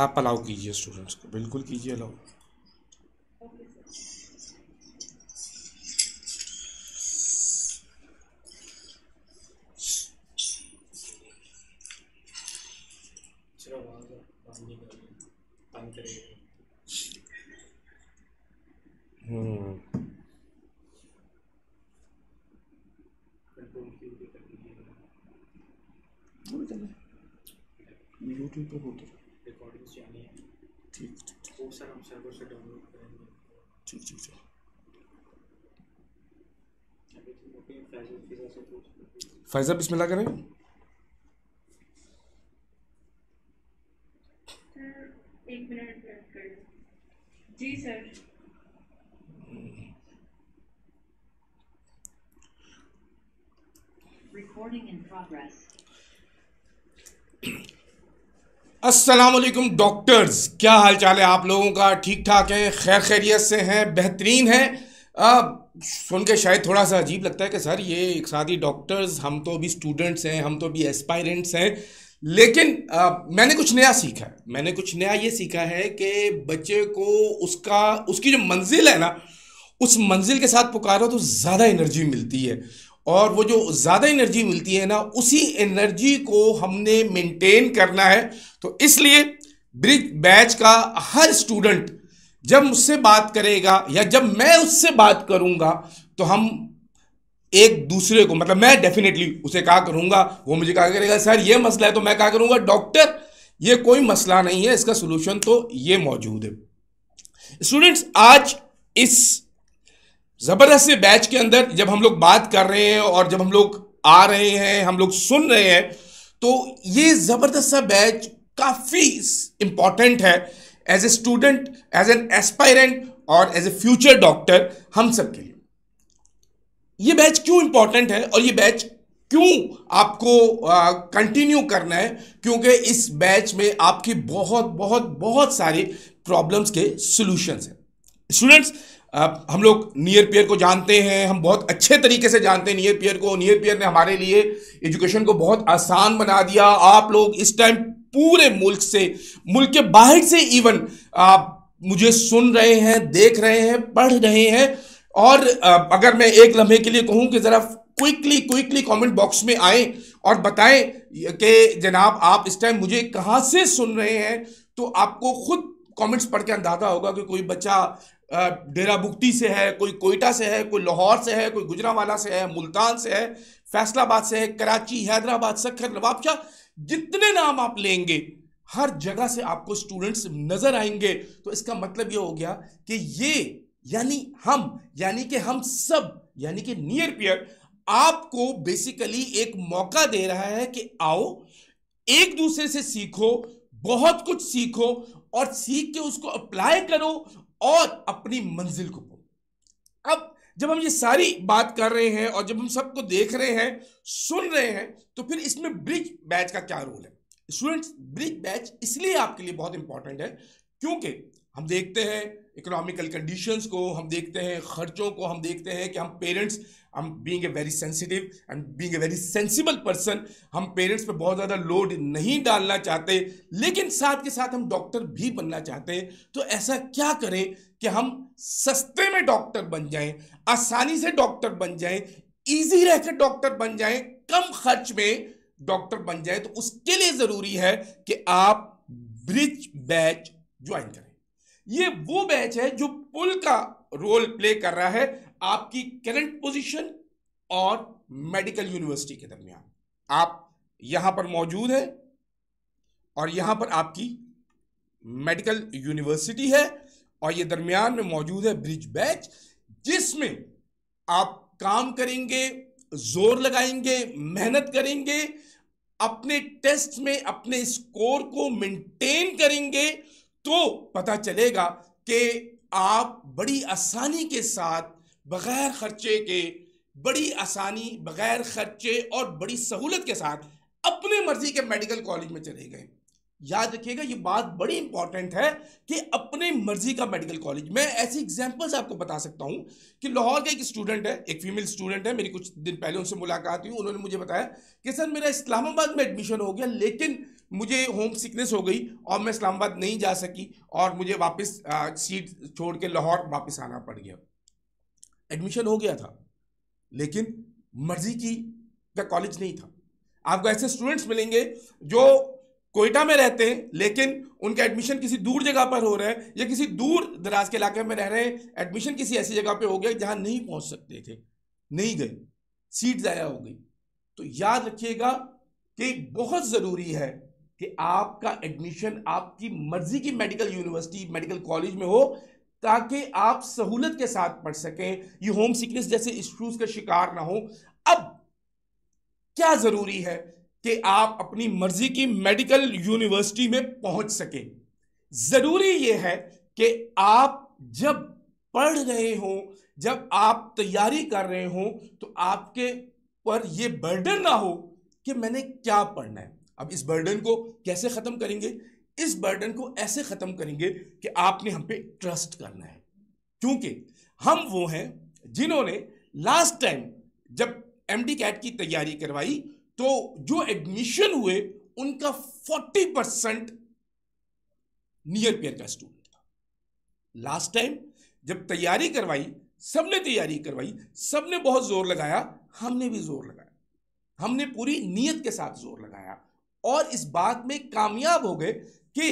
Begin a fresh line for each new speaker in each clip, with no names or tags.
आप अलाउ कीजिए स्टूडेंट्स को बिल्कुल कीजिए अलाउ ऐसा बिस्मिल्लाह करें अस्सलाम मिनट रिकॉर्डिंग डॉक्टर्स क्या हाल चाल है आप लोगों का ठीक ठाक है खैर खैरियत से हैं बेहतरीन है सुन के शायद थोड़ा सा अजीब लगता है कि सर ये एक साथ ही डॉक्टर्स हम तो भी स्टूडेंट्स हैं हम तो भी एस्पायरेंट्स हैं लेकिन आ, मैंने कुछ नया सीखा है मैंने कुछ नया ये सीखा है कि बच्चे को उसका उसकी जो मंजिल है ना उस मंजिल के साथ पुकारो तो ज़्यादा एनर्जी मिलती है और वो जो ज़्यादा एनर्जी मिलती है ना उसी एनर्जी को हमने मेंटेन करना है तो इसलिए ब्रिज बैच का हर स्टूडेंट जब मुझसे बात करेगा या जब मैं उससे बात करूंगा तो हम एक दूसरे को मतलब मैं डेफिनेटली उसे कहा करूंगा वो मुझे कहा करेगा सर ये मसला है तो मैं कहा करूंगा डॉक्टर ये कोई मसला नहीं है इसका सोल्यूशन तो ये मौजूद है स्टूडेंट्स आज इस ज़बरदस्त बैच के अंदर जब हम लोग बात कर रहे हैं और जब हम लोग आ रहे हैं हम लोग सुन रहे हैं तो ये ज़बरदस्त सा बैच काफ़ी इंपॉर्टेंट है as a student as an aspirant और एज ए फ्यूचर डॉक्टर हम सब के लिए ये बैच क्यों इंपॉर्टेंट है और ये बैच क्यों आपको कंटिन्यू करना है क्योंकि इस बैच में आपकी बहुत बहुत बहुत सारे प्रॉब्लम्स के सोल्यूशंस हैं स्टूडेंट्स हम लोग नियर पेयर को जानते हैं हम बहुत अच्छे तरीके से जानते हैं नियर पेयर को नियर पेयर ने हमारे लिए एजुकेशन को बहुत आसान बना दिया आप लोग इस टाइम पूरे मुल्क से मुल्क के बाहर से इवन आप मुझे सुन रहे हैं देख रहे हैं पढ़ रहे हैं और अगर मैं एक लम्हे के लिए कहूं कि ज़रा क्विकली क्विकली कमेंट बॉक्स में आए और बताएं कि जनाब आप इस टाइम मुझे कहां से सुन रहे हैं तो आपको खुद कमेंट्स पढ़ के अंदाजा होगा कि कोई बच्चा डेरा बुक्ति से है कोई कोयटा से है कोई लाहौर से है कोई गुजरावाला से है मुल्तान से है फैसलाबाद से है कराची हैदराबाद सखर नवाबशाह जितने नाम आप लेंगे हर जगह से आपको स्टूडेंट्स नज़र आएंगे तो इसका मतलब ये हो गया कि ये यानी हम यानी कि हम सब यानी कि नियर पियर आपको बेसिकली एक मौका दे रहा है कि आओ एक दूसरे से सीखो बहुत कुछ सीखो और सीख के उसको अप्लाई करो और अपनी मंजिल को पाओ अब जब हम ये सारी बात कर रहे हैं और जब हम सबको देख रहे हैं सुन रहे हैं तो फिर इसमें ब्रिज बैच का क्या रोल है स्टूडेंट्स ब्रिज बैच इसलिए आपके लिए बहुत इंपॉर्टेंट है क्योंकि हम देखते हैं इकोनॉमिकल कंडीशंस को हम देखते हैं खर्चों को हम देखते हैं कि हम पेरेंट्स हम being a very sensitive and being a very sensible person हम पेरेंट्स पे बहुत ज़्यादा लोड नहीं डालना चाहते लेकिन साथ के साथ हम डॉक्टर भी बनना चाहते हैं तो ऐसा क्या करें कि हम सस्ते में डॉक्टर बन जाएं आसानी से डॉक्टर बन जाएं ईजी रहकर डॉक्टर बन जाएं कम खर्च में डॉक्टर बन जाए तो उसके लिए ज़रूरी है कि आप ब्रिज बैच ज्वाइन करें ये वो बैच है जो पुल का रोल प्ले कर रहा है आपकी करंट पोजीशन और मेडिकल यूनिवर्सिटी के दरमियान आप यहां पर मौजूद है और यहां पर आपकी मेडिकल यूनिवर्सिटी है और ये दरमियान में मौजूद है ब्रिज बैच जिसमें आप काम करेंगे जोर लगाएंगे मेहनत करेंगे अपने टेस्ट में अपने स्कोर को मेंटेन करेंगे तो पता चलेगा कि आप बड़ी आसानी के साथ बग़ैर ख़र्चे के बड़ी आसानी बग़ैर ख़र्चे और बड़ी सहूलत के साथ अपने मर्ज़ी के मेडिकल कॉलेज में चले गए याद रखिएगा ये बात बड़ी इंपॉर्टेंट है कि अपने मर्जी का मेडिकल कॉलेज मैं ऐसी एग्जांपल्स आपको बता सकता हूं कि लाहौर का एक स्टूडेंट है एक फीमेल स्टूडेंट है मेरी कुछ दिन पहले उनसे मुलाकात हुई उन्होंने मुझे बताया कि सर मेरा इस्लामाबाद में एडमिशन हो गया लेकिन मुझे होम सिकनेस हो गई और मैं इस्लामाबाद नहीं जा सकी और मुझे वापस सीट छोड़ के लाहौर वापस आना पड़ गया एडमिशन हो गया था लेकिन मर्जी की का कॉलेज नहीं था आपको ऐसे स्टूडेंट्स मिलेंगे जो कोयटा में रहते हैं लेकिन उनका एडमिशन किसी दूर जगह पर हो रहा है या किसी दूर दराज के इलाके में रह रहे हैं एडमिशन किसी ऐसी जगह पे हो गया जहां नहीं पहुंच सकते थे नहीं गए सीट ज़ाया हो गई तो याद रखिएगा कि बहुत ज़रूरी है कि आपका एडमिशन आपकी मर्जी की मेडिकल यूनिवर्सिटी मेडिकल कॉलेज में हो ताकि आप सहूलत के साथ पढ़ सकें ये होम सिकनेस जैसे इश्यूज का शिकार ना हो अब क्या ज़रूरी है कि आप अपनी मर्जी की मेडिकल यूनिवर्सिटी में पहुंच सके जरूरी यह है कि आप जब पढ़ रहे हो जब आप तैयारी कर रहे हो तो आपके पर यह बर्डन ना हो कि मैंने क्या पढ़ना है अब इस बर्डन को कैसे ख़त्म करेंगे इस बर्डन को ऐसे ख़त्म करेंगे कि आपने हम पे ट्रस्ट करना है क्योंकि हम वो हैं जिन्होंने लास्ट टाइम जब एम कैट की तैयारी करवाई तो जो एडमिशन हुए उनका 40 परसेंट नियर पेयर का स्टूडेंट था लास्ट टाइम जब तैयारी करवाई सबने तैयारी करवाई सबने बहुत जोर लगाया हमने भी जोर लगाया हमने पूरी नीयत के साथ जोर लगाया और इस बात में कामयाब हो गए कि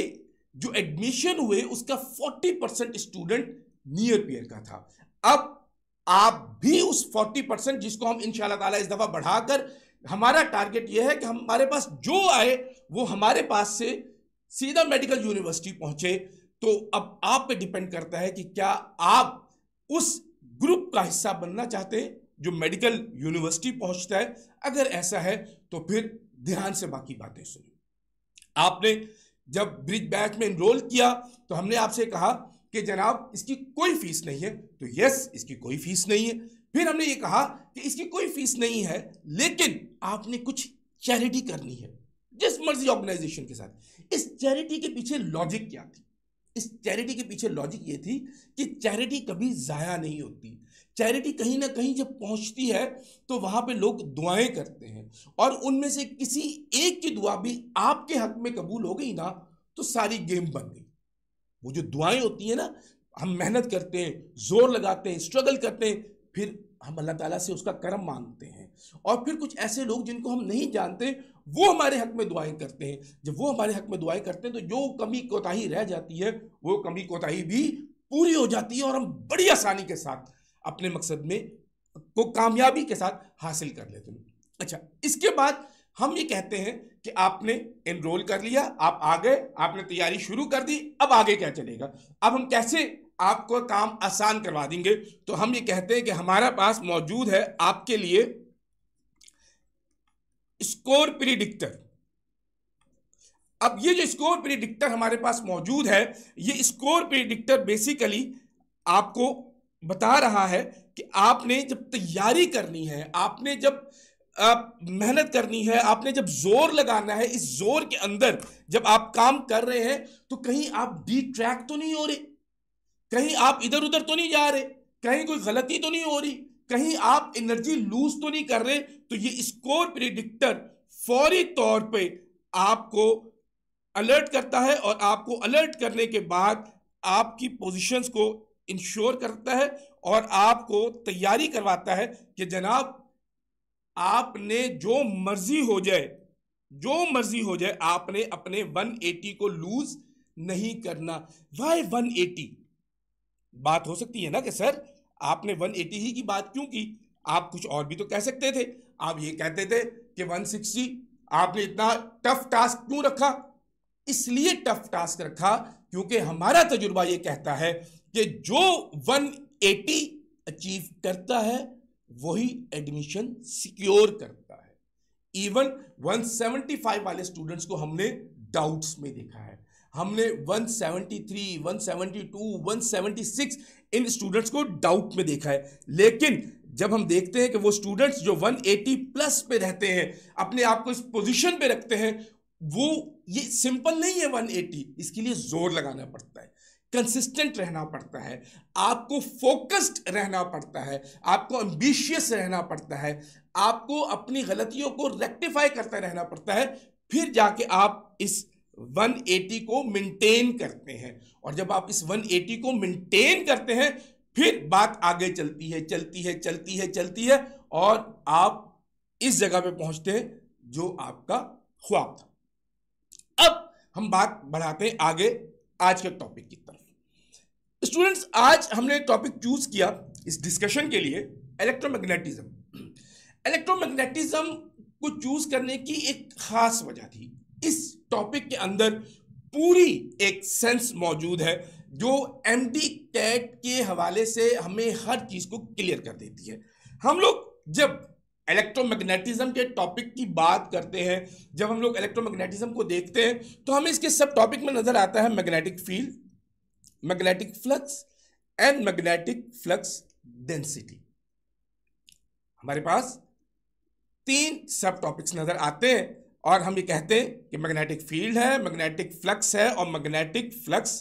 जो एडमिशन हुए उसका 40 परसेंट स्टूडेंट नियर पेयर का था अब आप भी उस 40 परसेंट जिसको हम इन ताला इस दफा बढ़ाकर हमारा टारगेट यह है कि हमारे पास जो आए वो हमारे पास से सीधा मेडिकल यूनिवर्सिटी पहुंचे तो अब आप पे डिपेंड करता है कि क्या आप उस ग्रुप का हिस्सा बनना चाहते हैं जो मेडिकल यूनिवर्सिटी पहुंचता है अगर ऐसा है तो फिर ध्यान से बाकी बातें सुनो आपने जब ब्रिज बैच में इनरोल किया तो हमने आपसे कहा कि जनाब इसकी कोई फीस नहीं है तो यस इसकी कोई फीस नहीं है फिर हमने ये कहा कि इसकी कोई फीस नहीं है लेकिन आपने कुछ चैरिटी करनी है जिस मर्जी ऑर्गेनाइजेशन के साथ इस चैरिटी के पीछे लॉजिक क्या थी इस चैरिटी के पीछे लॉजिक ये थी कि चैरिटी कभी ज़ाया नहीं होती चैरिटी कहीं ना कहीं जब पहुंचती है तो वहाँ पे लोग दुआएं करते हैं और उनमें से किसी एक की दुआ भी आपके हक में कबूल हो गई ना तो सारी गेम बन गई वो जो दुआएं होती हैं ना हम मेहनत करते हैं जोर लगाते हैं स्ट्रगल करते हैं फिर हम अल्लाह ताला से उसका करम मांगते हैं और फिर कुछ ऐसे लोग जिनको हम नहीं जानते वो हमारे हक में दुआएं करते हैं जब वो हमारे हक में दुआएं करते हैं तो जो कमी कोताही रह जाती है वो कमी कोताही भी पूरी हो जाती है और हम बड़ी आसानी के साथ अपने मकसद में को कामयाबी के साथ हासिल कर लेते हैं अच्छा इसके बाद हम ये कहते हैं कि आपने इनरोल कर लिया आप आ गए आपने तैयारी शुरू कर दी अब आगे क्या चलेगा अब हम कैसे आपको काम आसान करवा देंगे तो हम ये कहते हैं कि हमारा पास मौजूद है आपके लिए स्कोर प्रिडिक्टर अब ये जो स्कोर प्रिडिक्टर हमारे पास मौजूद है ये स्कोर प्रिडिक्टर बेसिकली आपको बता रहा है कि आपने जब तैयारी करनी है आपने जब आप मेहनत करनी है आपने जब जोर लगाना है इस जोर के अंदर जब आप काम कर रहे हैं तो कहीं आप डी ट्रैक तो नहीं हो रहे कहीं आप इधर उधर तो नहीं जा रहे कहीं कोई गलती तो नहीं हो रही कहीं आप एनर्जी लूज तो नहीं कर रहे तो ये स्कोर प्रिडिक्टर फौरी तौर पे आपको अलर्ट करता है और आपको अलर्ट करने के बाद आपकी पोजीशंस को इंश्योर करता है और आपको तैयारी करवाता है कि जनाब आपने जो मर्जी हो जाए जो मर्जी हो जाए आपने अपने 180 को लूज नहीं करना वाई 180 बात हो सकती है ना कि सर आपने 180 ही की बात क्यों की आप कुछ और भी तो कह सकते थे आप ये कहते थे कि 160 आपने इतना टफ टास्क क्यों रखा इसलिए टफ टास्क रखा क्योंकि हमारा तजुर्बा ये कहता है कि जो 180 अचीव करता है वही एडमिशन सिक्योर करता है इवन 175 वाले स्टूडेंट्स को हमने डाउट्स में देखा है हमने 173, 172, 176 इन स्टूडेंट्स को डाउट में देखा है लेकिन जब हम देखते हैं कि वो स्टूडेंट्स जो 180 प्लस पे रहते हैं अपने आप को इस पोजीशन पे रखते हैं वो ये सिंपल नहीं है 180 इसके लिए जोर लगाना पड़ता है कंसिस्टेंट रहना पड़ता है आपको फोकस्ड रहना पड़ता है आपको एम्बिशियस रहना पड़ता है आपको अपनी गलतियों को रेक्टिफाई करता रहना पड़ता है फिर जाके आप इस 180 को मेंटेन करते हैं और जब आप इस 180 को मेंटेन करते हैं फिर बात आगे चलती है चलती है चलती है चलती है और आप इस जगह पे पहुंचते हैं जो आपका ख्वाब था अब हम बात बढ़ाते हैं आगे आज के टॉपिक की तरफ स्टूडेंट्स आज हमने टॉपिक चूज किया इस डिस्कशन के लिए इलेक्ट्रोमैग्नेटिज्म इलेक्ट्रोमैग्नेटिज्म को चूज करने की एक खास वजह थी इस टॉपिक के अंदर पूरी एक सेंस मौजूद है जो एम डी कैट के हवाले से हमें हर चीज़ को क्लियर कर देती है हम लोग जब इलेक्ट्रोमैग्नेटिज्म के टॉपिक की बात करते हैं जब हम लोग इलेक्ट्रोमैग्नेटिज्म को देखते हैं तो हमें इसके सब टॉपिक में नज़र आता है magnetic field magnetic flux and magnetic flux density हमारे पास तीन सब टॉपिक्स नज़र आते हैं और हम ये कहते हैं कि मैग्नेटिक फील्ड है मैग्नेटिक फ्लक्स है और मैग्नेटिक फ्लक्स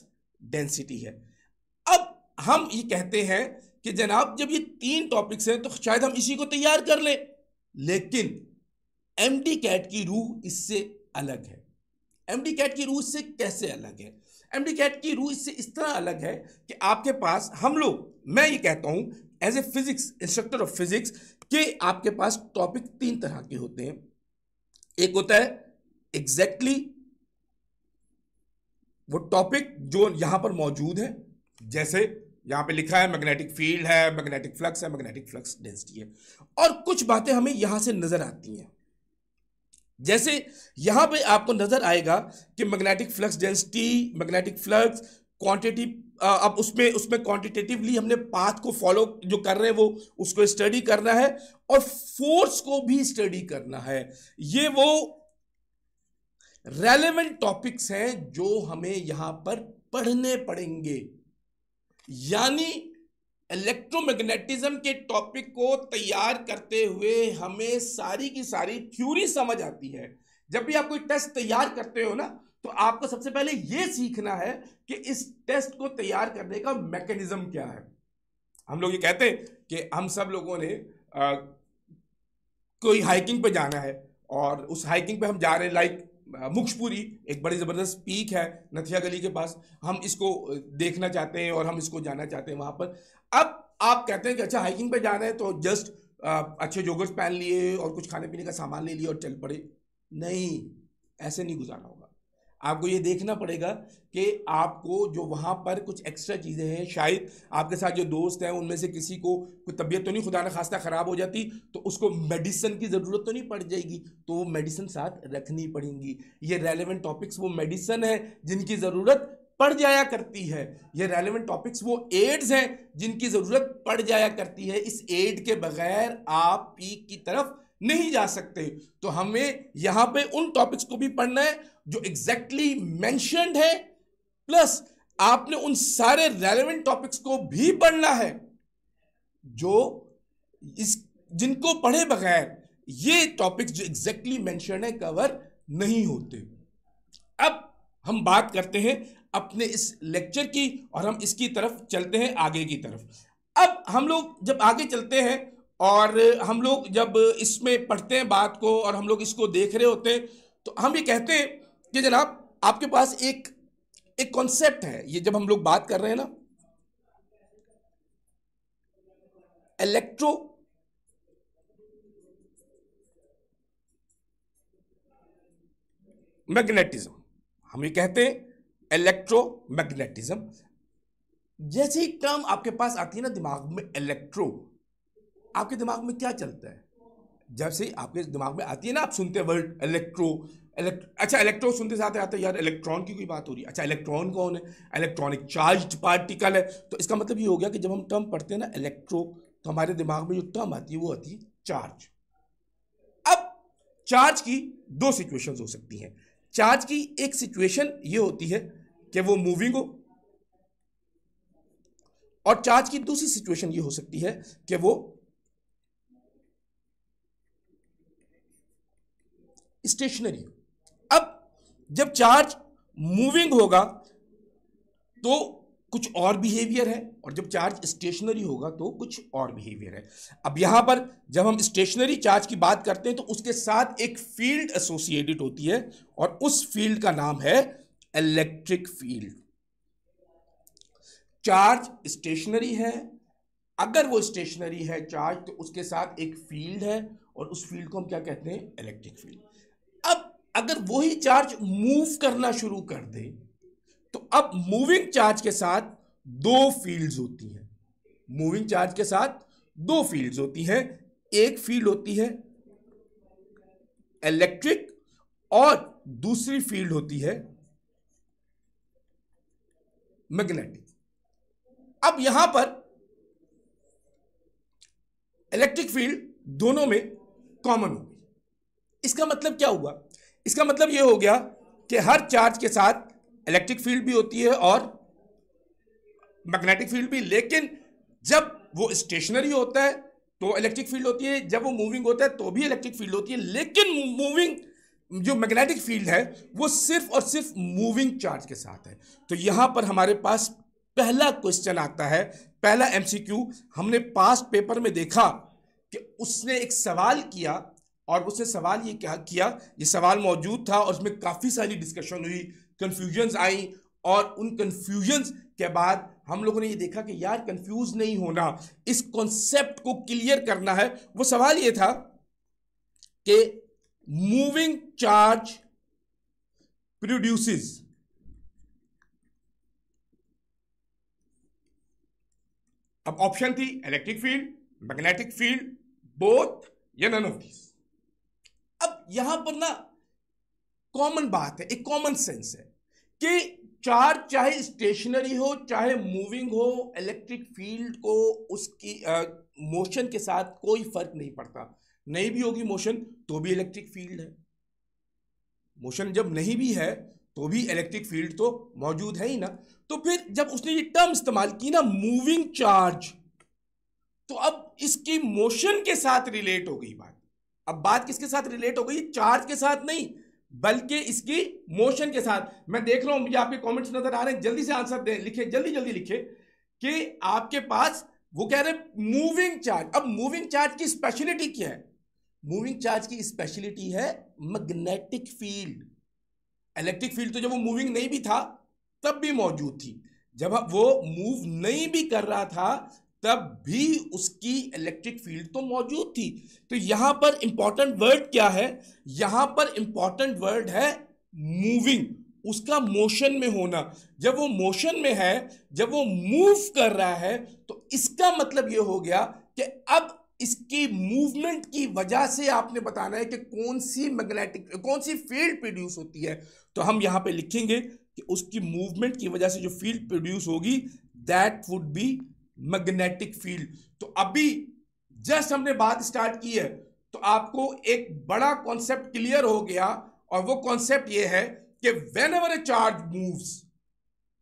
डेंसिटी है अब हम ये कहते हैं कि जनाब जब ये तीन टॉपिक्स हैं तो शायद हम इसी को तैयार कर लें लेकिन एम डी कैट की रूह इससे अलग है एम डी कैट की रूह इससे कैसे अलग है एम डी कैट की रूह इससे इस तरह अलग है कि आपके पास हम लोग मैं ये कहता हूँ as a physics instructor of physics के आपके पास टॉपिक तीन तरह के होते हैं एक होता है एग्जैक्टली exactly वो टॉपिक जो यहां पर मौजूद है जैसे यहां पे लिखा है मैग्नेटिक फील्ड है मैग्नेटिक फ्लक्स है मैग्नेटिक फ्लक्स डेंसिटी है और कुछ बातें हमें यहां से नजर आती हैं जैसे यहां पे आपको नजर आएगा कि magnetic flux density magnetic flux quantity अब उसमें उसमें क्वांटिटेटिवली हमने पाथ को फॉलो जो कर रहे हैं वो उसको स्टडी करना है और फोर्स को भी स्टडी करना है ये वो रेलेवेंट टॉपिक्स हैं जो हमें यहां पर पढ़ने पड़ेंगे यानी इलेक्ट्रोमैग्नेटिज्म के टॉपिक को तैयार करते हुए हमें सारी की सारी थ्योरी समझ आती है जब भी आप कोई टेस्ट तैयार करते हो ना तो आपको सबसे पहले यह सीखना है कि इस टेस्ट को तैयार करने का मैकेनिज्म क्या है हम लोग ये कहते हैं कि हम सब लोगों ने आ, कोई हाइकिंग पे जाना है और उस हाइकिंग पे हम जा रहे हैं लाइक मुक्शपुरी एक बड़ी ज़बरदस्त पीक है नथिया गली के पास हम इसको देखना चाहते हैं और हम इसको जाना चाहते हैं वहाँ पर अब आप कहते हैं कि अच्छा हाइकिंग पे जाना है तो जस्ट आ, अच्छे जोगर्स पहन लिए और कुछ खाने पीने का सामान ले लिए और चल पड़े नहीं ऐसे नहीं गुजारा होगा आपको ये देखना पड़ेगा कि आपको जो वहाँ पर कुछ एक्स्ट्रा चीज़ें हैं शायद आपके साथ जो दोस्त हैं उनमें से किसी को कोई तबीयत तो नहीं खुदा न खास्ता ख़राब हो जाती तो उसको मेडिसिन की ज़रूरत तो नहीं पड़ जाएगी तो वो मेडिसिन साथ रखनी पड़ेंगी ये रेलिवेंट टॉपिक्स वो मेडिसिन है जिनकी ज़रूरत पड़ जाया करती है ये रेलिवेंट टॉपिक्स वो एड्स हैं जिनकी ज़रूरत पड़ जाया करती है इस एड के बगैर आप पीक की तरफ नहीं जा सकते तो हमें यहां पे उन टॉपिक्स को भी पढ़ना है जो एग्जैक्टली exactly है प्लस आपने उन सारे रेलिवेंट टॉपिक्स को भी पढ़ना है जो इस जिनको पढ़े बगैर ये टॉपिक्स जो एग्जैक्टली exactly है कवर नहीं होते अब हम बात करते हैं अपने इस लेक्चर की और हम इसकी तरफ चलते हैं आगे की तरफ अब हम लोग जब आगे चलते हैं और हम लोग जब इसमें पढ़ते हैं बात को और हम लोग इसको देख रहे होते हैं तो हम ये कहते हैं कि जनाब आपके पास एक एक कॉन्सेप्ट है ये जब हम लोग बात कर रहे हैं ना इलेक्ट्रो मैग्नेटिज्म हम ये कहते हैं इलेक्ट्रो मैग्नेटिज्म जैसे ही टर्म आपके पास आती है ना दिमाग में इलेक्ट्रो आपके दिमाग में क्या चलता है जब से आपके दिमाग में आती है ना आप सुनते हैं वर्ड इलेक्ट्रो इलेक्ट्रो अच्छा इलेक्ट्रो सुनते जाते आते यार इलेक्ट्रॉन की कोई बात हो रही है अच्छा इलेक्ट्रॉन कौन है इलेक्ट्रॉनिक चार्ज पार्टिकल है तो इसका मतलब ये हो गया कि जब हम टर्म पढ़ते हैं ना इलेक्ट्रो तो हमारे दिमाग में जो टर्म आती है वो आती है चार्ज अब चार्ज की दो सिचुएशन हो सकती हैं चार्ज की एक सिचुएशन ये होती है कि वो मूविंग हो और चार्ज की दूसरी सिचुएशन ये हो सकती है कि वो स्टेशनरी अब जब चार्ज मूविंग होगा तो कुछ और बिहेवियर है और जब चार्ज स्टेशनरी होगा तो कुछ और बिहेवियर है अब यहां पर जब हम स्टेशनरी चार्ज की बात करते हैं तो उसके साथ एक फील्ड एसोसिएटेड होती है और उस फील्ड का नाम है इलेक्ट्रिक फील्ड चार्ज स्टेशनरी है अगर वो स्टेशनरी है चार्ज तो उसके साथ एक फील्ड है और उस फील्ड को हम क्या कहते हैं इलेक्ट्रिक फील्ड अगर वही चार्ज मूव करना शुरू कर दे तो अब मूविंग चार्ज के साथ दो फील्ड्स होती हैं मूविंग चार्ज के साथ दो फील्ड्स होती हैं एक फील्ड होती है इलेक्ट्रिक और दूसरी फील्ड होती है मैग्नेटिक अब यहां पर इलेक्ट्रिक फील्ड दोनों में कॉमन होगी इसका मतलब क्या हुआ इसका मतलब ये हो गया कि हर चार्ज के साथ इलेक्ट्रिक फील्ड भी होती है और मैग्नेटिक फील्ड भी लेकिन जब वो स्टेशनरी होता है तो इलेक्ट्रिक फील्ड होती है जब वो मूविंग होता है तो भी इलेक्ट्रिक फील्ड होती है लेकिन मूविंग जो मैग्नेटिक फील्ड है वो सिर्फ और सिर्फ मूविंग चार्ज के साथ है तो यहाँ पर हमारे पास पहला क्वेश्चन आता है पहला एमसीक्यू हमने पास्ट पेपर में देखा कि उसने एक सवाल किया और उसने सवाल ये क्या किया ये सवाल मौजूद था और उसमें काफ़ी सारी डिस्कशन हुई कन्फ्यूजन्स आई और उन कन्फ्यूजन्स के बाद हम लोगों ने ये देखा कि यार कंफ्यूज नहीं होना इस कॉन्सेप्ट को क्लियर करना है वो सवाल ये था कि मूविंग चार्ज प्रोड्यूसेस अब ऑप्शन थी electric field magnetic field both या नन ऑफ दिस यहां पर ना कॉमन बात है एक कॉमन सेंस है कि चार्ज चाहे स्टेशनरी हो चाहे मूविंग हो इलेक्ट्रिक फील्ड को उसकी मोशन के साथ कोई फर्क नहीं पड़ता नहीं भी होगी मोशन तो भी इलेक्ट्रिक फील्ड है मोशन जब नहीं भी है तो भी इलेक्ट्रिक फील्ड तो मौजूद है ही ना तो फिर जब उसने ये टर्म इस्तेमाल की ना मूविंग चार्ज तो अब इसकी मोशन के साथ रिलेट हो गई बात अब बात किसके साथ रिलेट हो गई चार्ज के साथ नहीं बल्कि इसकी मोशन के साथ मैं देख रहा हूं मुझे आपके कमेंट्स नजर आ रहे हैं जल्दी से आंसर दें लिखे जल्दी जल्दी लिखे कि आपके पास वो कह रहे मूविंग चार्ज अब मूविंग चार्ज की स्पेशलिटी क्या है मूविंग चार्ज की स्पेशलिटी है मैग्नेटिक फील्ड इलेक्ट्रिक फील्ड तो जब वो मूविंग नहीं भी था तब भी मौजूद थी जब वो मूव नहीं भी कर रहा था तब भी उसकी इलेक्ट्रिक फील्ड तो मौजूद थी तो यहां पर इंपॉर्टेंट वर्ड क्या है यहां पर इंपॉर्टेंट वर्ड है मूविंग उसका मोशन में होना जब वो मोशन में है जब वो मूव कर रहा है तो इसका मतलब ये हो गया कि अब इसकी मूवमेंट की वजह से आपने बताना है कि कौन सी मैग्नेटिक कौन सी फील्ड प्रोड्यूस होती है तो हम यहां पे लिखेंगे कि उसकी मूवमेंट की वजह से जो फील्ड प्रोड्यूस होगी that would be magnetic field तो अभी जस्ट हमने बात स्टार्ट की है तो आपको एक बड़ा कॉन्सेप्ट क्लियर हो गया और वो कॉन्सेप्ट ये है कि whenever a charge moves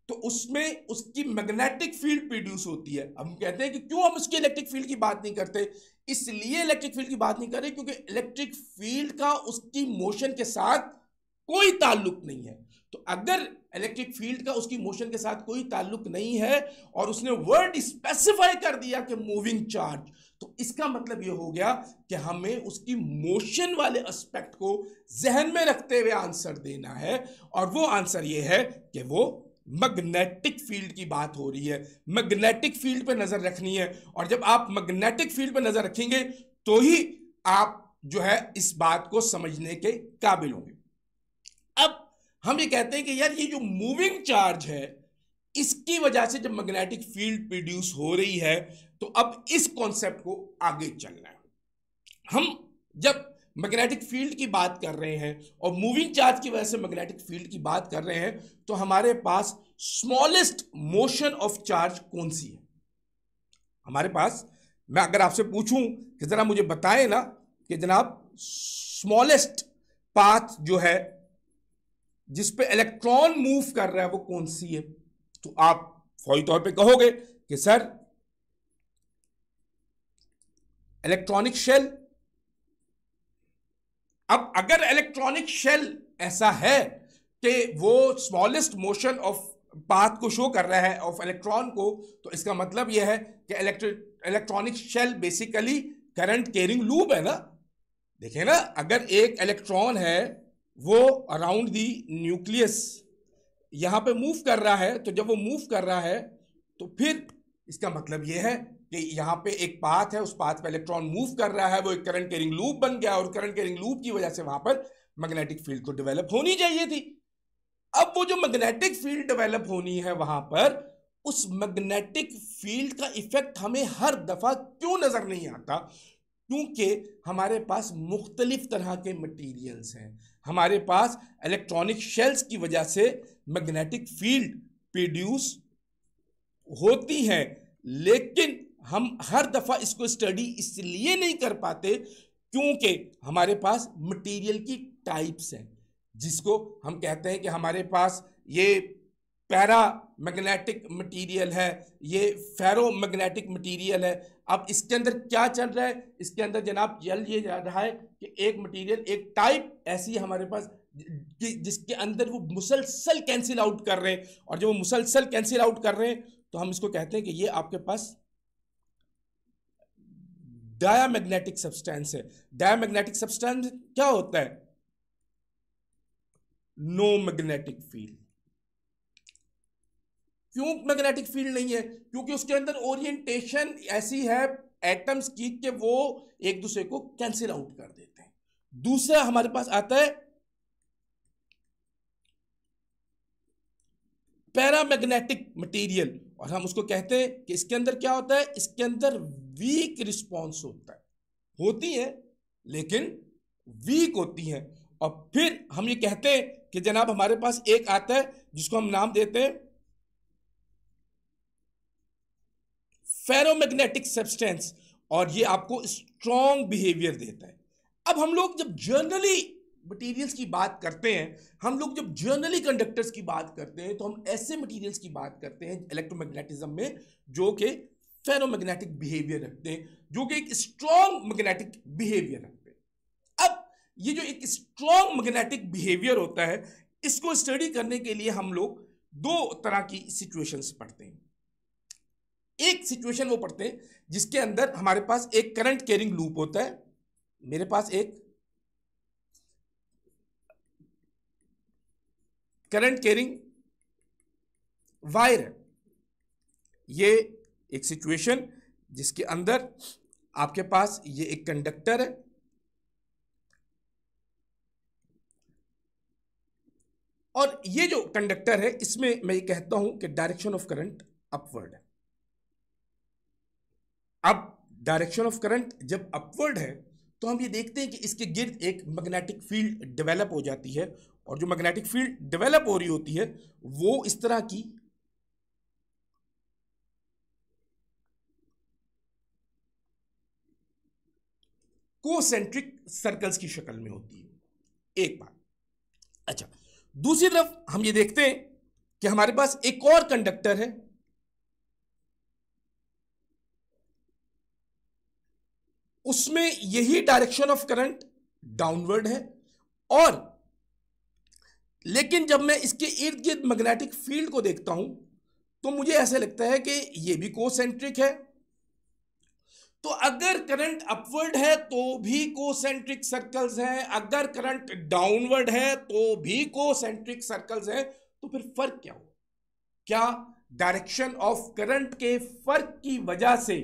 तो उसमें उसकी मैग्नेटिक फील्ड प्रोड्यूस होती है हम कहते हैं कि क्यों हम उसकी इलेक्ट्रिक फील्ड की बात नहीं करते इसलिए इलेक्ट्रिक फील्ड की बात नहीं कर रहे क्योंकि इलेक्ट्रिक फील्ड का उसकी मोशन के साथ कोई ताल्लुक नहीं है तो अगर इलेक्ट्रिक फील्ड का उसकी मोशन के साथ कोई ताल्लुक नहीं है और उसने वर्ड स्पेसिफाई कर दिया कि मूविंग चार्ज तो इसका मतलब यह हो गया कि हमें उसकी मोशन वाले एस्पेक्ट को जहन में रखते हुए आंसर देना है और वो आंसर यह है कि वो मैग्नेटिक फील्ड की बात हो रही है मैग्नेटिक फील्ड पर नज़र रखनी है और जब आप मैग्नेटिक फील्ड पर नज़र रखेंगे तो ही आप जो है इस बात को समझने के काबिल होंगे हम ये कहते हैं कि यार ये जो मूविंग चार्ज है इसकी वजह से जब मैग्नेटिक फील्ड प्रोड्यूस हो रही है तो अब इस कॉन्सेप्ट को आगे चलना है हम जब मैग्नेटिक फील्ड की बात कर रहे हैं और मूविंग चार्ज की वजह से मैग्नेटिक फील्ड की बात कर रहे हैं तो हमारे पास स्मॉलेस्ट मोशन ऑफ चार्ज कौन सी है हमारे पास मैं अगर आपसे पूछूं कि ज़रा मुझे बताएं ना कि जनाब स्मॉलेस्ट पाथ जो है जिस पे इलेक्ट्रॉन मूव कर रहा है वो कौन सी है तो आप फौरी तौर पे कहोगे कि सर इलेक्ट्रॉनिक शेल अब अगर इलेक्ट्रॉनिक शेल ऐसा है कि वो स्मॉलेस्ट मोशन ऑफ पाथ को शो कर रहा है ऑफ इलेक्ट्रॉन को तो इसका मतलब यह है कि electronic shell basically current carrying loop है ना देखिए ना अगर एक इलेक्ट्रॉन है वो अराउंड दी न्यूक्लियस यहाँ पे मूव कर रहा है तो जब वो मूव कर रहा है तो फिर इसका मतलब ये है कि यहाँ पे एक पाथ है उस पाथ पे इलेक्ट्रॉन मूव कर रहा है वो एक करंट कैरिंग लूप बन गया और करंट कैरिंग लूप की वजह से वहां पर मैग्नेटिक फील्ड तो डेवलप होनी चाहिए थी अब वो जो मैग्नेटिक फील्ड डेवलप होनी है वहां पर उस मैग्नेटिक फील्ड का इफेक्ट हमें हर दफा क्यों नजर नहीं आता क्योंकि हमारे पास मुख्तलिफ तरह के मटेरियल्स हैं हमारे पास इलेक्ट्रॉनिक शेल्स की वजह से मैग्नेटिक फील्ड प्रोड्यूस होती हैं लेकिन हम हर दफ़ा इसको स्टडी इसलिए नहीं कर पाते क्योंकि हमारे पास मटेरियल की टाइप्स हैं जिसको हम कहते हैं कि हमारे पास ये पैरा मैग्नेटिक मटेरियल है ये फेरो मैग्नेटिक मटेरियल है अब इसके अंदर क्या चल रहा है इसके अंदर जनाब चल ये जा रहा है कि एक मटेरियल एक टाइप ऐसी हमारे पास कि जिसके अंदर वो मुसलसल कैंसिल आउट कर रहे हैं और जब वो मुसलसल कैंसिल आउट कर रहे हैं तो हम इसको कहते हैं कि ये आपके पास मैग्नेटिक सब्सटेंस है मैग्नेटिक सब्सटेंस क्या होता है नो मैग्नेटिक फील्ड क्यों मैग्नेटिक फील्ड नहीं है क्योंकि उसके अंदर ओरिएंटेशन ऐसी है एटम्स की कि वो एक दूसरे को कैंसिल आउट कर देते हैं दूसरा हमारे पास आता है पैरामैग्नेटिक मटेरियल और हम उसको कहते हैं कि इसके अंदर क्या होता है इसके अंदर वीक रिस्पॉन्स होता है होती है लेकिन वीक होती है और फिर हम ये कहते हैं कि जनाब हमारे पास एक आता है जिसको हम नाम देते हैं फेरोमैग्नेटिक सब्सटेंस और ये आपको स्ट्रॉन्ग बिहेवियर देता है अब हम लोग जब जर्नली मटेरियल्स की बात करते हैं हम लोग जब जर्नली कंडक्टर्स की बात करते हैं तो हम ऐसे मटेरियल्स की बात करते हैं इलेक्ट्रोमैग्नेटिज्म में जो कि फेरोमैग्नेटिक बिहेवियर रखते हैं जो कि एक स्ट्रॉन्ग मैग्नेटिक बिहेवियर रखते हैं अब ये जो एक स्ट्रॉन्ग मैग्नेटिक बिहेवियर होता है इसको स्टडी करने के लिए हम लोग दो तरह की सिचुएशंस पढ़ते हैं एक सिचुएशन वो पढ़ते हैं जिसके अंदर हमारे पास एक करंट कैरिंग लूप होता है मेरे पास एक करंट कैरिंग वायर है ये एक सिचुएशन जिसके अंदर आपके पास ये एक कंडक्टर है और ये जो कंडक्टर है इसमें मैं ये कहता हूं कि डायरेक्शन ऑफ करंट अपवर्ड है अब डायरेक्शन ऑफ करंट जब अपवर्ड है तो हम ये देखते हैं कि इसके गिर्द एक मैग्नेटिक फील्ड डेवलप हो जाती है और जो मैग्नेटिक फील्ड डेवलप हो रही होती है वो इस तरह की कोसेंट्रिक सर्कल्स की शक्ल में होती है एक बात अच्छा दूसरी तरफ हम ये देखते हैं कि हमारे पास एक और कंडक्टर है उसमें यही डायरेक्शन ऑफ करंट डाउनवर्ड है और लेकिन जब मैं इसके इर्द गिर्द मैग्नेटिक फील्ड को देखता हूं तो मुझे ऐसे लगता है कि यह भी कोसेंट्रिक है तो अगर करंट अपवर्ड है तो भी कोसेंट्रिक सर्कल्स हैं अगर करंट डाउनवर्ड है तो भी कोसेंट्रिक सर्कल्स हैं तो फिर फर्क क्या हो क्या डायरेक्शन ऑफ करंट के फर्क की वजह से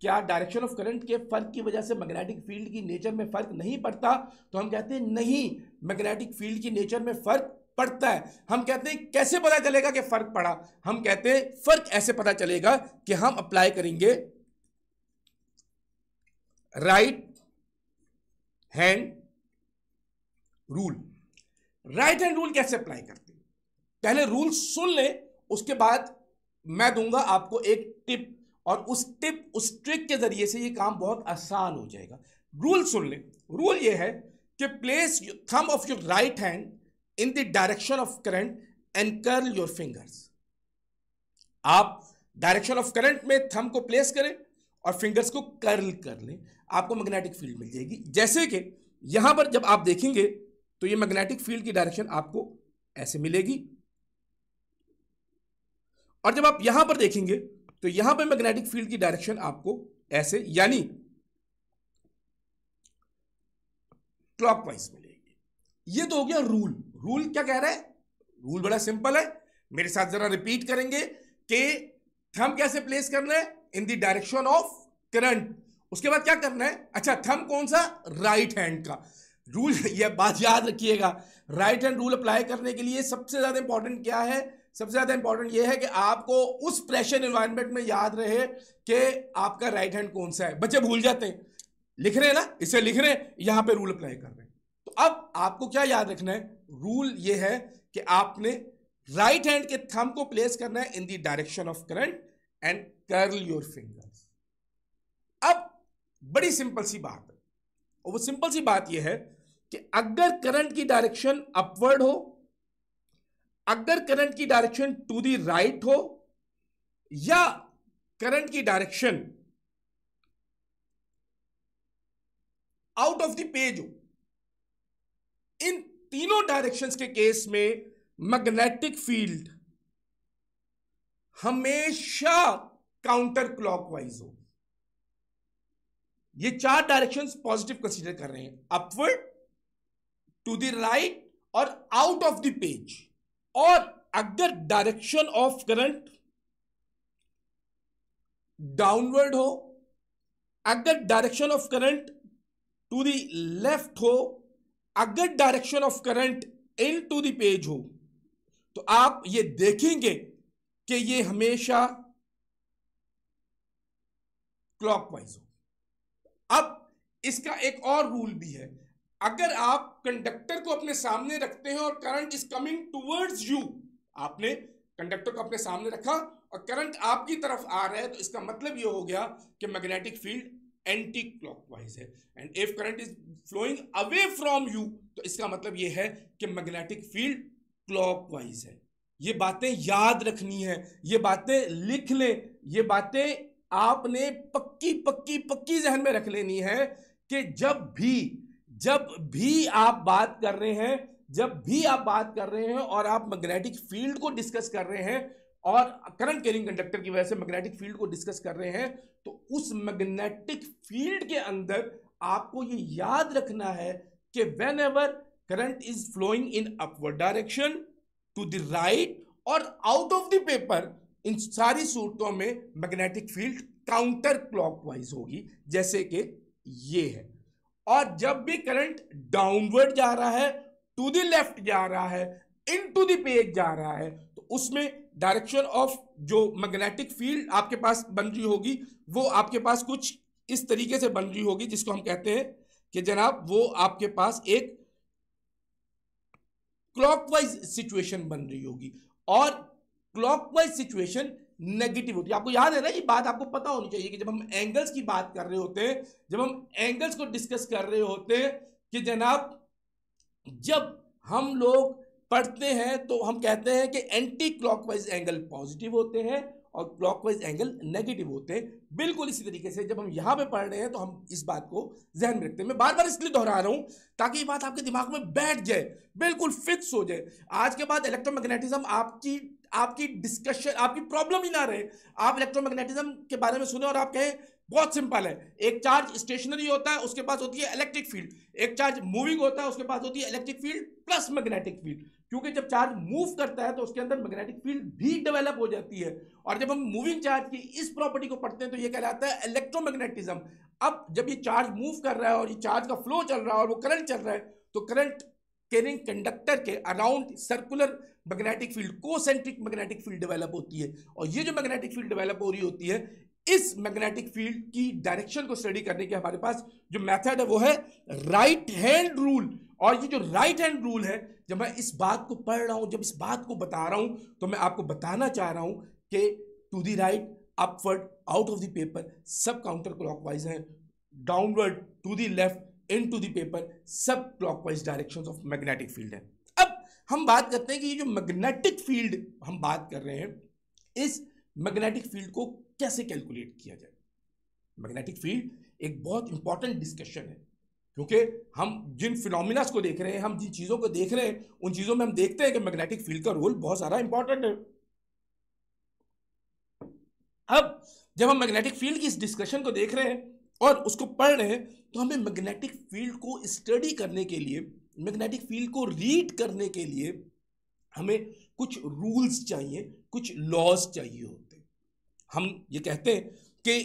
क्या डायरेक्शन ऑफ करंट के फर्क की वजह से मैग्नेटिक फील्ड की नेचर में फर्क नहीं पड़ता तो हम कहते हैं नहीं मैग्नेटिक फील्ड की नेचर में फर्क पड़ता है हम कहते हैं कैसे पता चलेगा कि फर्क पड़ा हम कहते हैं फर्क ऐसे पता चलेगा कि हम अप्लाई करेंगे right hand rule right hand rule कैसे अप्लाई करते हैं पहले रूल सुन ले उसके बाद मैं दूंगा आपको एक टिप और उस टिप उस ट्रिक के ज़रिए से ये काम बहुत आसान हो जाएगा रूल सुन लें रूल ये है कि place thumb of your right hand in the direction of current and curl your fingers आप डायरेक्शन ऑफ करंट में थम को प्लेस करें और फिंगर्स को कर्ल कर लें आपको मैग्नेटिक फील्ड मिल जाएगी जैसे कि यहां पर जब आप देखेंगे तो ये मैग्नेटिक फील्ड की डायरेक्शन आपको ऐसे मिलेगी और जब आप यहां पर देखेंगे तो यहां पर मैग्नेटिक फील्ड की डायरेक्शन आपको ऐसे यानी क्लॉकवाइज मिलेगी ये तो हो गया रूल रूल क्या कह रहा है रूल बड़ा सिंपल है मेरे साथ जरा रिपीट करेंगे कि थम कैसे प्लेस करना है in the direction of current उसके बाद क्या करना है अच्छा थम कौन सा राइट right हैंड का रूल यह बात याद रखिएगा राइट हैंड रूल अप्लाई करने के लिए सबसे ज्यादा इंपॉर्टेंट क्या है सबसे ज़्यादा इंपॉर्टेंट ये है कि आपको उस प्रेशर इन्वायरमेंट में याद रहे कि आपका राइट हैंड कौन सा है बच्चे भूल जाते हैं लिख रहे हैं ना इसे लिख रहे हैं यहां पे रूल अप्लाई कर रहे हैं तो अब आपको क्या याद रखना है रूल ये है कि आपने राइट हैंड के थंब को प्लेस करना है in the direction of current and curl your fingers अब बड़ी सिंपल सी बात है और वो सिंपल सी बात ये है कि अगर करंट की डायरेक्शन अपवर्ड हो अगर करंट की डायरेक्शन टू दी राइट हो या करंट की direction out of the page हो इन तीनों डायरेक्शंस के केस में मैग्नेटिक फील्ड हमेशा काउंटर क्लॉकवाइज हो ये चार डायरेक्शंस पॉजिटिव कंसीडर कर रहे हैं अपवर्ड टू द राइट और आउट ऑफ द पेज और अगर डायरेक्शन ऑफ करंट डाउनवर्ड हो अगर direction of current to the left हो अगर direction of current into the page हो तो आप ये देखेंगे कि ये हमेशा क्लॉकवाइज हो अब इसका एक और रूल भी है अगर आप कंडक्टर को अपने सामने रखते हैं और current is coming towards you आपने कंडक्टर को अपने सामने रखा और करंट आपकी तरफ आ रहा है तो इसका मतलब ये हो गया कि मैग्नेटिक फील्ड एंटी क्लॉकवाइज है and if current is flowing away from you तो इसका मतलब ये है कि मैग्नेटिक फील्ड क्लॉकवाइज है ये बातें याद रखनी है ये बातें लिख लें ये बातें आपने पक्की पक्की पक्की जहन में रख लेनी है कि जब भी जब भी आप बात कर रहे हैं जब भी आप बात कर रहे हैं और आप मैग्नेटिक फील्ड को डिस्कस कर रहे हैं और करंट कैरिंग कंडक्टर की वजह से मैग्नेटिक फील्ड को डिस्कस कर रहे हैं तो उस मैग्नेटिक फील्ड के अंदर आपको ये याद रखना है कि whenever current is flowing in upward direction to the right और आउट ऑफ द पेपर इन सारी सूरतों में मैग्नेटिक फील्ड काउंटर क्लॉकवाइज होगी जैसे कि ये है और जब भी करंट डाउनवर्ड जा रहा है टू द लेफ्ट जा रहा है इन टू द पेज जा रहा है तो उसमें डायरेक्शन ऑफ जो मैग्नेटिक फील्ड आपके पास बन रही होगी वो आपके पास कुछ इस तरीके से बन रही होगी जिसको हम कहते हैं कि जनाब वो आपके पास एक क्लॉकवाइज सिचुएशन बन रही होगी और क्लॉकवाइज सिचुएशन नेगेटिव होती है आपको याद है ना ये बात आपको पता होनी चाहिए कि जब हम एंगल्स की बात कर रहे होते हैं जब हम एंगल्स को डिस्कस कर रहे होते हैं कि जनाब जब हम लोग पढ़ते हैं तो हम कहते हैं कि एंटी क्लॉकवाइज एंगल पॉजिटिव होते हैं और क्लॉकवाइज एंगल नेगेटिव होते हैं बिल्कुल इसी तरीके से जब हम यहाँ पे पढ़ रहे हैं तो हम इस बात को जहन में रखते हैं मैं बार बार इसलिए दोहरा रहा हूँ ताकि ये बात आपके दिमाग में बैठ जाए बिल्कुल फिक्स हो जाए आज के बाद इलेक्ट्रोमैग्नेटिज्म आपकी आपकी डिस्कशन आपकी प्रॉब्लम ही ना रहे आप इलेक्ट्रोमैग्नेटिज्म के बारे में सुने और आप कहें बहुत सिंपल है एक चार्ज स्टेशनरी होता है उसके पास होती है इलेक्ट्रिक फील्ड एक चार्ज मूविंग होता है उसके पास होती है electric field plus magnetic field क्योंकि जब चार्ज मूव करता है तो उसके अंदर मैग्नेटिक फील्ड भी डेवलप हो जाती है और जब हम मूविंग चार्ज की इस प्रॉपर्टी को पढ़ते हैं तो ये कहलाता है इलेक्ट्रोमैग्नेटिज्म अब जब ये चार्ज मूव कर रहा है और ये चार्ज का फ्लो चल रहा है और वो करंट चल रहा है तो करंट कैरिंग कंडक्टर के around circular magnetic field concentric magnetic field develop होती है और ये जो मैग्नेटिक फील्ड डेवलप हो रही होती है इस मैग्नेटिक फील्ड की डायरेक्शन को स्टडी करने के हमारे पास जो मेथड है वो है राइट हैंड रूल और ये जो राइट हैंड रूल है जब मैं इस बात को पढ़ रहा हूं जब इस बात को बता रहा हूं तो मैं आपको बताना चाह रहा हूं कि to the right upward out of the paper सब काउंटर क्लॉकवाइज है downward to the left into the paper सब clockwise direction of magnetic field है हम बात करते हैं कि ये जो मैग्नेटिक फील्ड हम बात कर रहे हैं इस मैग्नेटिक फील्ड को कैसे कैलकुलेट किया जाए मैग्नेटिक फील्ड एक बहुत इंपॉर्टेंट डिस्कशन है क्योंकि हम जिन फिनोमिनास को देख रहे हैं हम जिन चीज़ों को देख रहे हैं उन चीज़ों में हम देखते हैं कि मैग्नेटिक फील्ड का रोल बहुत सारा इंपॉर्टेंट है अब जब हम मैग्नेटिक फील्ड की इस डिस्कशन को देख रहे हैं और उसको पढ़ रहे हैं तो हमें मैग्नेटिक फील्ड को स्टडी करने के लिए मैग्नेटिक फील्ड को रीड करने के लिए हमें कुछ रूल्स चाहिए कुछ लॉज चाहिए होते हम ये कहते हैं कि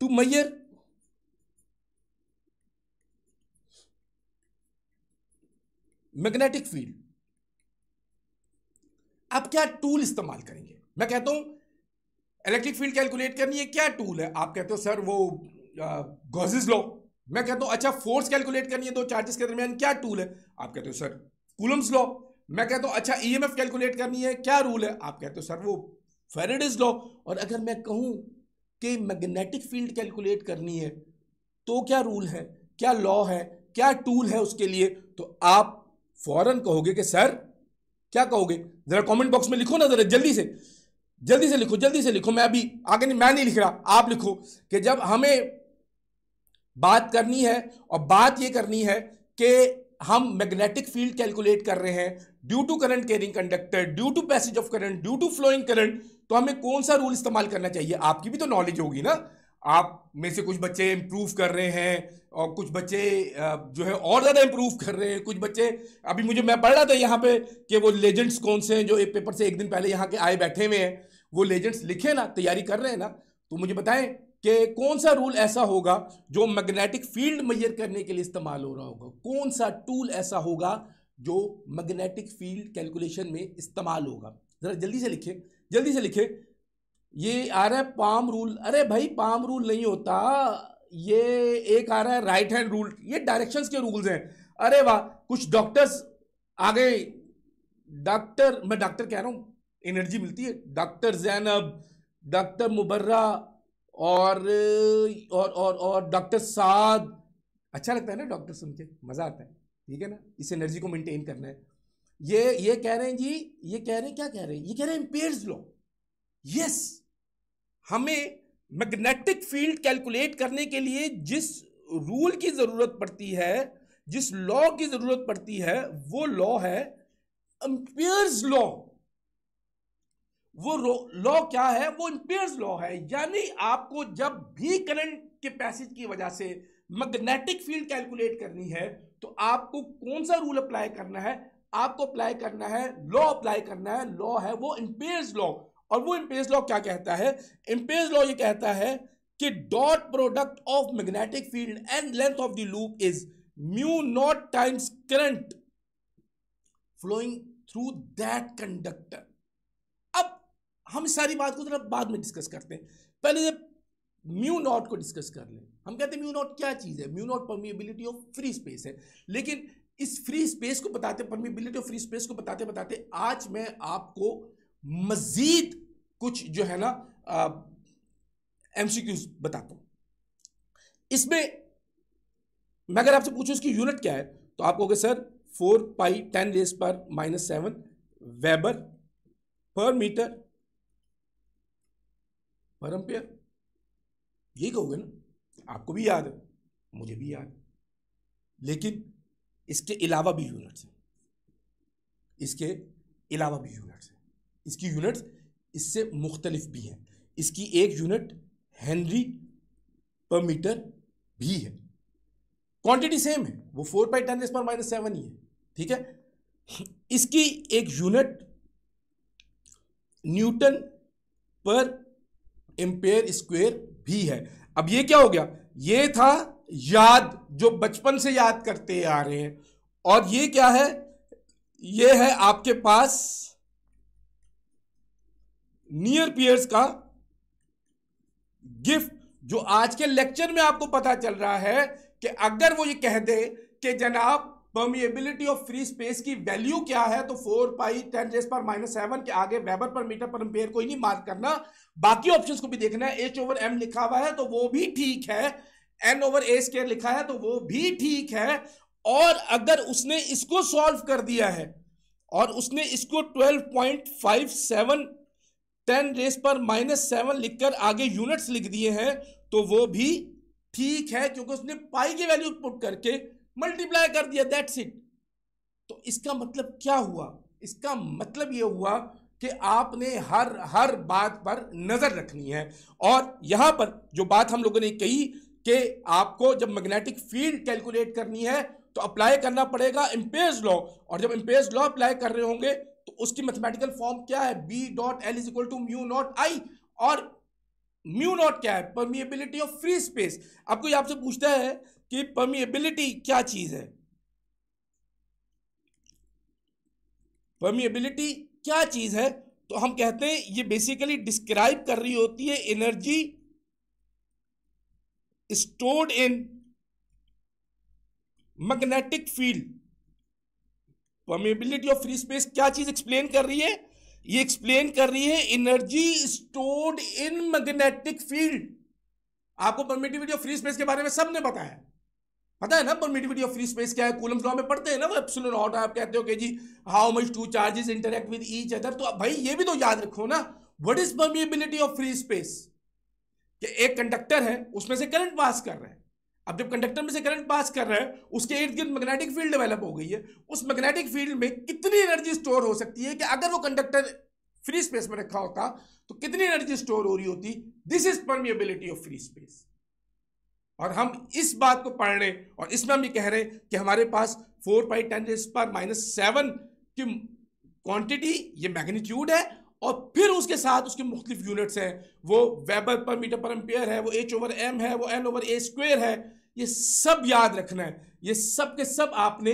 टू मैयर मैग्नेटिक फील्ड आप क्या टूल इस्तेमाल करेंगे मैं कहता हूं इलेक्ट्रिक फील्ड कैलकुलेट करनी है क्या टूल है आप कहते हो सर वो गॉजेज लो मैं कहता हूं अच्छा फोर्स कैलकुलेट करनी है दो चार्जेस के दरमियान क्या टूल है आप कहते हो सर कूलम्स लो मैं कहता हूं अच्छा ईएमएफ e कैलकुलेट करनी है क्या रूल है आप कहते हो सर वो फेरेडिस लो और अगर मैं कहूं कि मैग्नेटिक फील्ड कैलकुलेट करनी है तो क्या रूल है क्या लॉ है क्या टूल है उसके लिए तो आप फौरन कहोगे कि सर क्या कहोगे जरा कमेंट बॉक्स में लिखो ना जरा जल्दी से जल्दी से लिखो जल्दी से लिखो मैं अभी आगे नहीं मैं नहीं लिख रहा आप लिखो कि जब हमें बात करनी है और बात ये करनी है कि हम मैग्नेटिक फील्ड कैलकुलेट कर रहे हैं due to current carrying conductor due to passage of current due to flowing current तो हमें कौन सा रूल इस्तेमाल करना चाहिए आपकी भी तो नॉलेज होगी ना आप में से कुछ बच्चे इम्प्रूव कर रहे हैं और कुछ बच्चे जो है और ज़्यादा इम्प्रूव कर रहे हैं कुछ बच्चे अभी मुझे मैं पढ़ रहा था यहाँ पे कि वो लेजेंड्स कौन से हैं जो एक पेपर से एक दिन पहले यहाँ के आए बैठे हुए हैं वो लेजेंड्स लिखे ना तैयारी कर रहे हैं ना तो मुझे बताएं कि कौन सा रूल ऐसा होगा जो मैग्नेटिक फील्ड मैयर करने के लिए इस्तेमाल हो रहा होगा कौन सा टूल ऐसा होगा जो मैग्नेटिक फील्ड कैलकुलेशन में इस्तेमाल होगा ज़रा जल्दी से लिखिए जल्दी से लिखिए ये आ रहा है पाम रूल अरे भाई पाम रूल नहीं होता ये एक आ रहा है राइट हैंड रूल ये डायरेक्शंस के रूल्स हैं अरे वाह कुछ डॉक्टर्स आ गए डॉक्टर मैं डॉक्टर कह रहा हूँ एनर्जी मिलती है डॉक्टर जैनब डॉक्टर मुबर्रा और और और और डॉक्टर साद अच्छा लगता है ना डॉक्टर सुन के मज़ा आता है ठीक है ना इस एनर्जी को मेंटेन करना है ये ये कह रहे हैं जी ये कह रहे हैं क्या कह रहे हैं ये कह रहे हैं एम्पेयर्स लॉ यस हमें मैग्नेटिक फील्ड कैलकुलेट करने के लिए जिस रूल की ज़रूरत पड़ती है जिस लॉ की ज़रूरत पड़ती है वो लॉ है एम्पेयर्स लॉ वो लॉ क्या है वो इम्पेयर लॉ है यानी आपको जब भी करंट के पैसेज की वजह से मैग्नेटिक फील्ड कैलकुलेट करनी है तो आपको कौन सा रूल अप्लाई करना है आपको अप्लाई करना है लॉ अप्लाई करना है लॉ है वो इम्पेयर लॉ और वो इम्पेयर लॉ क्या कहता है इम्पेयर लॉ ये कहता है कि dot product of magnetic field and length of the loop is mu naught times current flowing through that conductor हम इस सारी बात को जरा बाद में डिस्कस करते हैं पहले जब म्यू नॉट को डिस्कस कर लें हम कहते हैं म्यू नॉट क्या चीज़ है mu naught permeability of free space है लेकिन इस फ्री स्पेस को बताते परमिबिलिटी ऑफ फ्री स्पेस को बताते बताते आज मैं आपको मज़ीद कुछ जो है ना एम बताता हूँ इसमें मैं अगर आपसे पूछूँ इसकी यूनिट क्या है तो आप कहोगे sir four pi ten raise पर minus seven weber per metre परम प्यार यही कहोगे ना आपको भी याद है मुझे भी याद है लेकिन इसके अलावा भी यूनिट्स हैं इसके अलावा भी यूनिट्स हैं इसकी यूनिट्स इससे मुख्तलिफ भी हैं इसकी एक यूनिट हेनरी पर मीटर भी है क्वांटिटी सेम है वो फोर बाई टेन पर माइनस सेवन ही है ठीक है इसकी एक unit newton per ampere square भी है अब ये क्या हो गया ये था याद जो बचपन से याद करते आ रहे हैं और ये क्या है ये है आपके पास नियर पियर्स का गिफ्ट जो आज के लेक्चर में आपको पता चल रहा है कि अगर वो ये कह दे कि जनाब परमिएबिलिटी ऑफ फ्री स्पेस की वैल्यू क्या है तो फोर पाई टेन रेस पर माइनस सेवन के आगे weber per metre per ampere को ही नहीं मार्क करना बाकी ऑप्शंस को भी देखना है एच ओवर एम लिखा हुआ है तो वो भी ठीक है एन ओवर ए स्केयर लिखा है तो वो भी ठीक है और अगर उसने इसको सॉल्व कर दिया है और उसने इसको twelve point five seven ten raise पर माइनस सेवन लिखकर आगे यूनिट्स लिख दिए हैं तो वो भी ठीक है क्योंकि उसने पाई की वैल्यू पुट करके मल्टीप्लाई कर दिया दैट्स इट तो इसका मतलब क्या हुआ इसका मतलब ये हुआ कि आपने हर हर बात पर नज़र रखनी है और यहां पर जो बात हम लोगों ने कही कि आपको जब मैग्नेटिक फील्ड कैलकुलेट करनी है तो अप्लाई करना पड़ेगा इम्पेज लॉ और जब इम्पेज लॉ अप्लाई कर रहे होंगे तो उसकी मैथमेटिकल फॉर्म क्या है B dot L is equal to mu naught I और म्यू नॉट क्या है परमिएबिलिटी ऑफ फ्री स्पेस आपको ये आपसे पूछता है कि पमीएबिलिटी क्या चीज़ है पमीएबिलिटी क्या चीज़ है तो हम कहते हैं ये बेसिकली डिस्क्राइब कर रही होती है energy stored in magnetic field permeability of free space क्या चीज एक्सप्लेन कर रही है ये एक्सप्लेन कर रही है energy stored in magnetic field आपको परमिटिविटी ऑफ फ्री स्पेस के बारे में सबने बताया पता है ना परमिटिविटी ऑफ फ्री स्पेस क्या है कूलम्स लॉ में पढ़ते हैं ना वो एप्सिलॉन नॉट आप कहते हो कि जी how much two charges interact with each other तो भाई ये भी तो याद रखो ना what is permeability of free space कि एक कंडक्टर है उसमें से करंट पास कर रहा है अब जब कंडक्टर में से करंट पास कर रहा है उसके इर्द गिर्द मैग्नेटिक फील्ड डेवलप हो गई है उस मैग्नेटिक फील्ड में कितनी एनर्जी स्टोर हो सकती है कि अगर वो कंडक्टर फ्री स्पेस में रखा होता तो कितनी एनर्जी स्टोर हो रही होती this is permeability of free space और हम इस बात को पढ़ रहे हैं और इसमें हम ये कह रहे हैं कि हमारे पास फोर पाई टेन रेस पर माइनस सेवन की क्वांटिटी ये मैग्नीट्यूड है और फिर उसके साथ उसके मुख्तलिफ यूनिट्स हैं वो weber per metre per ampere है वो एच ओवर एम है वो एन ओवर ए स्क्वेयर है ये सब याद रखना है ये सब के सब आपने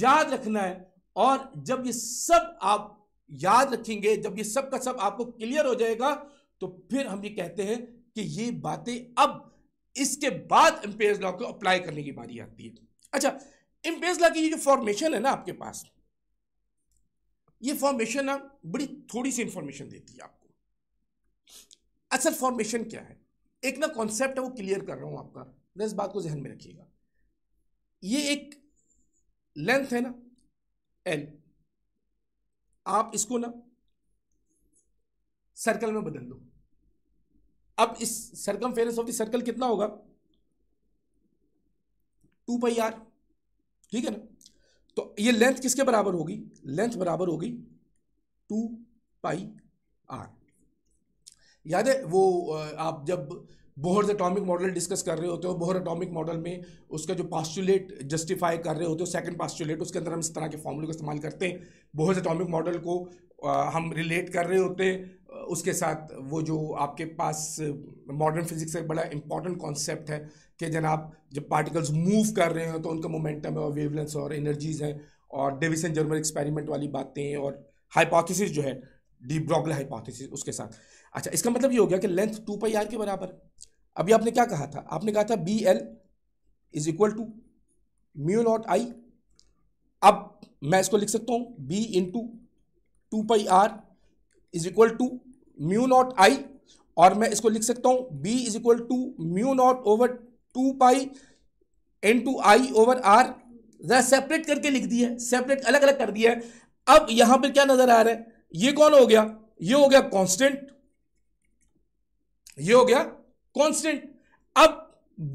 याद रखना है और जब ये सब आप याद रखेंगे जब ये सब का सब आपको क्लियर हो जाएगा तो फिर हम ये कहते हैं कि ये बातें अब इसके बाद एम्पेयर्स लॉ को अप्लाई करने की बारी आती है अच्छा एम्पेयर्स लॉ की ये जो फॉर्मेशन है ना आपके पास ये फॉर्मेशन ना बड़ी थोड़ी सी इंफॉर्मेशन देती है आपको असल फॉर्मेशन क्या है एक ना कॉन्सेप्ट है वो क्लियर कर रहा हूं आपका इस बात को जहन में रखिएगा ये एक लेंथ है ना एल आप इसको ना सर्कल में बदल दो अब इस circumference of the circle कितना होगा टू पाई आर ठीक है ना तो ये लेंथ किसके बराबर होगी लेंथ बराबर होगी टू पाई आर याद है वो आप जब बोहर अटोमिक मॉडल डिस्कस कर रहे होते हो बोहर अटोमिक मॉडल में उसका जो पास्टुलेट जस्टिफाई कर रहे होते हो सेकंड पास्टुलेट उसके अंदर हम इस तरह के फॉर्मूले का इस्तेमाल करते हैं बोहर अटोमिक मॉडल को हम रिलेट कर रहे होते उसके साथ वो जो आपके पास मॉडर्न फिजिक्स का बड़ा इंपॉर्टेंट कॉन्सेप्ट है कि जनाब जब पार्टिकल्स मूव कर रहे हैं तो उनका मोमेंटम है और वेवलेंस और एनर्जीज हैं और डेविसन जर्मन एक्सपेरिमेंट वाली बातें और हाइपोथेसिस जो है डी ब्रॉगल हाइपोथेसिस उसके साथ अच्छा इसका मतलब ये हो गया कि लेंथ टू पाई आर के बराबर अभी आपने क्या कहा था आपने कहा था B L is equal to mu naught I अब मैं इसको लिख सकता हूँ B into two pi R is equal to mu naught I और मैं इसको लिख सकता हूं B is equal to mu naught over two pi N two I over R ज़रा सेपरेट करके लिख दिया सेपरेट अलग अलग कर दिया है अब यहां पर क्या नज़र आ रहा है ये कौन हो गया ये हो गया कांस्टेंट ये हो गया कांस्टेंट अब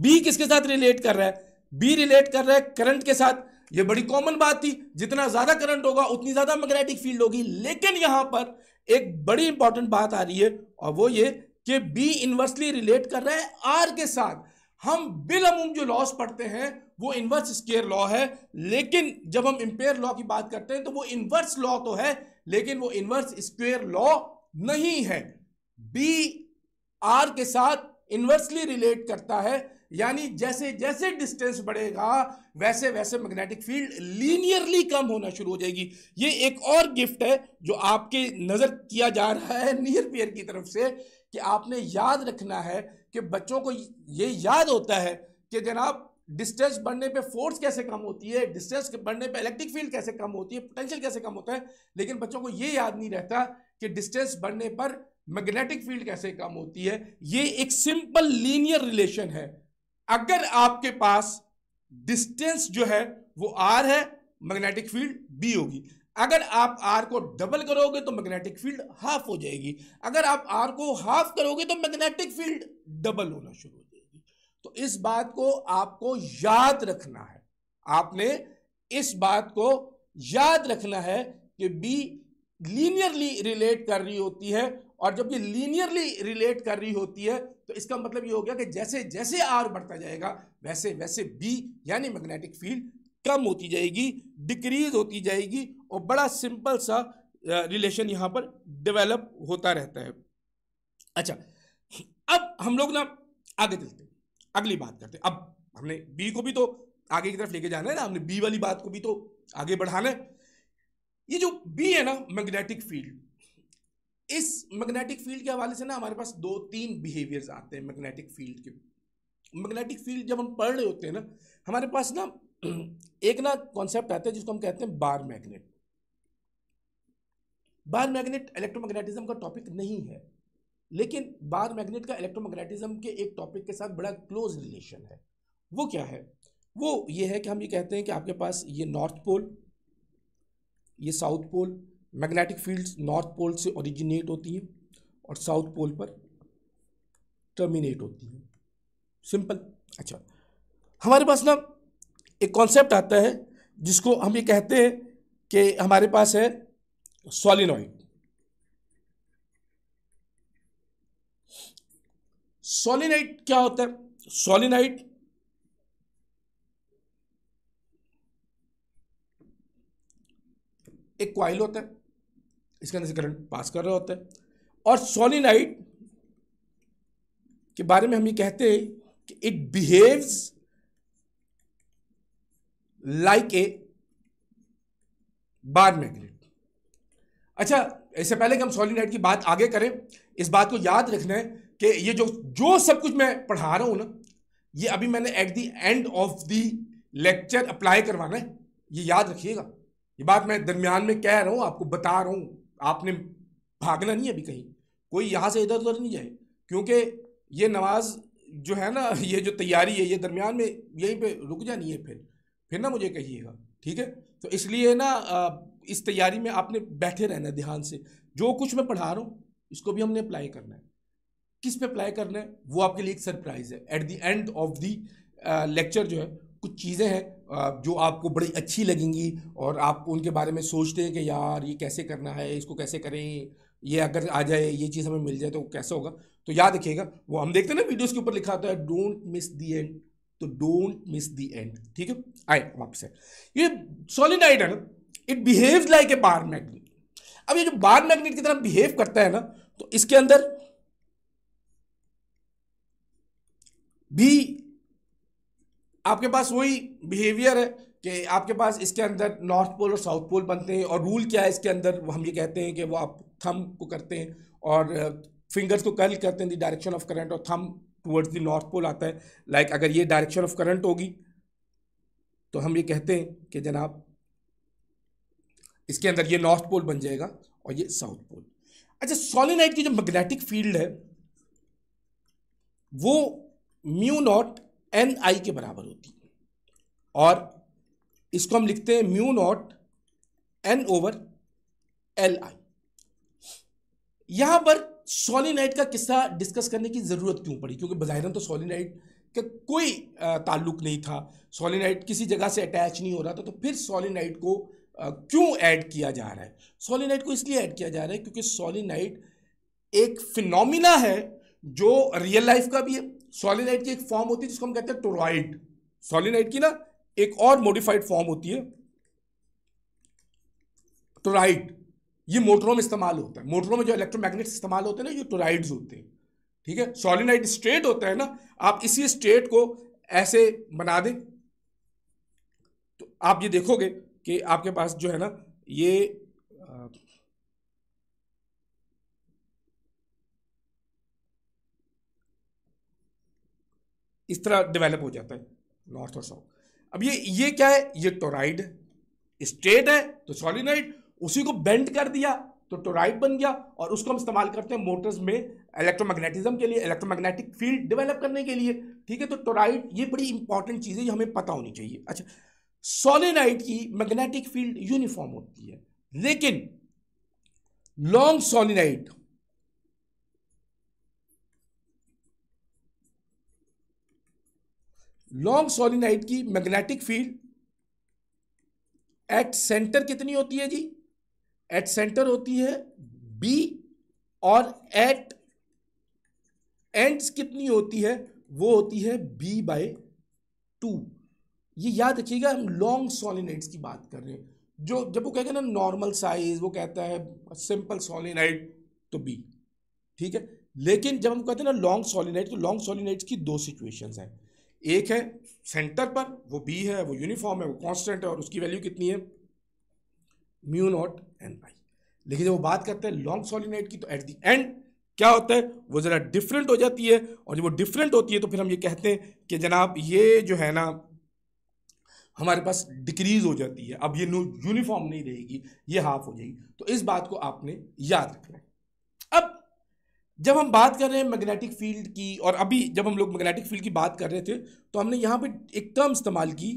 बी किसके साथ रिलेट कर रहा है बी रिलेट कर रहा है करंट के साथ ये बड़ी कॉमन बात थी जितना ज्यादा करंट होगा उतनी ज्यादा मैग्नेटिक फील्ड होगी लेकिन यहां पर एक बड़ी इंपॉर्टेंट बात आ रही है और वो ये कि बी इनवर्सली रिलेट कर रहा है आर के साथ हम बिलमूम जो लॉस पढ़ते हैं वो इन्वर्स स्केयर लॉ है लेकिन जब हम इम्पेयर लॉ की बात करते हैं तो वो इन्वर्स लॉ तो है लेकिन वो इन्वर्स स्क्वेयर लॉ नहीं है बी आर के साथ इन्वर्सली रिलेट करता है यानी जैसे जैसे डिस्टेंस बढ़ेगा वैसे वैसे मैग्नेटिक फील्ड लीनियरली कम होना शुरू हो जाएगी ये एक और गिफ्ट है जो आपके नज़र किया जा रहा है नियर पियर की तरफ से कि आपने याद रखना है कि बच्चों को ये याद होता है कि जनाब डिस्टेंस बढ़ने पे फोर्स कैसे कम होती है डिस्टेंस बढ़ने पे इलेक्ट्रिक फील्ड कैसे कम होती है पोटेंशियल कैसे कम होता है लेकिन बच्चों को ये याद नहीं रहता कि डिस्टेंस बढ़ने पर मैग्नेटिक फील्ड कैसे कम होती है ये एक सिंपल लीनियर रिलेशन है अगर आपके पास डिस्टेंस जो है वो आर है मैग्नेटिक फील्ड बी होगी अगर आप आर को डबल करोगे तो मैग्नेटिक फील्ड हाफ हो जाएगी अगर आप आर को हाफ करोगे तो मैग्नेटिक फील्ड डबल होना शुरू हो जाएगी तो इस बात को आपको याद रखना है आपने इस बात को याद रखना है कि बी लीनियरली रिलेट कर रही होती है और जब ये लीनियरली रिलेट कर रही होती है तो इसका मतलब ये हो गया कि जैसे जैसे आर बढ़ता जाएगा वैसे वैसे बी यानी मैग्नेटिक फील्ड कम होती जाएगी डिक्रीज होती जाएगी और बड़ा सिंपल सा रिलेशन यहाँ पर डेवलप होता रहता है अच्छा अब हम लोग ना आगे चलते हैं अगली बात करते हैं अब हमने बी को भी तो आगे की तरफ लेके जाना है ना हमने बी वाली बात को भी तो आगे बढ़ाना है ये जो बी है ना मैग्नेटिक फील्ड इस मैग्नेटिक फील्ड के हवाले से ना हमारे पास दो तीन बिहेवियर्स आते हैं मैग्नेटिक फील्ड के मैग्नेटिक फील्ड जब हम पढ़ रहे होते हैं ना हमारे पास ना एक ना कॉन्सेप्ट आता है जिसको हम कहते हैं bar magnet bar magnet electromagnetism का टॉपिक नहीं है लेकिन बार मैग्नेट का इलेक्ट्रोमैग्नेटिज्म के एक टॉपिक के साथ बड़ा क्लोज रिलेशन है वो क्या है वो ये है कि हम ये कहते हैं कि आपके पास ये नॉर्थ पोल ये south pole magnetic fields north pole से ओरिजिनेट होती हैं और साउथ पोल पर टर्मिनेट होती हैं सिंपल अच्छा हमारे पास ना एक कॉन्सेप्ट आता है जिसको हम ये कहते हैं कि हमारे पास है सॉलिनॉइड सॉलिनाइट क्या होता है सॉलिनाइट एक क्वाइल होता है इसके अंदर से करंट पास कर रहा होता है और सोलिनाइट के बारे में हम ये कहते हैं कि it behaves like a bar magnet अच्छा इससे पहले कि हम सोलिनाइट की बात आगे करें इस बात को याद रखना है कि ये जो जो सब कुछ मैं पढ़ा रहा हूं ना ये अभी मैंने at the end of the lecture apply करवाना है ये याद रखिएगा ये बात मैं दरमियान में कह रहा हूं आपको बता रहा हूं आपने भागना नहीं अभी कहीं कोई यहाँ से इधर उधर नहीं जाए क्योंकि ये नमाज जो है ना ये जो तैयारी है ये दरमियान में यहीं पे रुक जानी है फिर फिर ना मुझे कहिएगा ठीक है तो इसलिए ना इस तैयारी में आपने बैठे रहना ध्यान से जो कुछ मैं पढ़ा रहा हूँ इसको भी हमने अप्लाई करना है किस पे अप्लाई करना है वो आपके लिए एक सरप्राइज़ है at the end of the lecture जो है कुछ चीज़ें हैं जो आपको बड़ी अच्छी लगेंगी और आप उनके बारे में सोचते हैं कि यार ये कैसे करना है इसको कैसे करें ये अगर आ जाए ये चीज़ हमें मिल जाए तो कैसा होगा तो याद रखिएगा वो हम देखते हैं ना वीडियोस के ऊपर लिखा होता है डोंट मिस दी एंड तो डोंट मिस दी एंड ठीक है आए वापस है ये solenoid it behave like a bar magnet अब ये जो बार मैग्नेट की तरह बिहेव करता है ना तो इसके अंदर भी आपके पास वही बिहेवियर है कि आपके पास इसके अंदर नॉर्थ पोल और साउथ पोल बनते हैं और रूल क्या है इसके अंदर हम ये कहते हैं कि वो आप थम को करते हैं और फिंगर्स uh, को कर्ल करते हैं दी डायरेक्शन ऑफ करंट और थम टूवर्ड्स दी नॉर्थ पोल आता है लाइक like अगर ये डायरेक्शन ऑफ करंट होगी तो हम ये कहते हैं कि जनाब इसके अंदर ये नॉर्थ पोल बन जाएगा और ये साउथ पोल अच्छा सोलिनाइट की जो मैग्नेटिक फील्ड है वो म्यू नॉट एन आई के बराबर होती है और इसको हम लिखते हैं mu naught N over L I यहां पर सोलिनाइट का किस्सा डिस्कस करने की ज़रूरत क्यों पड़ी क्योंकि बजायरन तो सोलिनाइट का कोई ताल्लुक नहीं था सोलिनाइट किसी जगह से अटैच नहीं हो रहा था तो फिर सोलिनाइट को क्यों ऐड किया जा रहा है सोलिनाइट को इसलिए ऐड किया जा रहा है क्योंकि सोलिनाइट एक फिनोमिना है जो रियल लाइफ का भी है सॉलिनाइट की एक फॉर्म होती है जिसको हम कहते हैं टोराइड सॉलिनाइट की ना एक और मॉडिफाइड फॉर्म होती है टोराइड ये मोटरों में इस्तेमाल होता है मोटरों में जो इलेक्ट्रोमैग्नेट इस्तेमाल होते हैं ना ये टोराइड होते हैं ठीक है सॉलिनाइट स्ट्रेट होता है ना आप इसी स्ट्रेट को ऐसे बना दें तो आप ये देखोगे कि आपके पास जो है ना ये इस तरह डेवलप हो जाता है नॉर्थ और साउथ अब ये ये क्या है ये टोराइड स्ट्रेट है तो सॉलिनाइड उसी को बेंड कर दिया तो टोराइड बन गया और उसको हम इस्तेमाल करते हैं मोटर्स में इलेक्ट्रोमैग्नेटिज्म के लिए इलेक्ट्रोमैग्नेटिक फील्ड डेवलप करने के लिए ठीक है तो टोराइड ये बड़ी इंपॉर्टेंट चीज़ है जो हमें पता होनी चाहिए अच्छा सोलिनाइट की मैग्नेटिक फील्ड यूनिफॉर्म होती है लेकिन लॉन्ग सोलेनाइट लॉन्ग सोलिनाइट की मैग्नेटिक फील्ड एट सेंटर कितनी होती है जी एट सेंटर होती है बी और एट एंड्स कितनी होती है वो होती है बी बाय टू ये याद रखिएगा हम लॉन्ग सोलिनाइट्स की बात कर रहे हैं जो जब वो हैं ना नॉर्मल साइज वो कहता है सिंपल सोलिनाइट तो बी ठीक है लेकिन जब हम कहते हैं ना लॉन्ग सोलिनाइट तो लॉन्ग सोलिनाइट्स की दो सिचुएशंस हैं एक है सेंटर पर वो बी है वो यूनिफॉर्म है वो कांस्टेंट है और उसकी वैल्यू कितनी है म्यू नॉट एन आई लेकिन जब वो बात करते हैं लॉन्ग सॉलिनेट की तो एट दी एंड क्या होता है वो ज़रा डिफरेंट हो जाती है और जब वो डिफरेंट होती है तो फिर हम ये कहते हैं कि जनाब ये जो है ना हमारे पास डिक्रीज हो जाती है अब ये यूनिफॉर्म नहीं रहेगी ये हाफ हो जाएगी तो इस बात को आपने याद रखना है अब जब हम बात कर रहे हैं मैग्नेटिक फील्ड की और अभी जब हम लोग मैग्नेटिक फील्ड की बात कर रहे थे तो हमने यहाँ पे एक टर्म इस्तेमाल की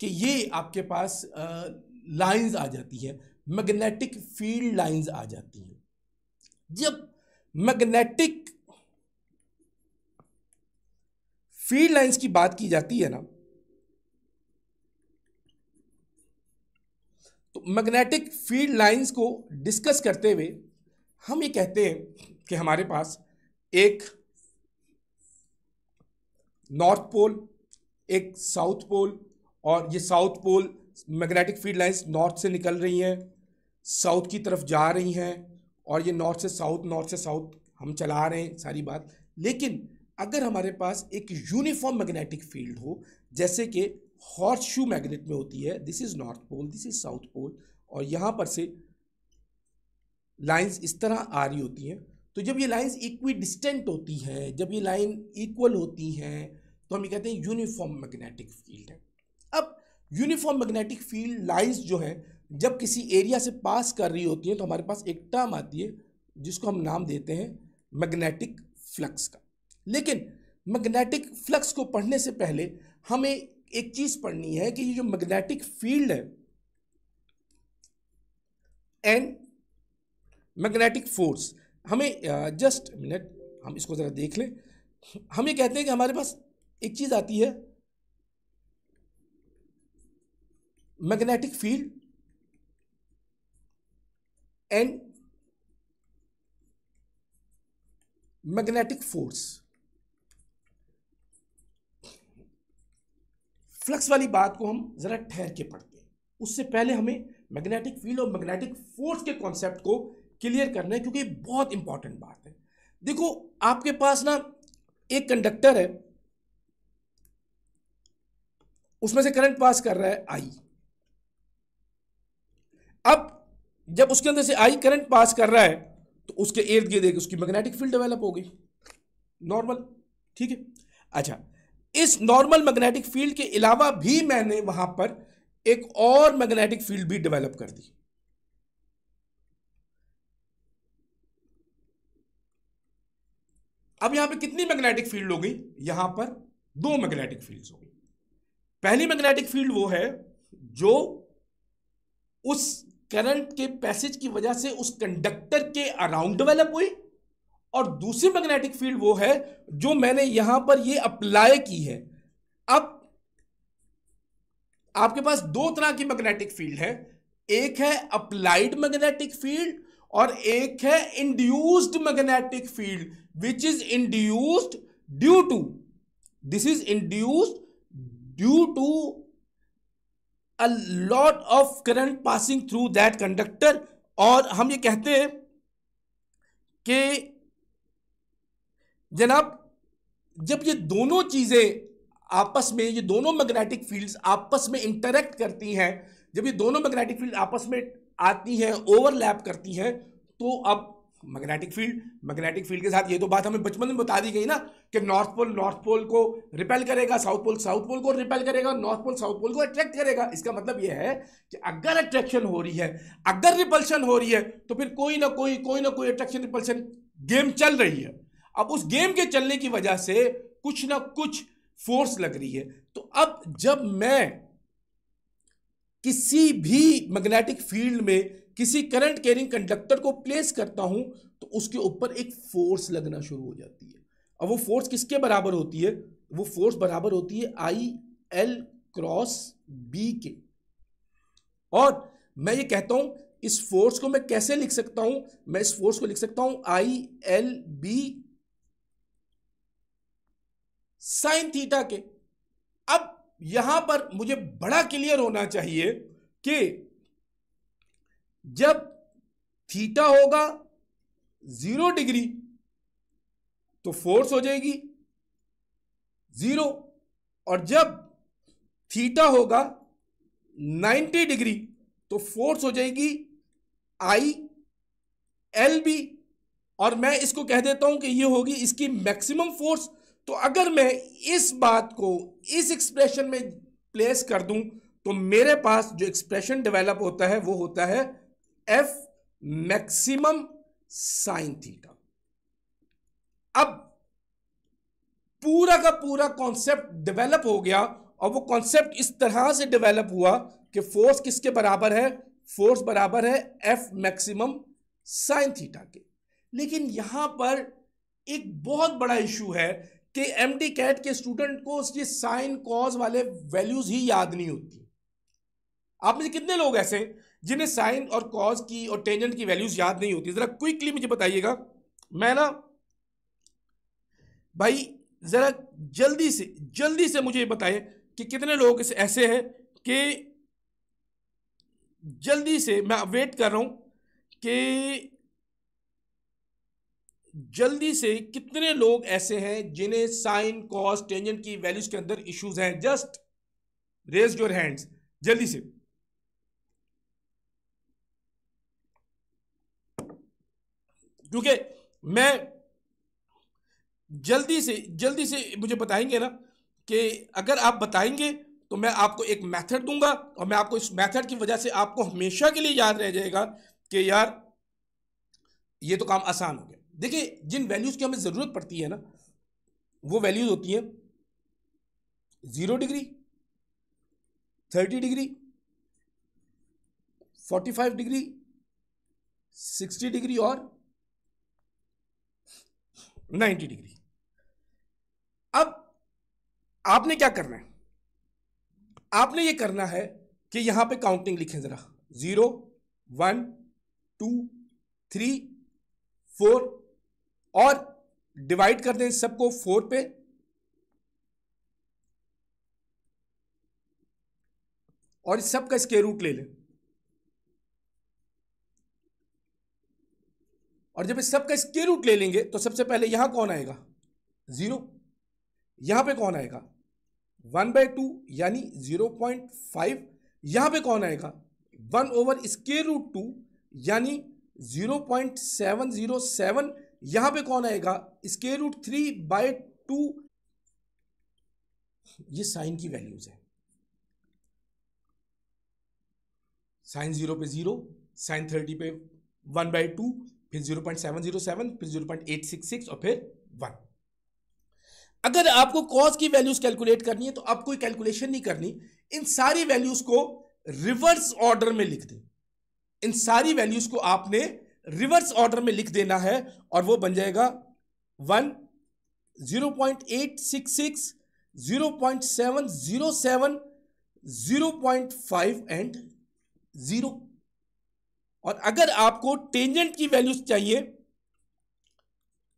कि ये आपके पास लाइंस आ जाती है मैग्नेटिक फील्ड लाइंस आ जाती हैं जब मैग्नेटिक फील्ड लाइंस की बात की जाती है ना तो मैग्नेटिक फील्ड लाइंस को डिस्कस करते हुए हम ये कहते हैं कि हमारे पास एक नॉर्थ पोल एक साउथ पोल और ये south pole magnetic field lines north से निकल रही हैं साउथ की तरफ जा रही हैं और ये नॉर्थ से साउथ नॉर्थ से साउथ हम चला रहे हैं सारी बात लेकिन अगर हमारे पास एक यूनिफॉर्म मैग्नेटिक फील्ड हो जैसे कि हॉर्स शू मैगनेट में होती है this is north pole this is south pole और यहाँ पर से लाइंस इस तरह आ रही होती हैं तो जब ये लाइंस इक्वी डिस्टेंट होती हैं जब ये लाइन इक्वल होती हैं तो हम ये कहते हैं यूनिफॉर्म मैग्नेटिक फील्ड है अब यूनिफॉर्म मैग्नेटिक फील्ड लाइंस जो है जब किसी एरिया से पास कर रही होती हैं तो हमारे पास एक टर्म आती है जिसको हम नाम देते हैं मैग्नेटिक फ्लक्स का लेकिन मैग्नेटिक फ्लक्स को पढ़ने से पहले हमें एक चीज़ पढ़नी है कि ये जो मैग्नेटिक फील्ड है एंड मैग्नेटिक फोर्स हमें जस्ट मिनट हम इसको ज़रा देख लें हम ये कहते हैं कि हमारे पास एक चीज़ आती है magnetic field and magnetic force flux वाली बात को हम ज़रा ठहर के पढ़ते हैं उससे पहले हमें मैग्नेटिक फील्ड और मैग्नेटिक फोर्स के कॉन्सेप्ट को क्लियर करना है क्योंकि बहुत इंपॉर्टेंट बात है देखो आपके पास ना एक कंडक्टर है उसमें से करंट पास कर रहा है आई अब जब उसके अंदर से आई करंट पास कर रहा है तो उसके इर्द गिर्द उसकी मैग्नेटिक फील्ड डेवलप हो गई नॉर्मल ठीक है अच्छा इस नॉर्मल मैग्नेटिक फील्ड के अलावा भी मैंने वहां पर एक और मैग्नेटिक फील्ड भी डेवलप कर दी अब यहां पे कितनी मैग्नेटिक फील्ड हो गई यहां पर दो मैग्नेटिक फील्ड्स हो गई पहली मैग्नेटिक फील्ड वो है जो उस करंट के पैसेज की वजह से उस कंडक्टर के अराउंड डेवलप हुई और दूसरी मैग्नेटिक फील्ड वो है जो मैंने यहां पर ये अप्लाई की है अब आपके पास दो तरह की मैग्नेटिक फील्ड है एक है अप्लाइड मैग्नेटिक फील्ड और एक है induced magnetic field which is induced due to this is induced due to a lot of current passing through that conductor और हम ये कहते हैं कि जनाब जब ये दोनों चीज़ें आपस में ये दोनों मैग्नेटिक फील्ड्स आपस में इंटरेक्ट करती हैं जब ये दोनों मैग्नेटिक फील्ड आपस में आती हैं ओवरलैप करती हैं तो अब मैग्नेटिक फील्ड मैग्नेटिक फील्ड के साथ ये तो बात हमें बचपन में बता दी गई ना कि नॉर्थ पोल नॉर्थ पोल को रिपेल करेगा साउथ पोल साउथ पोल को रिपेल करेगा नॉर्थ पोल साउथ पोल को अट्रैक्ट करेगा इसका मतलब ये है कि अगर अट्रैक्शन हो रही है अगर रिपल्शन हो रही है तो फिर कोई ना कोई कोई ना कोई अट्रैक्शन रिपल्शन गेम चल रही है अब उस गेम के चलने की वजह से कुछ ना कुछ फोर्स लग रही है तो अब जब मैं किसी भी मैग्नेटिक फील्ड में किसी करंट कैरिंग कंडक्टर को प्लेस करता हूं तो उसके ऊपर एक फोर्स लगना शुरू हो जाती है अब वो फोर्स किसके बराबर होती है वो फोर्स बराबर होती है आई एल क्रॉस बी के और मैं ये कहता हूं इस फोर्स को मैं कैसे लिख सकता हूं मैं इस फोर्स को लिख सकता हूं I L B sine theta के अब यहां पर मुझे बड़ा क्लियर होना चाहिए कि जब थीटा होगा जीरो डिग्री तो फोर्स हो जाएगी जीरो और जब थीटा होगा 90 डिग्री तो फोर्स हो जाएगी आई एल बी और मैं इसको कह देता हूं कि ये होगी इसकी मैक्सिमम फोर्स तो अगर मैं इस बात को इस एक्सप्रेशन में प्लेस कर दूं तो मेरे पास जो एक्सप्रेशन डेवलप होता है वो होता है एफ मैक्सिमम साइन थीटा अब पूरा का पूरा कॉन्सेप्ट डेवलप हो गया और वो कॉन्सेप्ट इस तरह से डेवलप हुआ कि फोर्स किसके बराबर है फोर्स बराबर है एफ मैक्सिमम साइन थीटा के लेकिन यहां पर एक बहुत बड़ा इशू है कि एम टी कैट के स्टूडेंट को उसकी साइन कॉज वाले वैल्यूज ही याद नहीं होती आप में से कितने लोग ऐसे हैं जिन्हें साइन और कॉज की और टेंजेंट की वैल्यूज याद नहीं होती ज़रा क्विकली मुझे बताइएगा मैं ना भाई ज़रा जल्दी से जल्दी से मुझे बताइए कि कितने लोग ऐसे हैं कि जल्दी से मैं वेट कर रहा हूं कि जल्दी से कितने लोग ऐसे हैं जिन्हें साइन कॉस टेंजेंट की वैल्यूज के अंदर इश्यूज हैं जस्ट रेज योर हैंड्स जल्दी से क्योंकि मैं जल्दी से जल्दी से मुझे बताएंगे ना कि अगर आप बताएंगे तो मैं आपको एक मेथड दूंगा और मैं आपको इस मेथड की वजह से आपको हमेशा के लिए याद रह जाएगा कि यार ये तो काम आसान हो गया देखिए जिन वैल्यूज़ की हमें ज़रूरत पड़ती है ना वो वैल्यूज़ होती हैं zero degree thirty degree forty five degree sixty degree और नाइन्टी डिग्री अब आपने क्या करना है आपने ये करना है कि यहां पे काउंटिंग लिखें ज़रा zero one two three four और डिवाइड कर दें सबको फोर पे और इस सब स्केयर रूट ले लें और जब इस सबका स्केयर रूट ले लेंगे तो सबसे पहले यहां कौन आएगा जीरो यहां पे कौन आएगा वन बाय टू यानी जीरो पॉइंट फाइव यहां पे कौन आएगा one over square root two यानी zero point seven zero seven यहां पे कौन आएगा square root three by two ये साइन की वैल्यूज है साइन जीरो पे जीरो साइन थर्टी पे वन बाई टू फिर zero point seven zero seven फिर zero point eight six six और फिर वन अगर आपको कॉज की वैल्यूज कैलकुलेट करनी है तो आप कोई कैलकुलेशन नहीं करनी इन सारी वैल्यूज को रिवर्स ऑर्डर में लिख दें इन सारी वैल्यूज को आपने रिवर्स ऑर्डर में लिख देना है और वो बन जाएगा one zero point eight six six zero point seven zero seven zero point five and zero और अगर आपको टेंजेंट की वैल्यूज चाहिए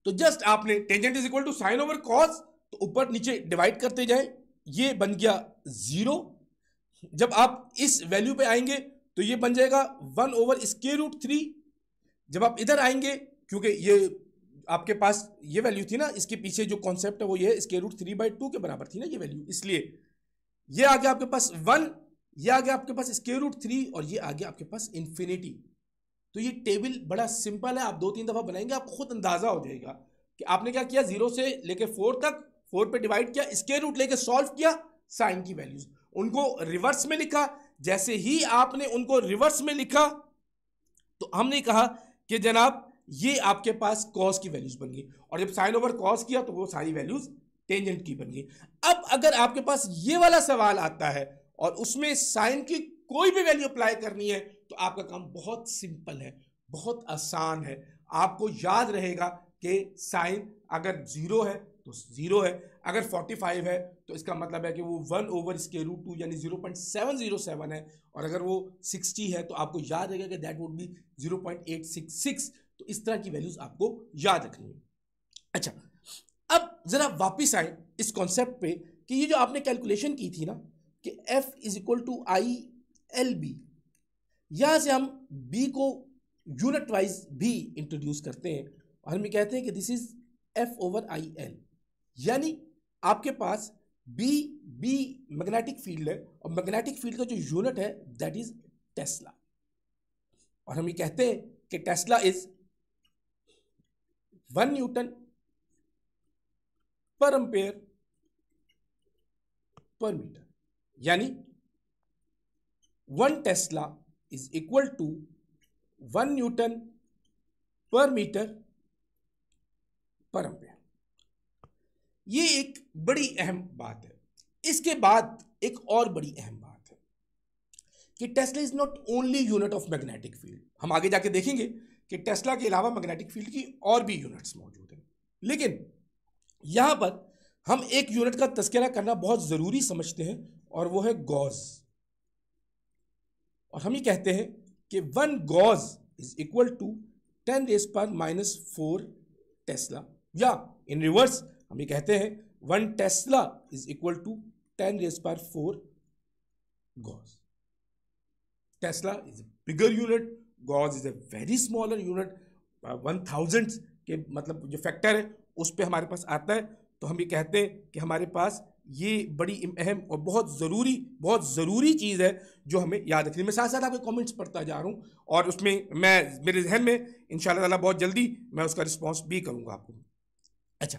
तो जस्ट आपने tangent is equal to sine over cos तो ऊपर नीचे डिवाइड करते जाए ये बन गया जीरो जब आप इस वैल्यू पे आएंगे तो ये बन जाएगा one over square root three जब आप इधर आएंगे क्योंकि ये आपके पास ये वैल्यू थी ना इसके पीछे जो कॉन्सेप्ट है वो ये इसके रूट थ्री बाई टू के बराबर थी ना ये वैल्यू इसलिए ये आ गया आपके पास वन ये आ गया आपके पास स्केयर रूट थ्री और ये आ गया आपके पास इन्फिनिटी तो ये टेबल बड़ा सिंपल है आप दो तीन दफ़ा बनाएंगे आप खुद अंदाज़ा हो जाएगा कि आपने क्या किया जीरो से लेके फोर तक फोर पे डिवाइड किया स्केयर रूट लेके सॉल्व किया साइन की वैल्यूज उनको रिवर्स में लिखा जैसे ही आपने उनको रिवर्स में लिखा तो हमने कहा कि जनाब ये आपके पास कॉस की वैल्यूज बन गई और जब साइन ओवर कॉस किया तो वो सारी वैल्यूज टेंजेंट की बन गई अब अगर आपके पास ये वाला सवाल आता है और उसमें साइन की कोई भी वैल्यू अप्लाई करनी है तो आपका काम बहुत सिंपल है बहुत आसान है आपको याद रहेगा कि साइन अगर जीरो है तो जीरो है अगर 45 है तो इसका मतलब है कि वो वन ओवर इसके रूट टू यानी zero point seven zero seven है और अगर वो 60 है तो आपको याद रहेगा कि that would be zero point eight six six तो इस तरह की वैल्यूज़ आपको याद रखनी है अच्छा अब ज़रा वापस आए इस कॉन्सेप्ट पे कि ये जो आपने कैलकुलेशन की थी ना कि F is equal to I L B यहाँ से हम B को यूनिट वाइज भी इंट्रोड्यूस करते हैं और हम ये कहते हैं कि this is F over I L यानी आपके पास बी बी मैग्नेटिक फील्ड है और मैग्नेटिक फील्ड का जो यूनिट है दैट इज टेस्ला और हम ये कहते हैं कि tesla is one newton per ampere per metre यानी one tesla is equal to one newton per metre per ampere ये एक बड़ी अहम बात है इसके बाद एक और बड़ी अहम बात है कि tesla is not only unit of magnetic field हम आगे जाके देखेंगे कि टेस्ला के अलावा मैग्नेटिक फील्ड की और भी यूनिट्स मौजूद हैं लेकिन यहाँ पर हम एक यूनिट का तस्करा करना बहुत ज़रूरी समझते हैं और वो है गॉज और हम ये कहते हैं कि one gauss is equal to ten raise पर माइनस फोर टेस्ला या इन रिवर्स हम ये कहते हैं one tesla is equal to ten raise power four gauss tesla is a bigger unit gauss is a very smaller unit one thousand के मतलब जो factor है उस पर हमारे पास आता है तो हम ये कहते हैं कि हमारे पास ये बड़ी अहम और बहुत ज़रूरी बहुत ज़रूरी चीज़ है जो हमें याद रखनी मैं साथ साथ आपके कमेंट्स पढ़ता जा रहा हूँ और उसमें मैं मेरे जहन में इन ताला बहुत जल्दी मैं उसका रिस्पॉन्स भी करूँगा आपको अच्छा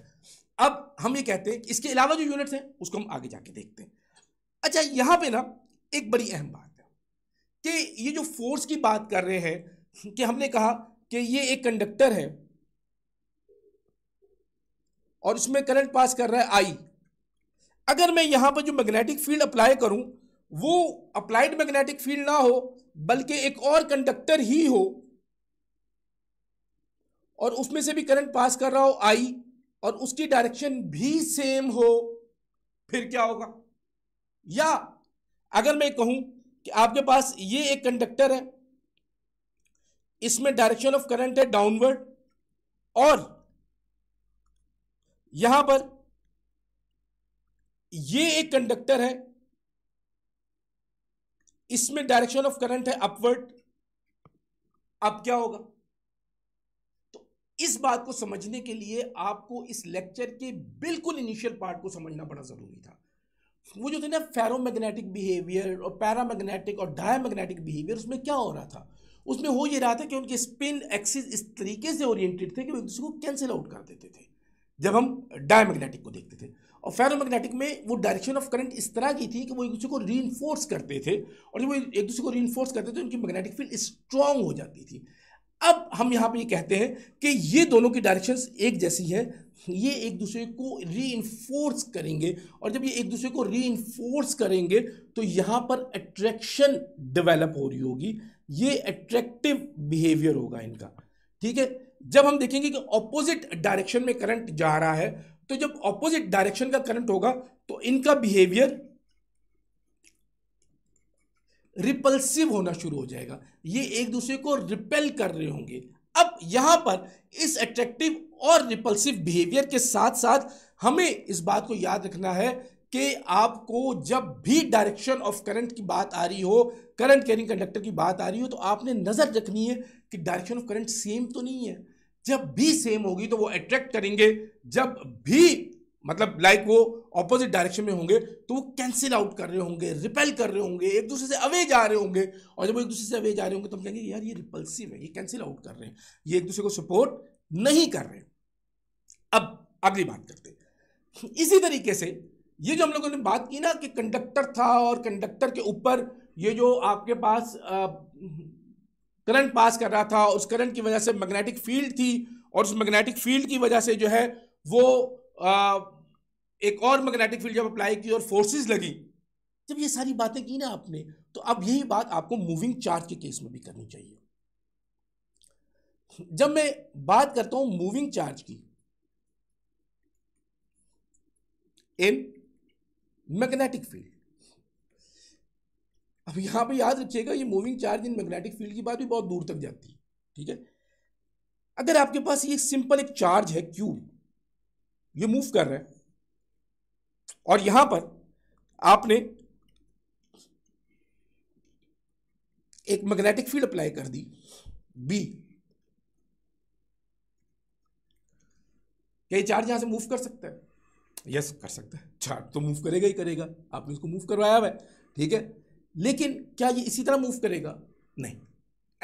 अब हम ये कहते हैं कि इसके अलावा जो यूनिट्स हैं उसको हम आगे जाके देखते हैं अच्छा यहाँ पे ना एक बड़ी अहम बात है कि ये जो फोर्स की बात कर रहे हैं कि हमने कहा कि ये एक कंडक्टर है और उसमें करंट पास कर रहा है आई अगर मैं यहाँ पर जो मैग्नेटिक फील्ड अप्लाई करूँ वो अप्लाइड मैग्नेटिक फील्ड ना हो बल्कि एक और कंडक्टर ही हो और उसमें से भी करंट पास कर रहा हो आई और उसकी डायरेक्शन भी सेम हो फिर क्या होगा या अगर मैं कहूं कि आपके पास ये एक कंडक्टर है इसमें डायरेक्शन ऑफ करंट है डाउनवर्ड और यहां पर ये एक कंडक्टर है इसमें डायरेक्शन ऑफ करंट है अपवर्ड अब क्या होगा इस बात को समझने के लिए आपको इस लेक्चर के बिल्कुल इनिशियल पार्ट को समझना बड़ा ज़रूरी था वो जो थे ना फेरोमैग्नेटिक बिहेवियर और पैरामैग्नेटिक और डायमैग्नेटिक बिहेवियर उसमें क्या हो रहा था उसमें हो ये रहा था कि उनके स्पिन एक्सिस इस तरीके से ओरिएंटेड थे कि वो एक दूसरे को कैंसिल आउट कर देते थे जब हम डायमैग्नेटिक को देखते थे और फेरोमैग्नेटिक में वो डायरेक्शन ऑफ करंट इस तरह की थी कि वो एक दूसरे को रीइन्फोर्स करते थे और जब वो एक दूसरे को रीइन्फोर्स करते थे उनकी मैग्नेटिक फील्ड स्ट्रांग हो जाती थी अब हम यहाँ पे ये कहते हैं कि ये दोनों की डायरेक्शंस एक जैसी है ये एक दूसरे को री करेंगे और जब ये एक दूसरे को री करेंगे तो यहाँ पर अट्रैक्शन डेवलप हो रही होगी ये अट्रैक्टिव बिहेवियर होगा इनका ठीक है जब हम देखेंगे कि ऑपोजिट डायरेक्शन में करंट जा रहा है तो जब ऑपोजिट डायरेक्शन का करंट होगा तो इनका बिहेवियर रिपल्सिव होना शुरू हो जाएगा ये एक दूसरे को रिपेल कर रहे होंगे अब यहाँ पर इस अट्रैक्टिव और रिपल्सिव बिहेवियर के साथ साथ हमें इस बात को याद रखना है कि आपको जब भी डायरेक्शन ऑफ करंट की बात आ रही हो करंट कैरिंग कंडक्टर की बात आ रही हो तो आपने नज़र रखनी है कि डायरेक्शन ऑफ करंट सेम तो नहीं है जब भी सेम होगी तो वो अट्रैक्ट करेंगे जब भी मतलब लाइक वो ऑपोजिट डायरेक्शन में होंगे तो वो कैंसिल आउट कर रहे होंगे रिपेल कर रहे होंगे एक दूसरे से अवे जा रहे होंगे और जब वो एक दूसरे से अवे जा रहे होंगे तो हम कहेंगे यार ये रिपल्सिव है ये कैंसिल आउट कर रहे हैं ये एक दूसरे को सपोर्ट नहीं कर रहे अब अगली बात करते हैं इसी तरीके से ये जो हम लोगों ने बात की ना कि कंडक्टर था और कंडक्टर के ऊपर ये जो आपके पास करंट पास कर रहा था उस करंट की वजह से मैग्नेटिक फील्ड थी और उस मैग्नेटिक फील्ड की वजह से जो है वो आ, एक और मैग्नेटिक फील्ड जब अप्लाई की और फोर्सेस लगी जब ये सारी बातें की ना आपने तो अब यही बात आपको मूविंग चार्ज के केस में भी करनी चाहिए जब मैं बात करता हूं मूविंग चार्ज की इन मैग्नेटिक फील्ड अब यहां पे याद रखिएगा ये moving charge in magnetic field की बात भी बहुत दूर तक जाती है ठीक है अगर आपके पास ये सिंपल एक चार्ज है क्यू ये मूव कर रहा है और यहां पर आपने एक मैग्नेटिक फील्ड अप्लाई कर दी बी क्या ये चार्ज यहां से मूव कर सकता है यस yes, कर सकता है चार्ज तो मूव करेगा ही करेगा आपने उसको मूव करवाया हुआ है ठीक है लेकिन क्या ये इसी तरह मूव करेगा नहीं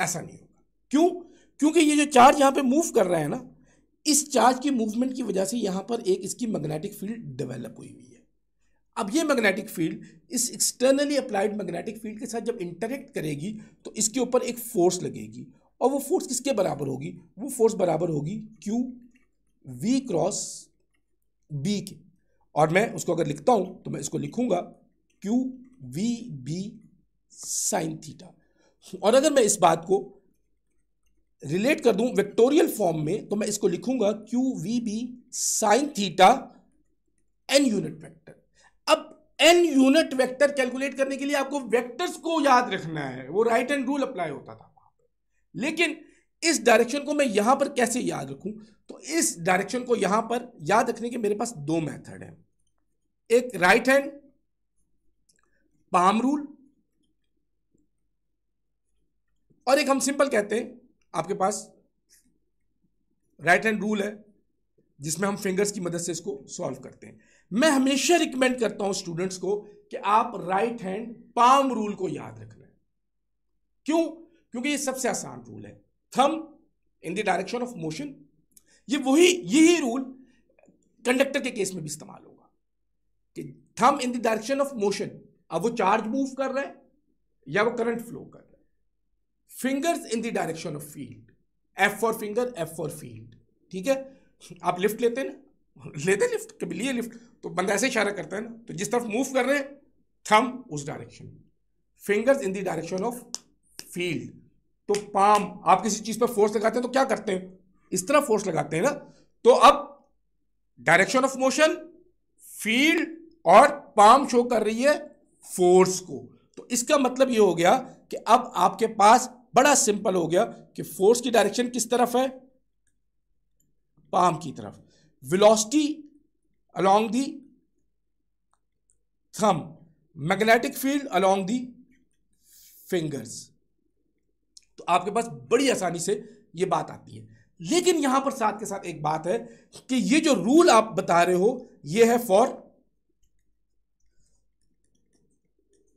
ऐसा नहीं होगा क्यों क्योंकि ये जो चार्ज यहां पे मूव कर रहा है ना इस चार्ज की मूवमेंट की वजह से यहां पर एक इसकी मैग्नेटिक फील्ड डेवलप हुई हुई है अब ये मैग्नेटिक फील्ड इस एक्सटर्नली अप्लाइड मैग्नेटिक फील्ड के साथ जब इंटरेक्ट करेगी तो इसके ऊपर एक फोर्स लगेगी और वो फोर्स किसके बराबर होगी वो फोर्स बराबर होगी क्यू वी क्रॉस बी के और मैं उसको अगर लिखता हूँ तो मैं इसको लिखूँगा Q V B sine theta और अगर मैं इस बात को रिलेट कर दूं वेक्टोरियल फॉर्म में तो मैं इसको लिखूंगा Q V B sine theta N unit vector N unit vector calculate करने के लिए आपको वेक्टर्स को याद रखना है वो राइट एंड रूल अप्लाई होता था वहां पर लेकिन इस डायरेक्शन को मैं यहां पर कैसे याद रखूं तो इस डायरेक्शन को यहां पर याद रखने के मेरे पास दो मेथड हैं एक राइट हैंड पाम रूल और एक हम सिंपल कहते हैं आपके पास राइट हैंड रूल है जिसमें हम फिंगर्स की मदद से इसको सॉल्व करते हैं मैं हमेशा रिकमेंड करता हूं स्टूडेंट्स को कि आप राइट हैंड पाम रूल को याद रखना है क्यों क्योंकि ये सबसे आसान रूल है thumb in the direction of motion ये वही यही रूल कंडक्टर के केस में भी इस्तेमाल होगा कि thumb in the direction of motion अब वो चार्ज मूव कर रहा है या वो करंट फ्लो कर रहा है fingers in the direction of field F for finger F for field ठीक है आप लिफ्ट लेते हैं ना ले दे लिफ्ट कभी लिए लिफ्ट तो बंदा ऐसे इशारा करता है ना तो जिस तरफ मूव कर रहे हैं थम उस direction fingers in the direction of field तो पाम आप किसी चीज़ पर फोर्स लगाते हैं तो क्या करते हैं इस तरह फोर्स लगाते हैं ना तो अब डायरेक्शन ऑफ मोशन फील्ड और पाम शो कर रही है फोर्स को तो इसका मतलब ये हो गया कि अब आपके पास बड़ा सिंपल हो गया कि फोर्स की डायरेक्शन किस तरफ है पाम की तरफ velocity along the thumb, magnetic field along the fingers. तो आपके पास बड़ी आसानी से ये बात आती है लेकिन यहां पर साथ के साथ एक बात है कि ये जो रूल आप बता रहे हो ये है फॉर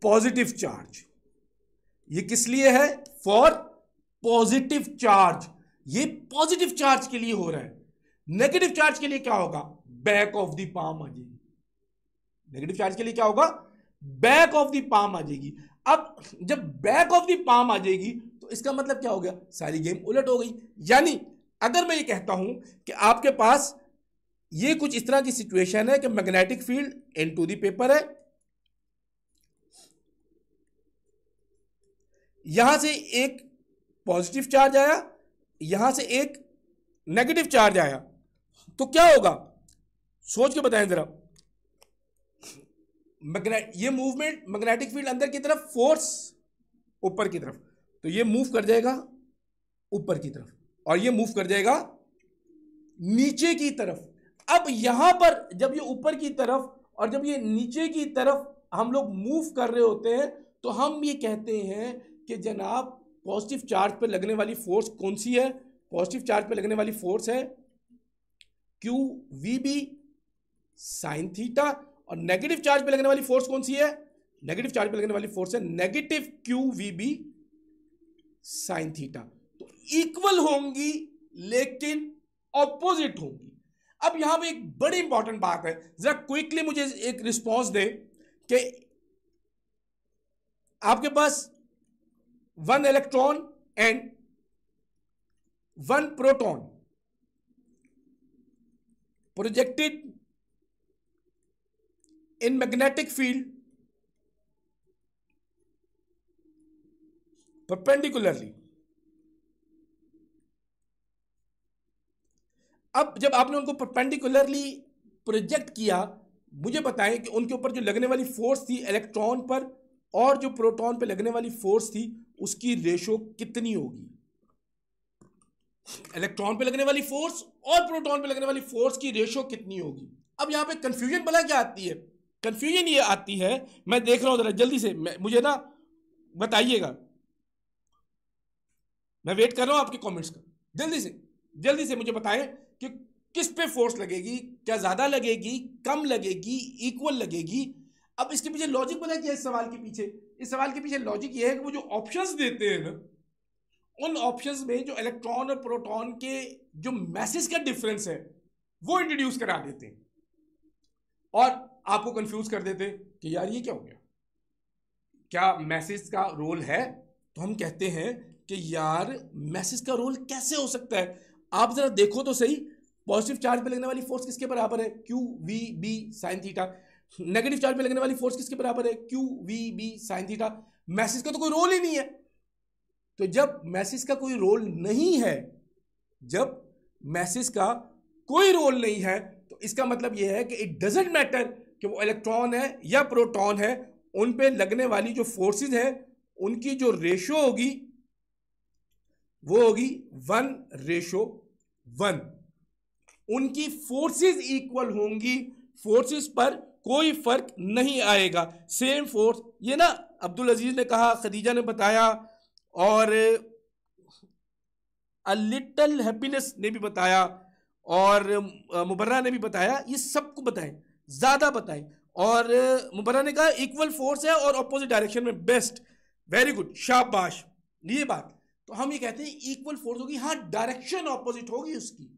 पॉजिटिव चार्ज ये किस लिए है फॉर पॉजिटिव चार्ज ये पॉजिटिव चार्ज के लिए हो रहा है नेगेटिव चार्ज के लिए क्या होगा बैक ऑफ दी पाम आ जाएगी नेगेटिव चार्ज के लिए क्या होगा बैक ऑफ दी पाम आ जाएगी अब जब बैक ऑफ दी पाम आ जाएगी तो इसका मतलब क्या हो गया सारी गेम उलट हो गई यानी अगर मैं ये कहता हूं कि आपके पास ये कुछ इस तरह की सिचुएशन है कि magnetic field into the paper है यहां से एक पॉजिटिव चार्ज आया यहां से एक नेगेटिव चार्ज आया तो क्या होगा सोच के बताएं जरा ये मूवमेंट मैग्नेटिक फील्ड अंदर की तरफ फोर्स ऊपर की तरफ तो ये मूव कर जाएगा ऊपर की तरफ और ये मूव कर जाएगा नीचे की तरफ अब यहां पर जब ये ऊपर की तरफ और जब ये नीचे की तरफ हम लोग मूव कर रहे होते हैं तो हम ये कहते हैं कि जनाब पॉजिटिव चार्ज पर लगने वाली फोर्स कौन सी है पॉजिटिव चार्ज पर लगने वाली फोर्स है Q V B sine theta और नेगेटिव चार्ज पे लगने वाली फोर्स कौन सी है नेगेटिव चार्ज पे लगने वाली फोर्स है negative Q V B sine theta तो इक्वल होंगी लेकिन ऑपोजिट होंगी अब यहां पे एक बड़ी इंपॉर्टेंट बात है जरा क्विकली मुझे एक रिस्पॉन्स दे कि आपके पास one electron and one proton projected in magnetic field perpendicularly अब जब आपने उनको परपेंडिकुलरली प्रोजेक्ट किया मुझे बताएं कि उनके ऊपर जो लगने वाली फोर्स थी इलेक्ट्रॉन पर और जो प्रोटॉन पर लगने वाली फोर्स थी उसकी रेशो कितनी होगी इलेक्ट्रॉन पे लगने वाली फोर्स और प्रोटॉन पे लगने वाली फोर्स की रेशियो कितनी होगी अब यहाँ पे कंफ्यूजन भला क्या आती है कंफ्यूजन ये आती है मैं देख रहा हूँ जल्दी से मैं मुझे ना बताइएगा मैं वेट कर रहा हूँ आपके कमेंट्स का जल्दी से जल्दी से मुझे बताएं कि किस पे फोर्स लगेगी क्या ज़्यादा लगेगी कम लगेगी इक्वल लगेगी अब इसके पीछे लॉजिक बना क्या इस सवाल के पीछे इस सवाल के पीछे लॉजिक ये है कि वो जो ऑप्शंस देते हैं ना उन ऑप्शंस में जो इलेक्ट्रॉन और प्रोटॉन के जो मैसेज का डिफरेंस है वो इंट्रोड्यूस करा देते हैं और आपको कंफ्यूज कर देते कि यार ये क्या हो गया क्या मैसेज का रोल है तो हम कहते हैं कि यार मैसेज का रोल कैसे हो सकता है आप जरा देखो तो सही पॉजिटिव चार्ज पे लगने वाली फोर्स किसके बराबर है Q V B sine theta negative charge पे लगने वाली फोर्स किसके बराबर है Q V B sine theta message का तो कोई रोल ही नहीं है तो जब मैसेज का कोई रोल नहीं है जब मैसेज का कोई रोल नहीं है तो इसका मतलब यह है कि इट डजेंट मैटर कि वो इलेक्ट्रॉन है या प्रोटॉन है उन पे लगने वाली जो फोर्सेस हैं उनकी जो रेशो होगी वो होगी वन रेशो वन उनकी फोर्सेस इक्वल होंगी फोर्सेस पर कोई फर्क नहीं आएगा सेम फोर्स ये ना अब्दुल अजीज ने कहा खदीजा ने बताया और अ लिटल हैप्पीनेस ने भी बताया और मुबर्रा ने भी बताया ये सबको बताएं ज़्यादा बताएं और मुबर्रा ने कहा इक्वल फोर्स है और अपोजिट डायरेक्शन में बेस्ट वेरी गुड शाबाश ये बात तो हम ये कहते हैं इक्वल फोर्स होगी हाँ डायरेक्शन ऑपोजिट होगी उसकी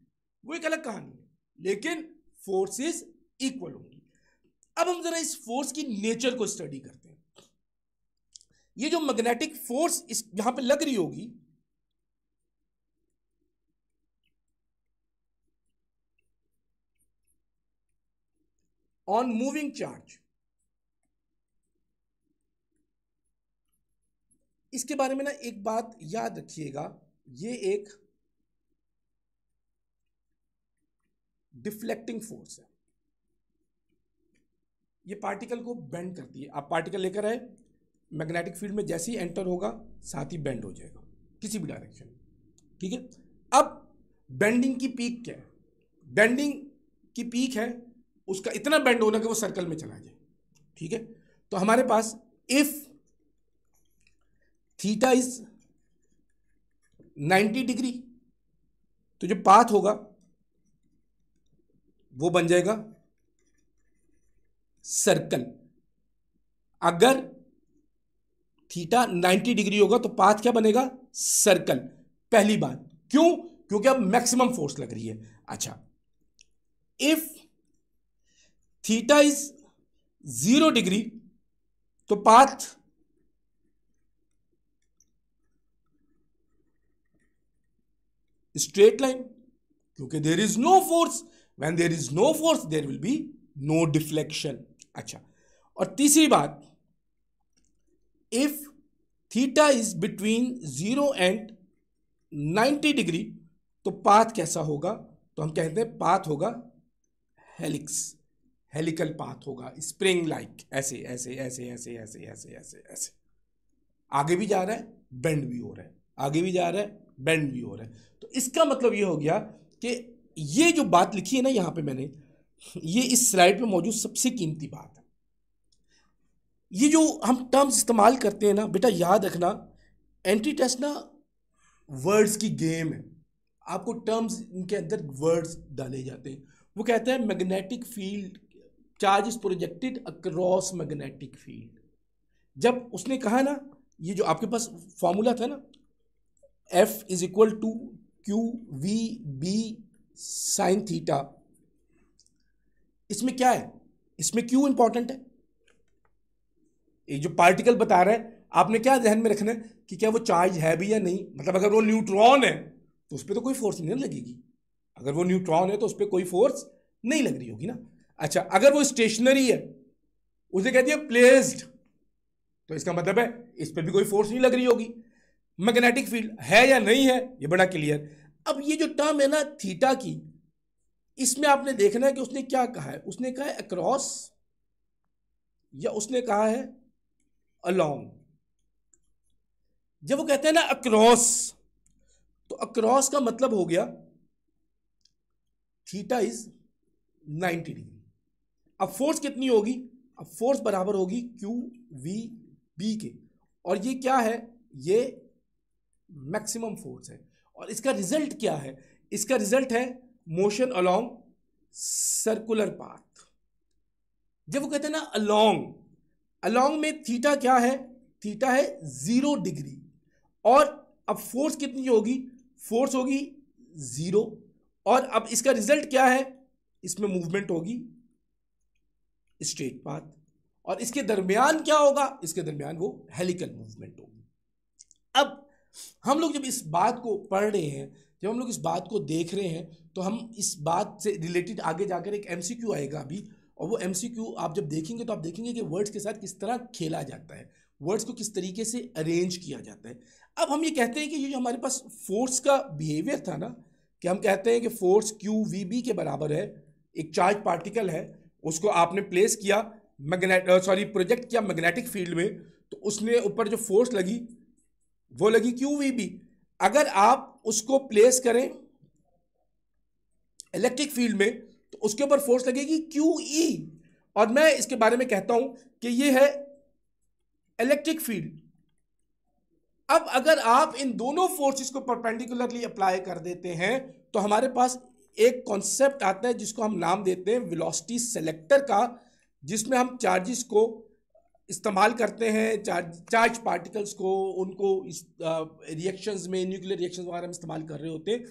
वो एक अलग कहानी है लेकिन फोर्सेस इक्वल होंगी अब हम जरा इस फोर्स की नेचर को स्टडी करते हैं ये जो मैग्नेटिक फोर्स इस यहां पे लग रही होगी ऑन मूविंग चार्ज इसके बारे में ना एक बात याद रखिएगा ये एक डिफ्लेक्टिंग फोर्स है ये पार्टिकल को बेंड करती है आप पार्टिकल लेकर आए मैग्नेटिक फील्ड में जैसे ही एंटर होगा साथ ही बेंड हो जाएगा किसी भी डायरेक्शन ठीक है अब बेंडिंग की पीक क्या है बेंडिंग की पीक है उसका इतना बेंड होना कि वो सर्कल में चला जाए ठीक है तो हमारे पास इफ थीटा इज 90 डिग्री तो जो पाथ होगा वो बन जाएगा सर्कल अगर थीटा 90 डिग्री होगा तो पाथ क्या बनेगा सर्कल पहली बात क्यों क्योंकि अब मैक्सिमम फोर्स लग रही है अच्छा if theta is zero degree तो पाथ स्ट्रेट लाइन क्योंकि there is no force when there is no force there will be no deflection अच्छा और तीसरी बात if theta is between zero and ninety degree तो पाथ कैसा होगा तो हम कहते हैं पाथ होगा helix helical पाथ होगा स्प्रिंग लाइक ऐसे ऐसे ऐसे ऐसे ऐसे ऐसे ऐसे ऐसे आगे भी जा रहा है bend भी हो रहा है आगे भी जा रहा है bend भी हो रहा है तो इसका मतलब ये हो गया कि ये जो बात लिखी है ना यहाँ पे मैंने ये इस स्लाइड पे मौजूद सबसे कीमती बात है ये जो हम टर्म्स इस्तेमाल करते हैं ना बेटा याद रखना एंटी टेस्ट ना वर्ड्स की गेम है आपको टर्म्स इनके अंदर वर्ड्स डाले जाते हैं वो कहते हैं magnetic field charge is projected across magnetic field जब उसने कहा ना ये जो आपके पास फॉर्मूला था ना F is equal to Q V B sine theta इसमें क्या है इसमें क्यू इंपॉर्टेंट है ये जो पार्टिकल बता रहा है आपने क्या जहन में रखना है कि क्या वो चार्ज है भी या नहीं मतलब अगर वो न्यूट्रॉन है तो उस पर तो कोई फोर्स नहीं लगेगी अगर वो न्यूट्रॉन है तो उस पर कोई फोर्स नहीं लग रही होगी ना अच्छा अगर वो स्टेशनरी है उसे कहती है प्लेस्ड तो इसका मतलब है इस पर भी कोई फोर्स नहीं लग रही होगी मैग्नेटिक फील्ड है या नहीं है ये बड़ा क्लियर अब ये जो टर्म है ना थीटा की इसमें आपने देखना है कि उसने क्या कहा है उसने कहा है अक्रॉस या उसने कहा है अलोंग जब वो कहते हैं ना अक्रॉस तो अक्रॉस का मतलब हो गया थीटा इज 90 डिग्री अब फोर्स कितनी होगी अब फोर्स बराबर होगी क्यू वी बी के और ये क्या है ये मैक्सिमम फोर्स है और इसका रिजल्ट क्या है इसका रिजल्ट है मोशन अलोंग सर्कुलर पाथ जब वो कहते हैं ना अलोंग अलोंग में थीटा क्या है थीटा है ज़ीरो डिग्री और अब फोर्स कितनी होगी फोर्स होगी ज़ीरो और अब इसका रिजल्ट क्या है इसमें मूवमेंट होगी स्ट्रेट पाथ और इसके दरमियान क्या होगा इसके दरमियान वो हेलिकल मूवमेंट होगी अब हम लोग जब इस बात को पढ़ रहे हैं जब हम लोग इस बात को देख रहे हैं तो हम इस बात से रिलेटेड आगे जाकर एक एमसीक्यू आएगा अभी और वो एम आप जब देखेंगे तो आप देखेंगे कि वर्ड्स के साथ किस तरह खेला जाता है वर्ड्स को किस तरीके से अरेंज किया जाता है अब हम ये कहते हैं कि ये जो हमारे पास फोर्स का बिहेवियर था ना कि हम कहते हैं कि फोर्स क्यू वी बी के बराबर है एक चार्ज पार्टिकल है उसको आपने प्लेस किया मैग्नेट सॉरी प्रोजेक्ट किया मैग्नेटिक फील्ड में तो उसने ऊपर जो फोर्स लगी वो लगी क्यू वी बी अगर आप उसको प्लेस करें इलेक्ट्रिक फील्ड में उसके ऊपर फोर्स लगेगी क्यू ई e. और मैं इसके बारे में कहता हूं कि ये है इलेक्ट्रिक फील्ड अब अगर आप इन दोनों फोर्सेस को परपेंडिकुलरली अप्लाई कर देते हैं तो हमारे पास एक कॉन्सेप्ट आता है जिसको हम नाम देते हैं वेलोसिटी सेलेक्टर का जिसमें हम चार्जेस को इस्तेमाल करते हैं चार्ज चार्ज पार्टिकल्स को उनको इस रिएक्शंस में न्यूक्लियर रिएक्शंस वगैरह में इस्तेमाल कर रहे होते हैं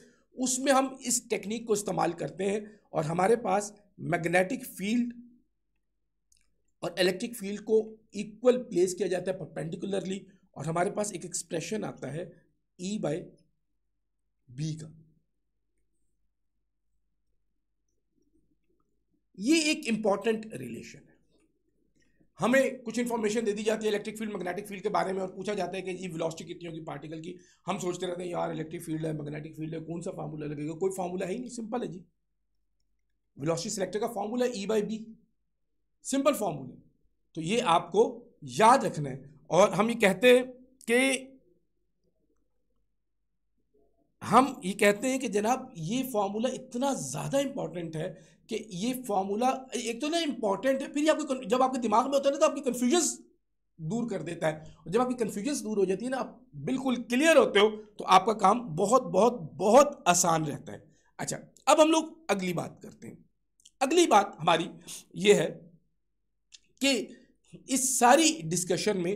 उसमें हम इस टेक्निक को इस्तेमाल करते हैं और हमारे पास मैग्नेटिक फील्ड और इलेक्ट्रिक फील्ड को इक्वल प्लेस किया जाता है परपेंडिकुलरली और हमारे पास एक एक्सप्रेशन आता है ई बाय बी का ये एक इंपॉर्टेंट रिलेशन है हमें कुछ इंफॉर्मेशन दे दी जाती है इलेक्ट्रिक फील्ड मैग्नेटिक फील्ड के बारे में और पूछा जाता है कि ये वेलोसिटी कितनी होगी पार्टिकल की हम सोचते रहते हैं यार इलेक्ट्रिक फील्ड है मैग्नेटिक फील्ड है कौन सा फार्मूला लगेगा कोई फार्मूला है ही नहीं सिंपल है जी वेलोसिटी सिलेक्टर का formula E by B simple formula तो ये आपको याद रखना है और हम ये कहते हैं कि हम ये कहते हैं कि जनाब ये फार्मूला इतना ज़्यादा इंपॉर्टेंट है कि ये फार्मूला एक तो ना इम्पॉर्टेंट है फिर ये आपको जब आपके दिमाग में होता है ना तो आपकी कन्फ्यूजन दूर कर देता है और जब आपकी कन्फ्यूजन दूर हो जाती है ना आप बिल्कुल क्लियर होते हो तो आपका काम बहुत बहुत बहुत आसान रहता है अच्छा अब हम लोग अगली बात करते हैं अगली बात हमारी ये है कि इस सारी डिस्कशन में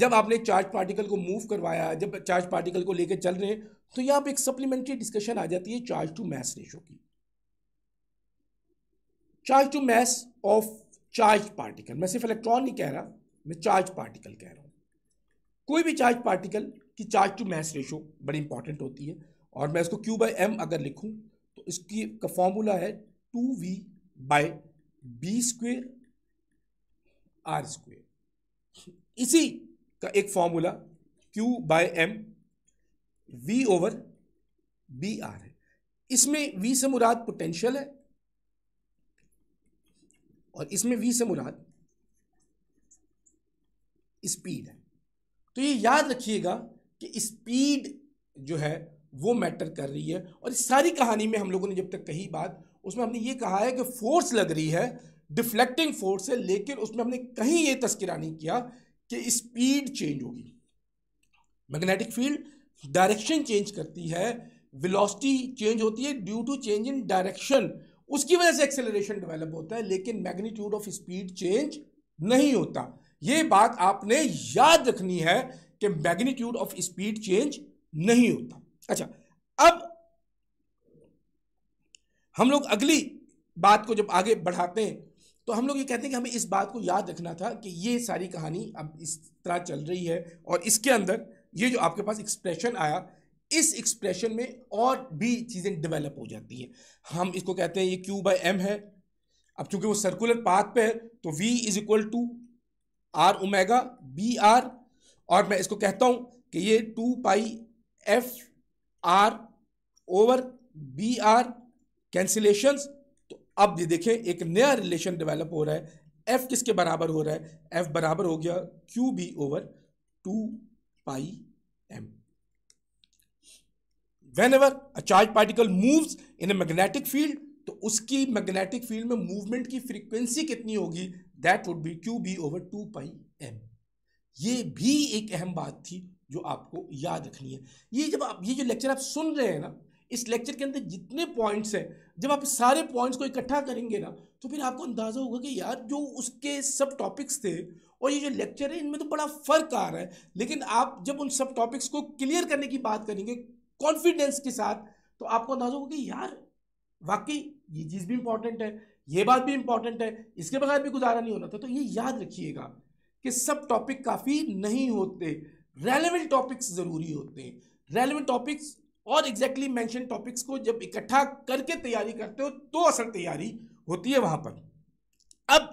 जब आपने चार्ज पार्टिकल को मूव करवाया जब चार्ज पार्टिकल को लेकर चल रहे हैं तो यहाँ पे एक सप्लीमेंट्री डिस्कशन आ जाती है चार्ज टू मैस रेशो की charge to mass of charge particle मैं सिर्फ इलेक्ट्रॉन नहीं कह रहा मैं चार्ज पार्टिकल कह रहा हूँ कोई भी चार्ज पार्टिकल की चार्ज टू मैस रेशो बड़ी इंपॉर्टेंट होती है और मैं इसको क्यू बाई एम अगर लिखूँ तो इसकी का फॉर्मूला है two V by B square R square इसी का एक formula Q by M V over B R है इसमें वी से मुराद पोटेंशियल है और इसमें वी से मुराद स्पीड है तो ये याद रखिएगा कि स्पीड जो है वो मैटर कर रही है और इस सारी कहानी में हम लोगों ने जब तक कही बात उसमें हमने ये कहा है कि फोर्स लग रही है डिफ्लेक्टिंग फोर्स है लेकिन उसमें हमने कहीं ये तस्करा नहीं किया कि स्पीड चेंज होगी मैग्नेटिक फील्ड डायरेक्शन चेंज करती है वेलोसिटी चेंज होती है due to change in direction उसकी वजह से एक्सेलरेशन डेवलप होता है लेकिन मैग्नीट्यूड ऑफ स्पीड चेंज नहीं होता ये बात आपने याद रखनी है कि मैग्नीट्यूड ऑफ स्पीड चेंज नहीं होता अच्छा अब हम लोग अगली बात को जब आगे बढ़ाते हैं तो हम लोग ये कहते हैं कि हमें इस बात को याद रखना था कि ये सारी कहानी अब इस तरह चल रही है और इसके अंदर ये जो आपके पास एक्सप्रेशन आया इस एक्सप्रेशन में और भी चीज़ें डेवलप हो जाती हैं हम इसको कहते हैं ये क्यू बाई एम है अब चूंकि वो सर्कुलर पाथ पे है तो V is equal to R omega B R और मैं इसको कहता हूँ कि ये two pi F R over B R cancellation तो अब ये देखें एक नया रिलेशन डेवलप हो रहा है एफ किसके बराबर हो रहा है एफ बराबर हो गया Q B over two pi M whenever a charge particle moves in a magnetic field तो उसकी मैग्नेटिक फील्ड में मूवमेंट की फ्रीक्वेंसी कितनी होगी that would be Q B over two pi M ये भी एक अहम बात थी जो आपको याद रखनी है ये जब आप ये जो लेक्चर आप सुन रहे हैं ना इस लेक्चर के अंदर जितने पॉइंट्स हैं जब आप सारे पॉइंट्स को इकट्ठा करेंगे ना तो फिर आपको अंदाज़ा होगा कि यार जो उसके सब टॉपिक्स थे और ये जो लेक्चर है इनमें तो बड़ा फ़र्क आ रहा है लेकिन आप जब उन सब टॉपिक्स को क्लियर करने की बात करेंगे कॉन्फिडेंस के साथ तो आपको अंदाज़ा होगा कि यार वाकई ये चीज़ भी इंपॉर्टेंट है ये बात भी इम्पॉर्टेंट है इसके बगैर भी गुजारा नहीं होना था तो ये याद रखिएगा कि सब टॉपिक काफ़ी नहीं होते रेलिवेंट टॉपिक्स ज़रूरी होते हैं रेलिवेंट टॉपिक्स और एग्जैक्टली मैंशन टॉपिक्स को जब इकट्ठा करके तैयारी करते हो तो असल तैयारी होती है वहाँ पर अब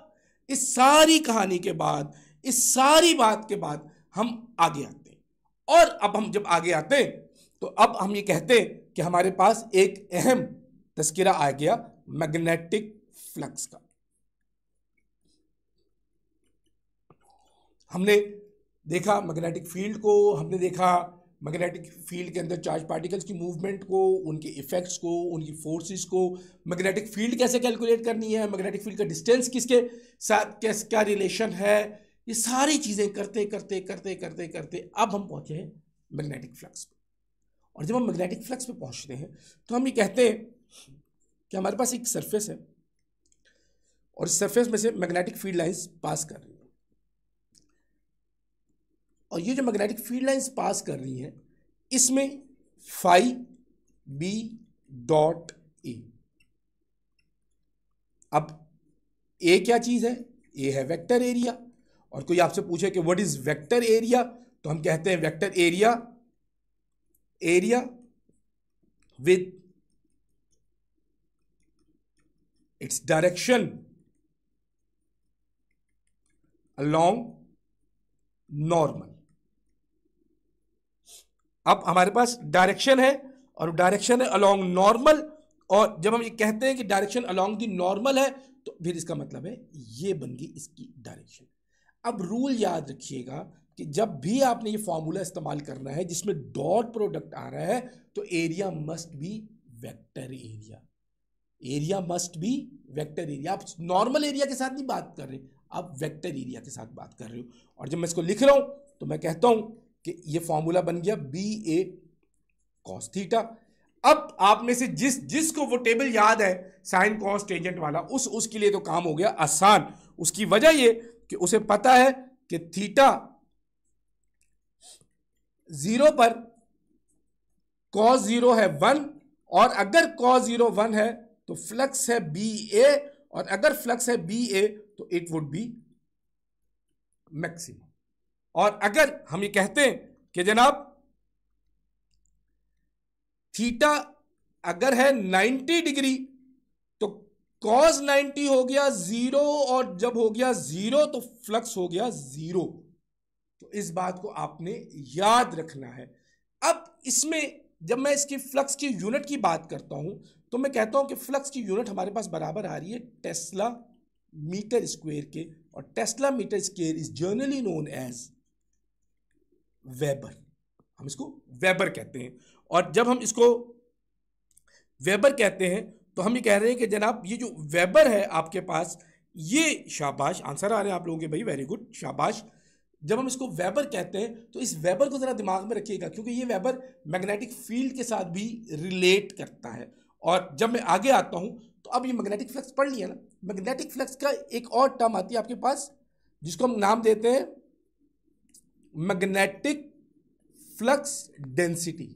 इस सारी कहानी के बाद इस सारी बात के बाद हम आगे आते हैं और अब हम जब आगे आते हैं तो अब हम ये कहते हैं कि हमारे पास एक अहम तस्करा आ गया मैग्नेटिक फ्लक्स का हमने देखा मैग्नेटिक फील्ड को हमने देखा मैग्नेटिक फील्ड के अंदर चार्ज पार्टिकल्स की मूवमेंट को उनके इफेक्ट्स को उनकी फोर्सेस को मैग्नेटिक फील्ड कैसे कैलकुलेट करनी है मैग्नेटिक फील्ड का डिस्टेंस किसके साथ कैस क्या रिलेशन है ये सारी चीज़ें करते करते करते करते करते अब हम पहुँचे हैं मैग्नेटिक फ्लक्स पर और जब हम मैग्नेटिक फ्लक्स पर पहुँचते हैं तो हम ये कहते हैं कि हमारे पास एक सरफेस है और इस सरफेस में से मैग्नेटिक फील्ड लाइन्स पास कर रही है और ये जो मैग्नेटिक फील्ड लाइंस पास कर रही हैं इसमें फाइव बी डॉट ए अब ए क्या चीज़ है ए है वेक्टर एरिया और कोई आपसे पूछे कि व्हाट इज़ वेक्टर एरिया तो हम कहते हैं vector area area with its direction along normal अब हमारे पास डायरेक्शन है और डायरेक्शन है अलोंग नॉर्मल और जब हम ये कहते हैं कि डायरेक्शन अलोंग दी नॉर्मल है तो फिर इसका मतलब है ये बन गई इसकी डायरेक्शन अब रूल याद रखिएगा कि जब भी आपने ये फॉर्मूला इस्तेमाल करना है जिसमें डॉट प्रोडक्ट आ रहा है तो area must be vector area area must be vector area आप नॉर्मल एरिया के साथ नहीं बात कर रहे आप वेक्टर एरिया के साथ बात कर रहे हो और जब मैं इसको लिख रहा हूं तो मैं कहता हूँ कि ये फॉर्मूला बन गया बी ए कॉस थीटा अब आप में से जिस जिसको वो टेबल याद है साइन कॉस्ट एजेंट वाला उस उसके लिए तो काम हो गया आसान उसकी वजह ये कि उसे पता है कि थीटा जीरो पर कॉस जीरो है वन और अगर कॉस जीरो वन है तो फ्लक्स है बी ए और अगर फ्लक्स है बी ए तो इट वुड बी मैक्सिमम और अगर हम ये कहते हैं कि जनाब थीटा अगर है 90 डिग्री तो कॉज 90 हो गया जीरो और जब हो गया जीरो तो फ्लक्स हो गया जीरो तो इस बात को आपने याद रखना है अब इसमें जब मैं इसकी फ्लक्स की यूनिट की बात करता हूं तो मैं कहता हूं कि फ्लक्स की यूनिट हमारे पास बराबर आ रही है टेस्ला मीटर स्क्वायर के और tesla metre square is generally known as weber हम इसको वेबर कहते हैं और जब हम इसको वेबर कहते हैं तो हम ये कह रहे हैं कि जनाब ये जो वेबर है आपके पास ये शाबाश आंसर आ रहे हैं आप लोगों के भाई वेरी गुड शाबाश जब हम इसको वेबर कहते हैं तो इस वेबर को ज़रा दिमाग में रखिएगा क्योंकि ये वेबर मैग्नेटिक फील्ड के साथ भी रिलेट करता है और जब मैं आगे आता हूँ तो अब ये मैग्नेटिक फ्लक्स पढ़ लिया ना मैग्नेटिक फ्लक्स का एक और टर्म आती है आपके पास जिसको हम नाम देते हैं magnetic flux density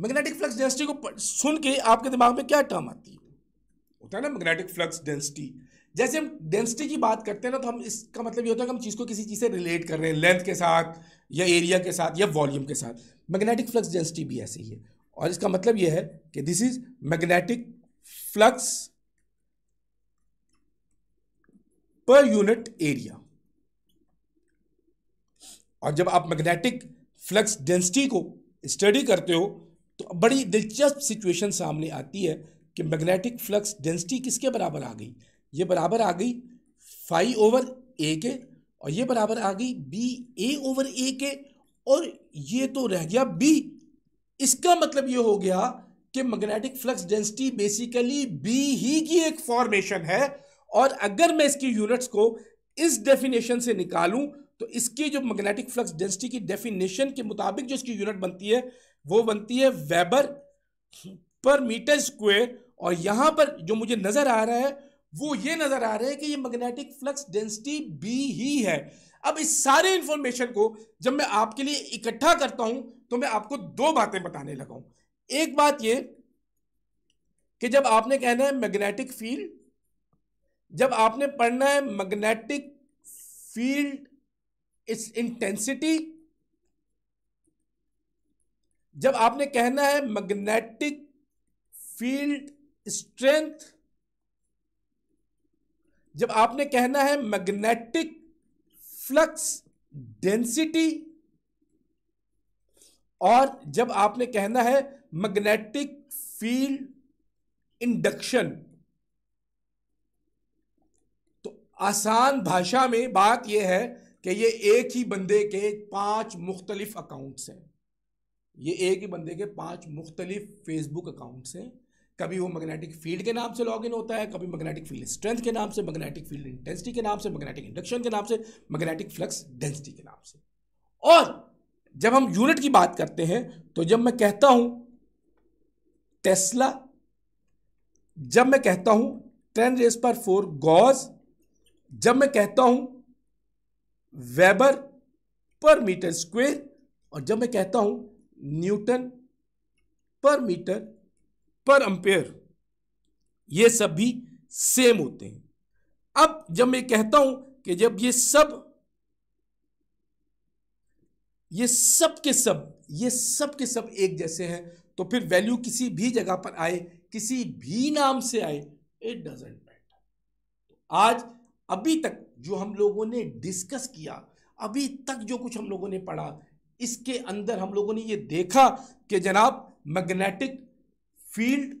magnetic flux density को सुन के आपके दिमाग में क्या टर्म आती है होता है ना मैग्नेटिक फ्लक्स डेंसिटी जैसे हम डेंसिटी की बात करते हैं ना तो हम इसका मतलब ये होता है कि हम चीज़ को किसी चीज़ से रिलेट कर रहे हैं लेंथ के साथ या एरिया के साथ या वॉल्यूम के साथ मैग्नेटिक फ्लक्स डेंसिटी भी ऐसे ही है और इसका मतलब यह है कि this is magnetic flux per unit area और जब आप मैग्नेटिक फ्लक्स डेंसिटी को स्टडी करते हो तो बड़ी दिलचस्प सिचुएशन सामने आती है कि मैग्नेटिक फ्लक्स डेंसिटी किसके बराबर आ गई ये बराबर आ गई फाइव ओवर ए के और ये बराबर आ गई बी ए ओवर ए के और ये तो रह गया बी इसका मतलब ये हो गया कि magnetic flux density basically B ही की एक फॉर्मेशन है और अगर मैं इसकी यूनिट्स को इस डेफिनेशन से निकालूं तो इसकी जो मैग्नेटिक फ्लक्स डेंसिटी की डेफिनेशन के मुताबिक जो इसकी यूनिट बनती है वो बनती है वेबर पर मीटर स्क्वेयर और यहां पर जो मुझे नज़र आ रहा है वो ये नज़र आ रहा है कि ये मैग्नेटिक फ्लक्स डेंसिटी बी ही है अब इस सारे इंफॉर्मेशन को जब मैं आपके लिए इकट्ठा करता हूं तो मैं आपको दो बातें बताने लगा एक बात ये कि जब आपने कहना है मैग्नेटिक फील्ड जब आपने पढ़ना है मैग्नेटिक फील्ड इस इंटेंसिटी जब आपने कहना है मैग्नेटिक फील्ड स्ट्रेंथ जब आपने कहना है मैग्नेटिक फ्लक्स डेंसिटी और जब आपने कहना है मैग्नेटिक फील्ड इंडक्शन आसान भाषा में बात यह है कि ये एक ही बंदे के पांच मुख्तलिफ अकाउंट्स हैं ये एक ही बंदे के पांच मुख्तलिफ फेसबुक अकाउंट्स हैं कभी वो मैग्नेटिक फील्ड के नाम से लॉगिन होता है कभी मैग्नेटिक फील्ड स्ट्रेंथ के नाम से मैग्नेटिक फील्ड इंटेंसिटी के नाम से मैग्नेटिक इंडक्शन के नाम से मैग्नेटिक फ्लक्स डेंसिटी के नाम से और जब हम यूनिट की बात करते हैं तो जब मैं कहता हूं टेस्ला जब मैं कहता हूं ten raise power four gauss जब मैं कहता हूं वेबर पर मीटर स्क्वेयर और जब मैं कहता हूं न्यूटन पर मीटर पर अंपेयर ये सब भी सेम होते हैं अब जब मैं कहता हूं कि जब ये सब ये सब के सब ये सब के सब एक जैसे हैं तो फिर वैल्यू किसी भी जगह पर आए किसी भी नाम से आए इट डजेंट मैटर आज अभी तक जो हम लोगों ने डिस्कस किया अभी तक जो कुछ हम लोगों ने पढ़ा इसके अंदर हम लोगों ने ये देखा कि जनाब मैग्नेटिक फील्ड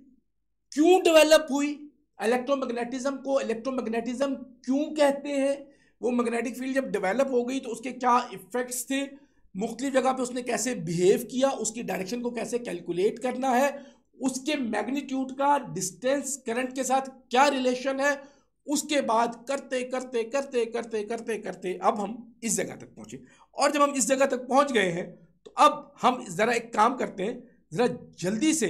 क्यों डेवलप हुई इलेक्ट्रोमैग्नेटिज्म को इलेक्ट्रोमैग्नेटिज्म क्यों कहते हैं वो मैग्नेटिक फील्ड जब डेवलप हो गई तो उसके क्या इफ़ेक्ट्स थे मुख्तलिफ जगह पे उसने कैसे बिहेव किया उसकी डायरेक्शन को कैसे कैलकुलेट करना है उसके मैग्नीट्यूड का डिस्टेंस करंट के साथ क्या रिलेशन है उसके बाद करते करते करते करते करते करते अब हम इस जगह तक पहुंचे और जब हम इस जगह तक पहुंच गए हैं तो अब हम ज़रा एक काम करते हैं ज़रा जल्दी से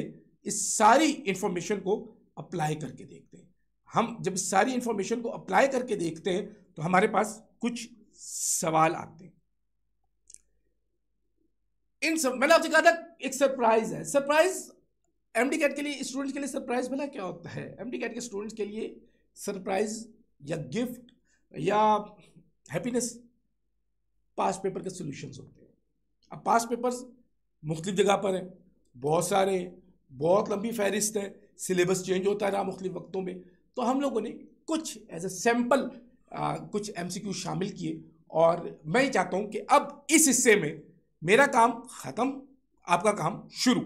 इस सारी इन्फॉर्मेशन को अप्लाई करके देखते हैं हम जब इस सारी इन्फॉर्मेशन को अप्लाई करके देखते हैं तो हमारे पास कुछ सवाल आते हैं इन सब मैंने आपसे कहा था एक सरप्राइज है सरप्राइज एमडी कैट के लिए स्टूडेंट्स के लिए सरप्राइज भला क्या होता है एमडी कैट के स्टूडेंट्स के लिए सरप्राइज या गिफ्ट या हैप्पीनेस पास्ट पेपर के सॉल्यूशंस होते हैं अब पास पेपर्स मुख्तलिफ जगह पर हैं बहुत सारे बहुत लंबी फहरिस्त है सिलेबस चेंज होता रहा मुख्तलिफ वक्तों में तो हम लोगों ने कुछ एज ए सैम्पल कुछ एम सी क्यू शामिल किए और मैं चाहता हूँ कि अब इस हिस्से में मेरा काम ख़त्म आपका काम शुरू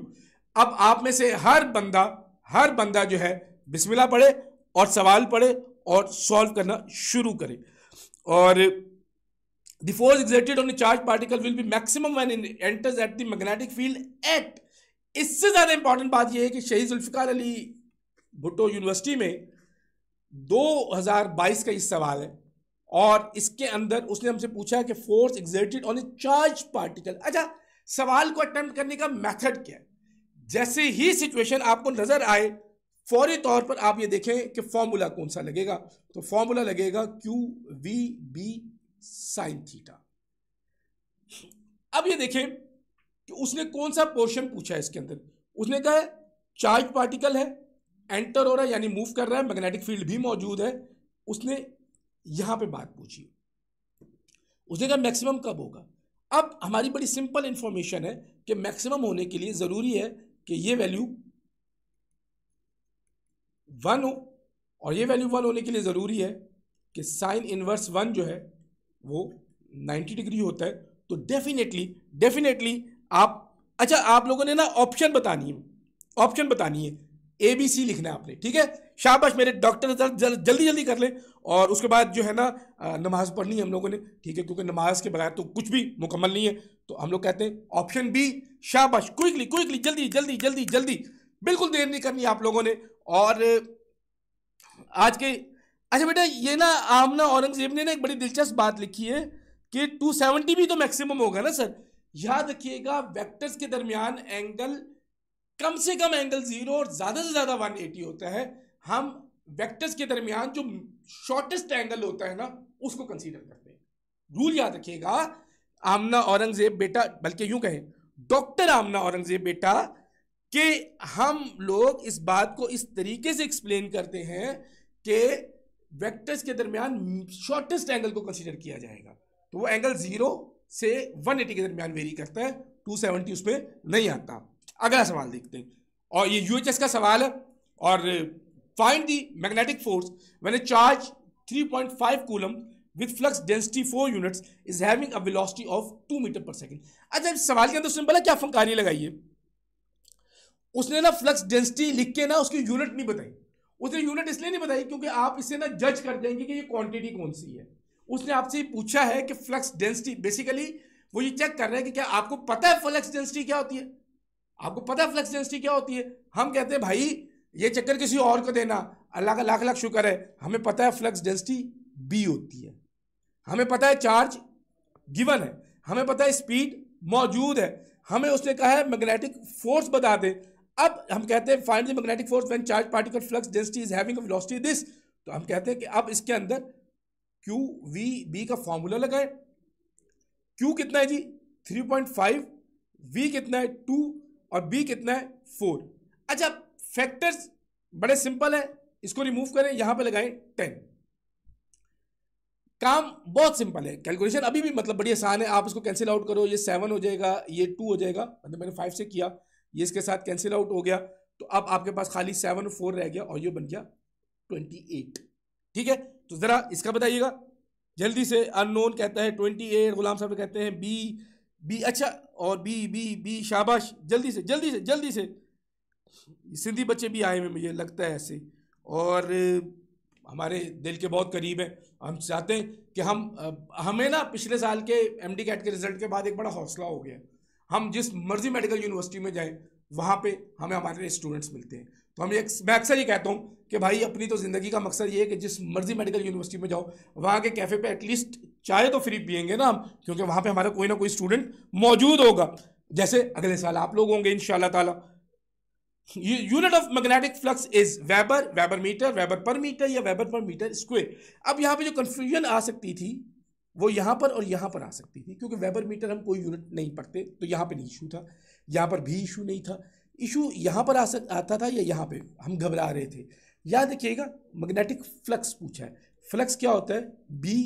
अब आप में से हर बंदा हर बंदा जो है बिस्मिल्लाह पढ़े और सवाल पढ़े और सॉल्व करना शुरू करें और the force exerted on charge particle will be maximum maximum in enters at the magnetic field at इससे ज़्यादा इंपॉर्टेंट बात यह है कि शहीद जुल्फ़िकार अली भुट्टो यूनिवर्सिटी में 2022 का इस सवाल है और इसके अंदर उसने हमसे पूछा है कि force exerted on a charge particle अच्छा सवाल को अटेम्प्ट करने का मेथड क्या है जैसे ही सिचुएशन आपको नज़र आए फौरी तौर पर आप ये देखें कि फॉर्मूला कौन सा लगेगा तो फॉर्मूला लगेगा Q V B sine theta अब ये देखें कि उसने कौन सा पोर्शन पूछा है इसके अंदर उसने कहा चार्ज पार्टिकल है एंटर हो रहा है यानी मूव कर रहा है मैग्नेटिक फील्ड भी मौजूद है उसने यहां पे बात पूछी उसने कहा मैक्सिमम कब होगा अब हमारी बड़ी सिंपल इंफॉर्मेशन है कि मैक्सिमम होने के लिए ज़रूरी है कि ये वैल्यू वन हो और ये वैल्यू वन होने के लिए ज़रूरी है कि साइन इनवर्स वन जो है वो नाइन्टी डिग्री होता है तो डेफिनेटली डेफिनेटली आप अच्छा आप लोगों ने ना ऑप्शन बतानी है ऑप्शन बतानी है ए बी सी लिखना है आपने ठीक है शाबाश मेरे डॉक्टर जल, जल्दी जल्दी कर लें और उसके बाद जो है ना नमाज पढ़नी है हम लोगों ने ठीक है क्योंकि नमाज के बगैर तो कुछ भी मुकम्मल नहीं है तो हम लोग कहते हैं ऑप्शन बी शाबाश क्विकली क्विकली जल्दी जल्दी जल्दी जल्दी बिल्कुल देर नहीं करनी आप लोगों ने और आज के अच्छा बेटा ये ना आमना औरंगजेब ने ना एक बड़ी दिलचस्प बात लिखी है कि 270 भी तो मैक्सिमम होगा ना सर याद रखिएगा वेक्टर्स के दरमियान एंगल कम से कम एंगल ज़ीरो और ज़्यादा से ज़्यादा 180 होता है हम वेक्टर्स के दरमियान जो शॉर्टेस्ट एंगल होता है ना उसको कंसीडर करते हैं रूल याद रखिएगा आमना औरंगजेब बेटा बल्कि यूं कहें डॉक्टर आमना औरंगजेब बेटा कि हम लोग इस बात को इस तरीके से एक्सप्लेन करते हैं कि वेक्टर्स के दरमियान शॉर्टेस्ट एंगल को कंसिडर किया जाएगा तो वो एंगल जीरो से 180 के दरमियान वेरी करता है 270 उसमें नहीं आता अगला सवाल देखते हैं और ये यूएचएस का सवाल है और find the magnetic force charge a charge 3.5 coulomb with flux density four units is having a velocity of two meter per second अच्छा इस सवाल के अंदर उसने बोला क्या फंकारी लगाइए उसने ना फ्लक्स डेंसिटी लिख के ना उसकी यूनिट नहीं बताई उसने यूनिट इसलिए नहीं बताई क्योंकि आप इसे ना जज कर देंगे कि ये क्वांटिटी कौन सी है उसने आपसे पूछा है कि फ्लक्स डेंसिटी बेसिकली वो ये चेक कर रहे हैं कि क्या आपको पता है फ्लक्स डेंसिटी क्या होती है आपको पता है फ्लक्स डेंसिटी क्या होती है हम कहते हैं भाई ये चक्कर किसी और को देना अल्लाह का लाख लाख शुक्र है हमें पता है फ्लक्स डेंसिटी बी होती है हमें पता है चार्ज गिवन है हमें पता है स्पीड मौजूद है हमें उसने कहा है मैग्नेटिक फोर्स बता दे अब हम कहते हैं find the magnetic force when charge particle flux density is having velocity this तो हम कहते हैं कि अब इसके अंदर क्यू वी बी का फॉर्मूला लगाए क्यू कितना है जी थ्री पॉइंट फाइव वी कितना है टू और बी कितना है फोर अच्छा फैक्टर्स बड़े सिंपल है इसको रिमूव करें यहां पे लगाएं टेन काम बहुत सिंपल है कैलकुलेशन अभी भी मतलब बड़ी आसान है आप इसको कैंसिल आउट करो ये सेवन हो जाएगा ये टू हो जाएगा मतलब मैंने फाइव से किया ये इसके साथ कैंसिल आउट हो गया तो अब आपके पास खाली सेवन फोर रह गया और ये बन गया ट्वेंटी एट ठीक है तो ज़रा इसका बताइएगा जल्दी से अननोन कहता है ट्वेंटी एट गुलाम साहब कहते हैं बी बी अच्छा और बी बी बी शाबाश जल्दी से जल्दी से जल्दी से सिंधी बच्चे भी आए हुए मुझे लगता है ऐसे और हमारे दिल के बहुत करीब हैं हम चाहते हैं कि हम हमें ना पिछले साल के एमडी कैट के रिज़ल्ट के बाद एक बड़ा हौसला हो गया हम जिस मर्जी मेडिकल यूनिवर्सिटी में जाएं वहाँ पे हमें हमारे स्टूडेंट्स मिलते हैं तो हम एक मैं अक्सर ये कहता हूँ कि भाई अपनी तो ज़िंदगी का मकसद ये है कि जिस मर्जी मेडिकल यूनिवर्सिटी में जाओ वहाँ के कैफ़े पे एटलीस्ट चाय तो फ्री पियेंगे ना हम क्योंकि वहाँ पे हमारा कोई ना कोई स्टूडेंट मौजूद होगा जैसे अगले साल आप लोग होंगे इन ताला unit of magnetic flux is weber weber meter weber per meter या वेबर पर मीटर स्क्वेयर अब यहाँ पे जो कन्फ्यूजन आ सकती थी वो यहाँ पर और यहाँ पर आ सकती थी क्योंकि वेबर मीटर हम कोई यूनिट नहीं पढ़ते तो यहाँ पर नहीं इशू था यहाँ पर भी इशू नहीं था इशू यहाँ पर आ सक आता था या यहाँ पे हम घबरा रहे थे याद रखिएगा मैग्नेटिक फ्लक्स पूछा है फ्लक्स क्या होता है बी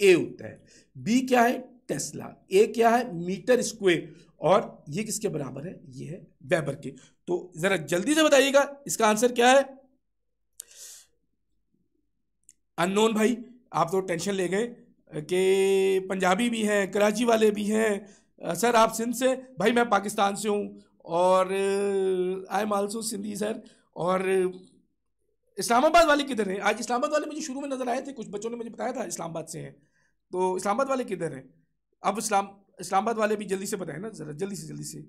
ए होता है बी क्या है टेस्ला ए क्या है मीटर स्क्वेयर और ये किसके बराबर है ये है वेबर के तो ज़रा जल्दी से बताइएगा इसका आंसर क्या है अननोन भाई आप तो टेंशन ले गए के पंजाबी भी हैं कराची वाले भी हैं सर आप सिंध से भाई मैं पाकिस्तान से हूँ और I am also Sindhi sir और इस्लामाबाद वाले किधर हैं आज इस्लामाबाद वाले मुझे शुरू में नज़र आए थे कुछ बच्चों ने मुझे बताया था इस्लामाबाद से हैं तो इस्लामाबाद वाले किधर हैं अब इस्लाम इस्लामाबाद वाले भी जल्दी से बताएं ना ज़रा जल्दी से जल्दी से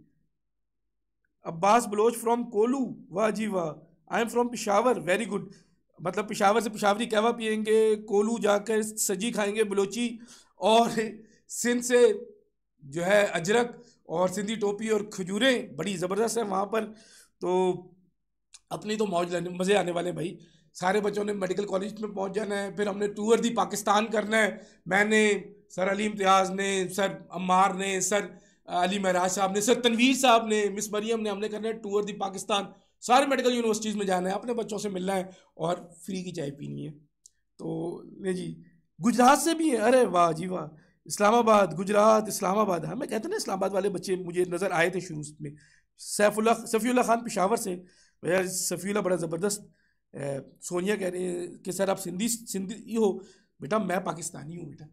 अब्बास बलोच फ्रॉम कोलू वाह जी वाह I am from Peshawar very good मतलब पिशावर से पिशावरी कहवा पियेंगे कोलू जाकर सजी खाएंगे बलोची और सिंध से जो है अजरक और सिंधी टोपी और खजूरें बड़ी ज़बरदस्त है वहाँ पर तो अपनी तो मौज लेने मज़े आने वाले भाई सारे बच्चों ने मेडिकल कॉलेज में पहुँच जाना है फिर हमने टूर दी पाकिस्तान करना है मैंने सर अली इम्तियाज़ ने सर अम्मार ने सर अली महराज साहब ने सर तनवीर साहब ने मिस मरियम ने हमने करना है टूर दी पाकिस्तान सारे मेडिकल यूनिवर्सिटीज़ में जाना है अपने बच्चों से मिलना है और फ्री की चाय पीनी है तो ले जी गुजरात से भी है अरे वाह जी वाह इस्लामाबाद गुजरात इस्लामाबाद हमें हाँ, कहते हैं ना इस्लामाबाद वाले बच्चे मुझे नज़र आए थे शुरू में सैफुल्ला सफ़ील्ला ख़ान पिशावर से भैया सफ़ील्ला बड़ा ज़बरदस्त सोनिया कह रहे हैं कि सर आप सिंधी सिंधी हो बेटा मैं पाकिस्तानी हूँ बेटा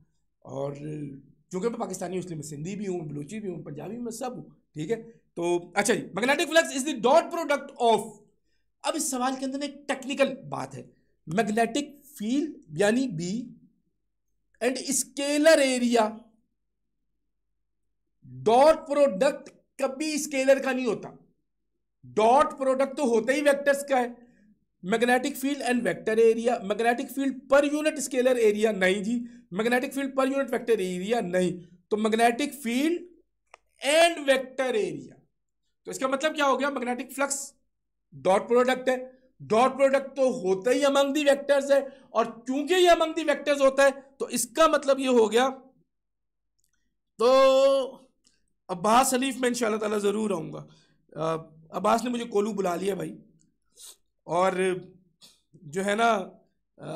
और क्योंकि मैं पाकिस्तानी हूँ इसलिए मैं सिंधी भी हूँ बलूची भी हूँ पंजाबी मैं सब हूँ ठीक है तो अच्छा जी magnetic flux is the dot product of अब इस सवाल के अंदर एक टेक्निकल बात है मैग्नेटिक फील्ड यानी B and scalar area dot product कभी स्केलर का नहीं होता डॉट प्रोडक्ट तो होता ही वेक्टर्स का है magnetic field and vector area magnetic field per unit scalar area नहीं जी magnetic field per unit vector area नहीं तो magnetic field and vector area तो इसका मतलब क्या हो गया मैग्नेटिक फ्लक्स डॉट प्रोडक्ट है डॉट प्रोडक्ट तो होता ही अमंग दी वेक्टर्स है और क्योंकि ये अमंग दी वेक्टर्स होता है तो इसका मतलब ये हो गया तो अब्बास हलीफ में इंशाल्लाह ताला ज़रूर आऊंगा अब्बास ने मुझे कोलू बुला लिया भाई और जो है ना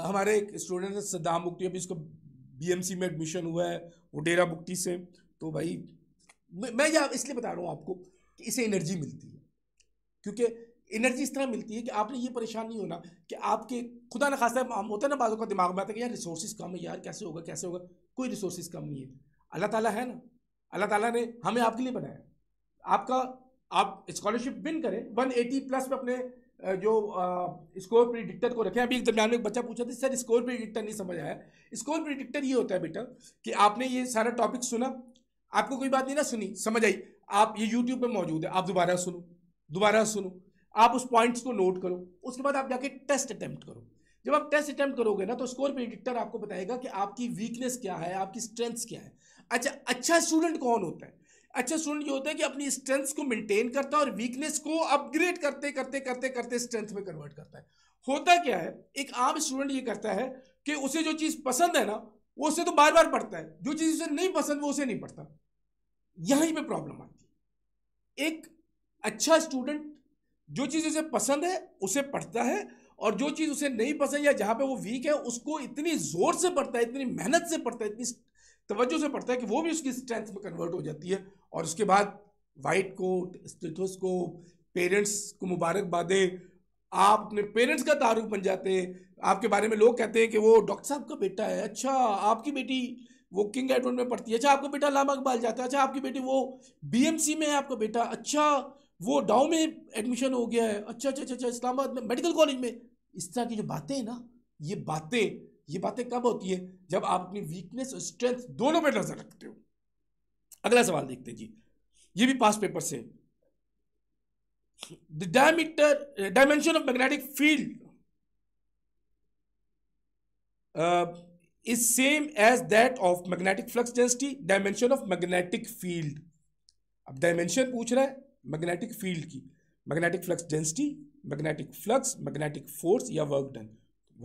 हमारे एक स्टूडेंट है सद्दाम बुकटी अभी इसको बीएमसी में एडमिशन हुआ है वो डेरा बुकटी से तो भाई मैं यह इसलिए बता रहा हूँ आपको कि इसे एनर्जी मिलती है क्योंकि एनर्जी इस तरह मिलती है कि आपने ये परेशान नहीं होना कि आपके खुदा न खासा हम होता है ना बाज़ों का दिमाग में आता है कि यार रिसोर्स कम है यार कैसे होगा कैसे होगा कोई रिसोर्स कम नहीं है अल्लाह ताला है ना अल्लाह ताला ने हमें आपके लिए बनाया आपका आप स्कॉलरशिप विन करें एटी प्लस में अपने जो स्कोर प्रिडिक्टर को रखें अभी एक दरमियान में एक बच्चा पूछा था सर स्कोर प्रिडिक्टर नहीं समझ आया स्कोर प्रिडिक्टर ये होता है बेटा कि आपने ये सारा टॉपिक सुना आपको कोई बात नहीं ना सुनी समझ आई आप ये यूट्यूब पे मौजूद है आप दोबारा सुनो दोबारा सुनो आप उस पॉइंट्स को नोट करो उसके बाद आप जाके टेस्ट अटैम्प्ट करो जब आप टेस्ट अटैम्प्ट करोगे ना तो स्कोर प्रिडिक्टर आपको बताएगा कि आपकी वीकनेस क्या है आपकी स्ट्रेंथ्स क्या है अच्छा अच्छा स्टूडेंट कौन होता है अच्छा स्टूडेंट ये होता है कि अपनी स्ट्रेंथ्स को मेंटेन करता है और वीकनेस को अपग्रेड करते करते करते करते स्ट्रेंथ में कन्वर्ट करता है होता क्या है एक आम स्टूडेंट ये करता है कि उसे जो चीज़ पसंद है ना वो उसे तो बार बार पढ़ता है जो चीज़ उसे नहीं पसंद वो उसे नहीं पढ़ता यहीं पे प्रॉब्लम आती है एक अच्छा स्टूडेंट जो चीज़ उसे पसंद है उसे पढ़ता है और जो चीज़ उसे नहीं पसंद या जहां पे वो वीक है उसको इतनी ज़ोर से पढ़ता है इतनी मेहनत से पढ़ता है इतनी तवज्जो से पढ़ता है कि वो भी उसकी स्ट्रेंथ में कन्वर्ट हो जाती है और उसके बाद वाइट कोट स्टेथोस्कोप पेरेंट्स को मुबारकबादें आप अपने पेरेंट्स का तारुफ बन जाते हैं आपके बारे में लोग कहते हैं कि वो डॉक्टर साहब का बेटा है अच्छा आपकी बेटी वो किंग एडवर्ड में पढ़ती है अच्छा आपका बेटा लामा इकबाल जाता है अच्छा आपकी बेटी वो बीएमसी में है आपका बेटा अच्छा वो डाउ में एडमिशन हो गया है अच्छा अच्छा अच्छा, अच्छा इस्लामाबाद में मेडिकल कॉलेज में इस तरह की जो बातें हैं ना ये बातें ये बातें कब होती है जब आप अपनी वीकनेस और स्ट्रेंथ दोनों पर नजर रखते हो अगला सवाल देखते हैं जी ये भी पास पेपर से the diameter dimension of magnetic field is same as that of magnetic flux density dimension of magnetic field अब डायमेंशन पूछ रहा है मैग्नेटिक फील्ड की magnetic flux density magnetic flux magnetic force या वर्क डन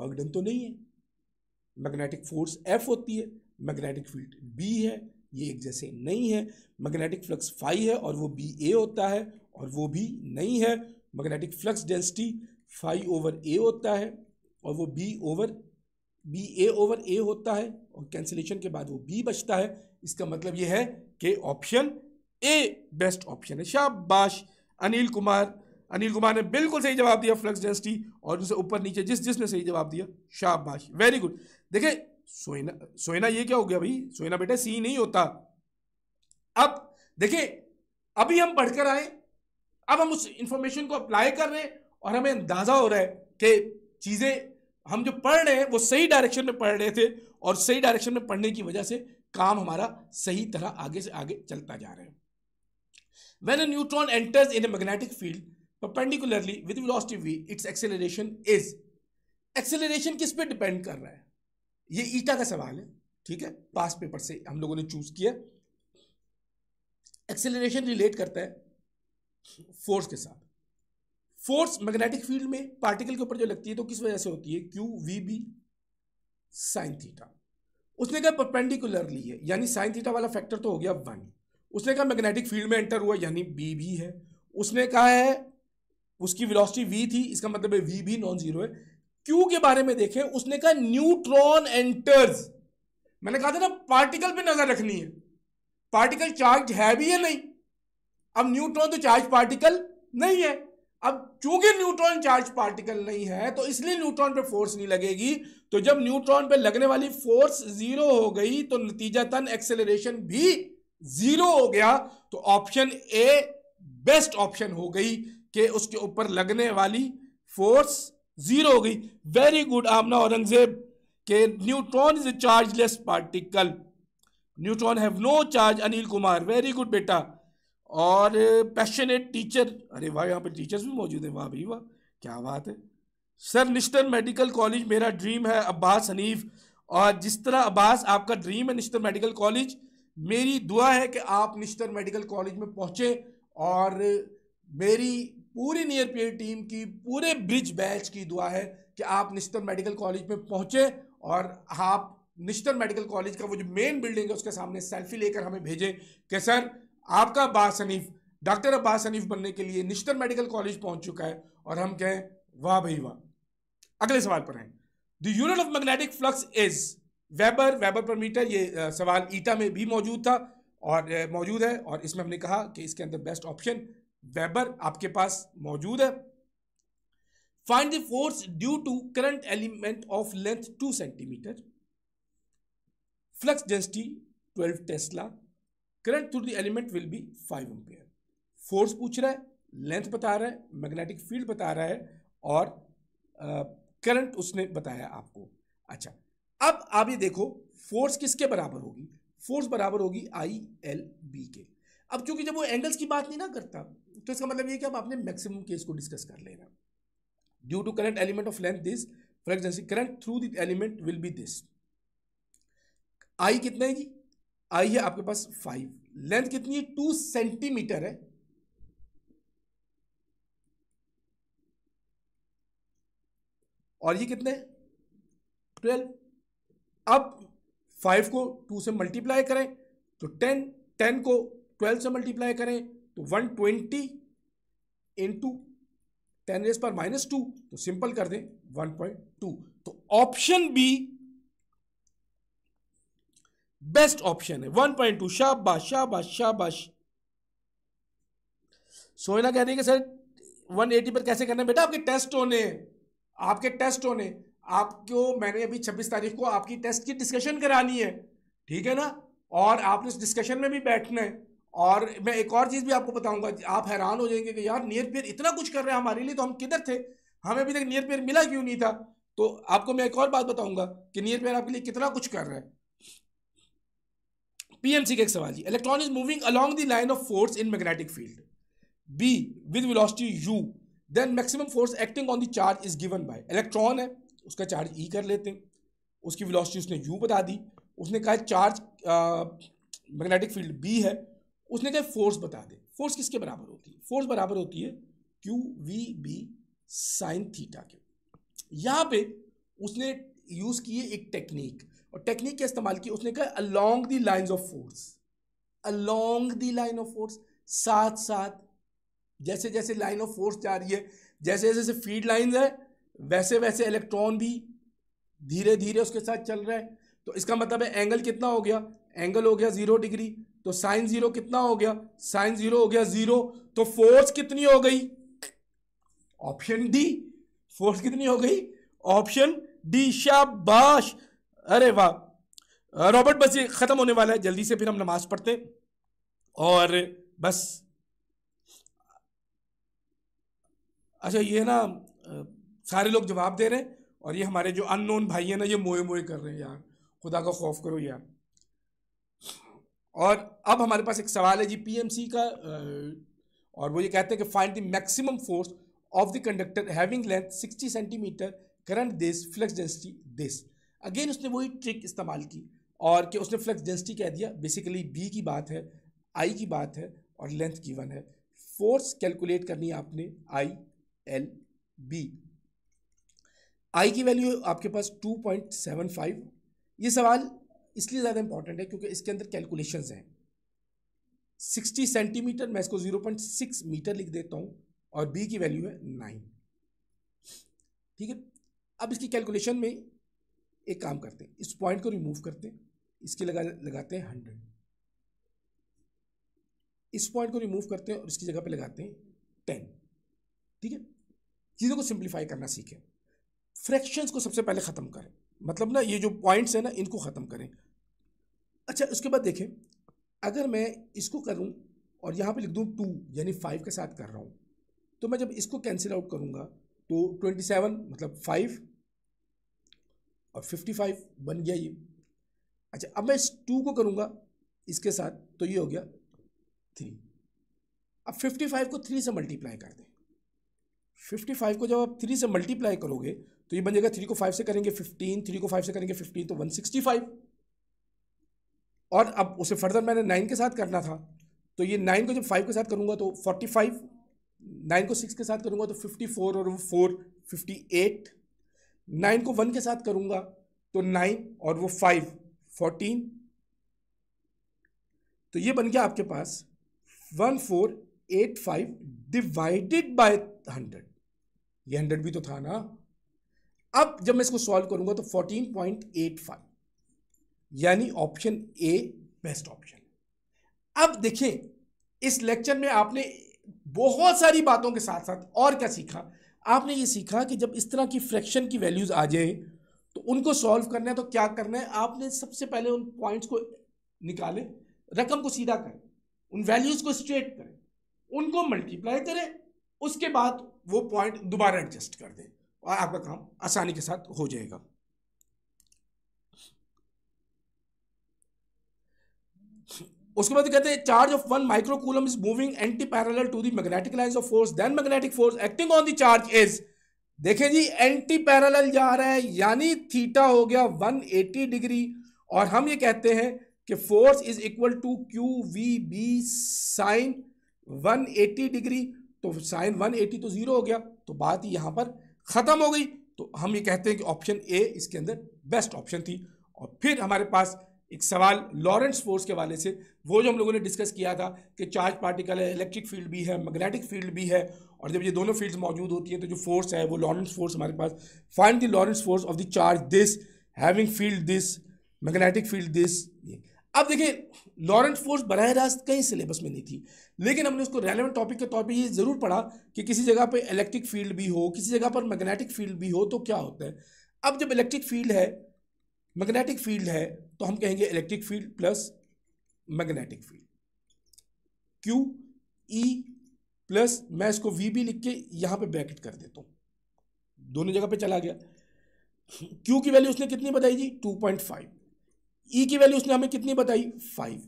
वर्क डन तो नहीं है magnetic force F होती है मैग्नेटिक फील्ड बी है ये एक जैसे नहीं है मैग्नेटिक फ्लक्स फाई है और वो बी ए होता है और वो भी नहीं है magnetic flux density phi over A होता है और वो B over B A over A होता है और कैंसिलेशन के बाद वो बी बचता है इसका मतलब ये है कि ऑप्शन ए बेस्ट ऑप्शन है शाबाश अनिल कुमार अनिल कुमार ने बिल्कुल सही जवाब दिया फ्लक्स डेंसिटी और उसे ऊपर नीचे जिस जिसने सही जवाब दिया शाबाश वेरी गुड देखे सोयना सोयना ये क्या हो गया भाई सोयना बेटा सी नहीं होता अब देखे अभी हम पढ़कर आए अब हम उस इंफॉर्मेशन को अप्लाई कर रहे हैं और हमें अंदाजा हो रहा है कि चीज़ें हम जो पढ़ रहे हैं वो सही डायरेक्शन में पढ़ रहे थे और सही डायरेक्शन में पढ़ने की वजह से काम हमारा सही तरह आगे से आगे चलता जा रहा है when a neutron enters in a magnetic field perpendicularly with velocity V its acceleration is acceleration किस पे डिपेंड कर रहा है ये ईटा का सवाल है ठीक है पास पेपर से हम लोगों ने चूज किया एक्सेलरेशन रिलेट करता है फोर्स के साथ फोर्स मैग्नेटिक फील्ड में पार्टिकल के ऊपर जो लगती है तो किस वजह से होती है Q V B sine theta उसने कहा परपेंडिकुलरली है यानी साइन थीटा वाला फैक्टर तो हो गया वन उसने कहा मैग्नेटिक फील्ड में एंटर हुआ यानी बी भी है उसने कहा है उसकी वेलोसिटी वी थी इसका मतलब है वी भी नॉन जीरो है क्यू के बारे में देखें उसने कहा न्यूट्रॉन एंटर्स मैंने कहा था ना पार्टिकल पर नजर रखनी है पार्टिकल चार्ज है भी या नहीं अब न्यूट्रॉन तो चार्ज पार्टिकल नहीं है अब चूंकि न्यूट्रॉन चार्ज पार्टिकल नहीं है तो इसलिए न्यूट्रॉन पे फोर्स नहीं लगेगी तो जब न्यूट्रॉन पे लगने वाली फोर्स जीरो हो गई तो नतीजतन एक्सेलरेशन भी जीरो हो गया तो ऑप्शन ए बेस्ट ऑप्शन हो गई कि उसके ऊपर लगने वाली फोर्स जीरो हो गई वेरी गुड आमना औरंगजेब के neutron is a chargeless particle neutron have no charge Anil Kumar very good बेटा और पैशनेट टीचर अरे वाह यहाँ पर टीचर्स भी मौजूद हैं वाह भाई वाह क्या बात है सर निश्तर मेडिकल कॉलेज मेरा ड्रीम है अब्बास हनीफ और जिस तरह अब्बास आपका ड्रीम है निश्तर मेडिकल कॉलेज मेरी दुआ है कि आप निश्तर मेडिकल कॉलेज में पहुँचें और मेरी पूरी नियर पेयर टीम की पूरे ब्रिज बैच की दुआ है कि आप निश्तर मेडिकल कॉलेज में पहुँचें और आप निश्तर मेडिकल कॉलेज का वो जो मेन बिल्डिंग है उसके सामने सेल्फी लेकर हमें भेजें कि सर आपका अब्बास हनीफ डॉक्टर अब्बास हनीफ बनने के लिए निश्तर मेडिकल कॉलेज पहुंच चुका है और हम कहें वाह भाई वाह अगले सवाल पर हैं the unit of magnetic flux is weber weber per meter ये सवाल ईटा में भी मौजूद था और मौजूद है और इसमें हमने कहा कि इसके अंदर बेस्ट ऑप्शन वेबर आपके पास मौजूद है find the force due to current element of length two centimeter flux density 12 tesla current through the element will be five ampere force पूछ रहा है लेंथ बता रहा है मैग्नेटिक फील्ड बता रहा है और करंट uh, उसने बताया आपको अच्छा अब आप ये देखो फोर्स किसके बराबर होगी फोर्स बराबर होगी आई एल बी के अब चूंकि जब वो एंगल्स की बात नहीं ना करता तो इसका मतलब ये कि अब आपने मैक्सिमम केस को डिस्कस कर लेना due to current element of length this for example current through the element will be this I कितना है जी आई है आपके पास फाइव लेंथ कितनी है टू सेंटीमीटर है और ये कितने ट्वेल्व अब फाइव को टू से मल्टीप्लाई करें तो टेन टेन को ट्वेल्व से मल्टीप्लाई करें तो one twenty into ten raise पर माइनस टू तो सिंपल कर दें वन पॉइंट टू तो ऑप्शन बी बेस्ट ऑप्शन है वन पॉइंट टू शाबाश शाबाश शाबाश सोना कह रही है कि सर 180 पर कैसे करना है बेटा आपके टेस्ट होने आपके टेस्ट होने आपको मैंने अभी 26 तारीख को आपकी टेस्ट की डिस्कशन करानी है ठीक है ना और आपने उस डिस्कशन में भी बैठना है और मैं एक और चीज़ भी आपको बताऊंगा आप हैरान हो जाएंगे कि यार नियर पेयर इतना कुछ कर रहे हैं हमारे लिए तो हम किधर थे हमें अभी तक नियर पेयर मिला क्यों नहीं था तो आपको मैं एक और बात बताऊंगा कि नियर पेयर आपके लिए कितना कुछ कर रहा है पीएमसी का एक सवाल जी electron is moving along the line of force in magnetic field B with velocity U then maximum force acting on the charge is given by electron है उसका चार्ज ई e कर लेते हैं उसकी वेलोसिटी उसने यू बता दी उसने कहा चार्ज मैग्नेटिक फील्ड बी है उसने कहा फोर्स बता दे फोर्स किसके बराबर होती है फोर्स बराबर होती है Q V B sine theta के यहाँ पे उसने यूज़ की है एक टेक्निक और टेक्निक क्या इस्तेमाल की उसने कहा along the line of force along the line of force साथ साथ जैसे जैसे लाइन ऑफ फोर्स जा रही है जैसे जैसे फीड लाइन है वैसे वैसे इलेक्ट्रॉन भी धीरे धीरे उसके साथ चल रहा है तो इसका मतलब है एंगल कितना हो गया एंगल हो गया ज़ीरो डिग्री तो साइन ज़ीरो कितना हो गया साइन ज़ीरो हो गया ज़ीरो तो फोर्स कितनी हो गई ऑप्शन डी फोर्स कितनी हो गई ऑप्शन डी शाबाश अरे वाह रॉबर्ट बस ये ख़त्म होने वाला है जल्दी से फिर हम नमाज़ पढ़ते और बस अच्छा ये ना सारे लोग जवाब दे रहे हैं और ये हमारे जो अननोन भाई हैं ना ये मोए मोए कर रहे हैं यार खुदा का खौफ करो यार और अब हमारे पास एक सवाल है जी पीएमसी का और वो ये कहते हैं कि find the maximum force of the conductor having length 60 centimeter current this flux density this again उसने वही ट्रिक इस्तेमाल की और कि उसने फ्लक्स डेंसिटी कह दिया बेसिकली बी की बात है आई की बात है और लेंथ गिवन है फोर्स कैलकुलेट करनी आपने आई एल बी आई की वैल्यू आपके पास 2.75 ये सवाल इसलिए ज़्यादा इंपॉर्टेंट है क्योंकि इसके अंदर कैलकुलेशंस हैं 60 सेंटीमीटर मैं इसको 0.6 मीटर लिख देता हूँ और बी की वैल्यू है नाइन ठीक है अब इसकी कैलकुलेशन में एक काम करते हैं इस पॉइंट को रिमूव करते हैं इसके लगा लगाते हैं हंड्रेड इस पॉइंट को रिमूव करते हैं और इसकी जगह पे लगाते हैं टेन ठीक है चीज़ों को सिंप्लीफाई करना सीखें फ्रैक्शंस को सबसे पहले ख़त्म करें मतलब ना ये जो पॉइंट्स हैं ना इनको ख़त्म करें अच्छा उसके बाद देखें अगर मैं इसको करूँ और यहाँ पर लिख दूँ टू यानी फाइव के साथ कर रहा हूँ तो मैं जब इसको कैंसिल आउट करूँगा तो ट्वेंटी सेवन मतलब फाइव और फिफ्टी फाइव बन गया ये अच्छा अब मैं इस टू को करूँगा इसके साथ तो ये हो गया थ्री अब फिफ्टी फाइव को थ्री से मल्टीप्लाई कर दें फिफ्टी फाइव को जब आप थ्री से मल्टीप्लाई करोगे तो ये बन जाएगा थ्री को फाइव से करेंगे फिफ्टीन थ्री को फाइव से करेंगे फिफ्टीन तो वन सिक्सटी फाइव और अब उसे फर्दर मैंने नाइन के साथ करना था तो ये नाइन को जब फाइव के साथ करूँगा तो फोर्टी फाइव नाइन को सिक्स के साथ करूँगा तो फिफ्टी फोर और फोर फिफ्टी एट नाइन को वन के साथ करूंगा तो नाइन और वो फाइव फोर्टीन तो ये बन गया आपके पास one four eight five divided by hundred ये हंड्रेड भी तो था ना अब जब मैं इसको सॉल्व करूंगा तो फोर्टीन पॉइंट एट फाइव यानी ऑप्शन ए बेस्ट ऑप्शन अब देखें इस लेक्चर में आपने बहुत सारी बातों के साथ साथ और क्या सीखा आपने ये सीखा कि जब इस तरह की फ्रैक्शन की वैल्यूज़ आ जाए तो उनको सॉल्व करना है तो क्या करना है आपने सबसे पहले उन पॉइंट्स को निकालें रकम को सीधा करें उन वैल्यूज़ को स्ट्रेट करें उनको मल्टीप्लाई करें उसके बाद वो पॉइंट दोबारा एडजस्ट कर दें और आपका काम आसानी के साथ हो जाएगा उसके बाद कहते हैं charge of one micro coulomb is moving anti parallel to the magnetic line of force then magnetic force acting on the charge is देखें जी एंटी पैरल जा रहा है यानी थीटा हो गया 180 डिग्री और हम ये कहते हैं कि force is equal to Q V B sine 180 degree तो साइन 180 तो जीरो हो गया तो बात यहां पर ख़त्म हो गई तो हम ये कहते हैं कि ऑप्शन ए इसके अंदर बेस्ट ऑप्शन थी और फिर हमारे पास एक सवाल लॉरेंस फोर्स के वाले से वो जो हम लोगों ने डिस्कस किया था कि चार्ज पार्टिकल है इलेक्ट्रिक फील्ड भी है मैग्नेटिक फील्ड भी है और जब ये दोनों फील्ड्स मौजूद होती हैं तो जो फोर्स है वो लॉरेंस फोर्स हमारे पास find the Lorentz force of the charge this having field this magnetic field this अब देखिए लॉरेंट फोर्स बरह रास्त कहीं सिलेबस में नहीं थी लेकिन हमने उसको रेलिवेंट टॉपिक के तौर पर ये ज़रूर पढ़ा कि किसी जगह पर इलेक्ट्रिक फील्ड भी हो किसी जगह पर मैग्नेटिक फील्ड भी हो तो क्या होता है अब जब इलेक्ट्रिक फील्ड है मैग्नेटिक फील्ड है तो हम कहेंगे electric field plus magnetic field Q E e plus मैं इसको वी भी लिख के यहां पे ब्रैकेट कर देता हूं दोनों जगह पे चला गया क्यू की वैल्यू उसने कितनी बताई जी टू पॉइंट फाइव ई की वैल्यू उसने हमें कितनी बताई फाइव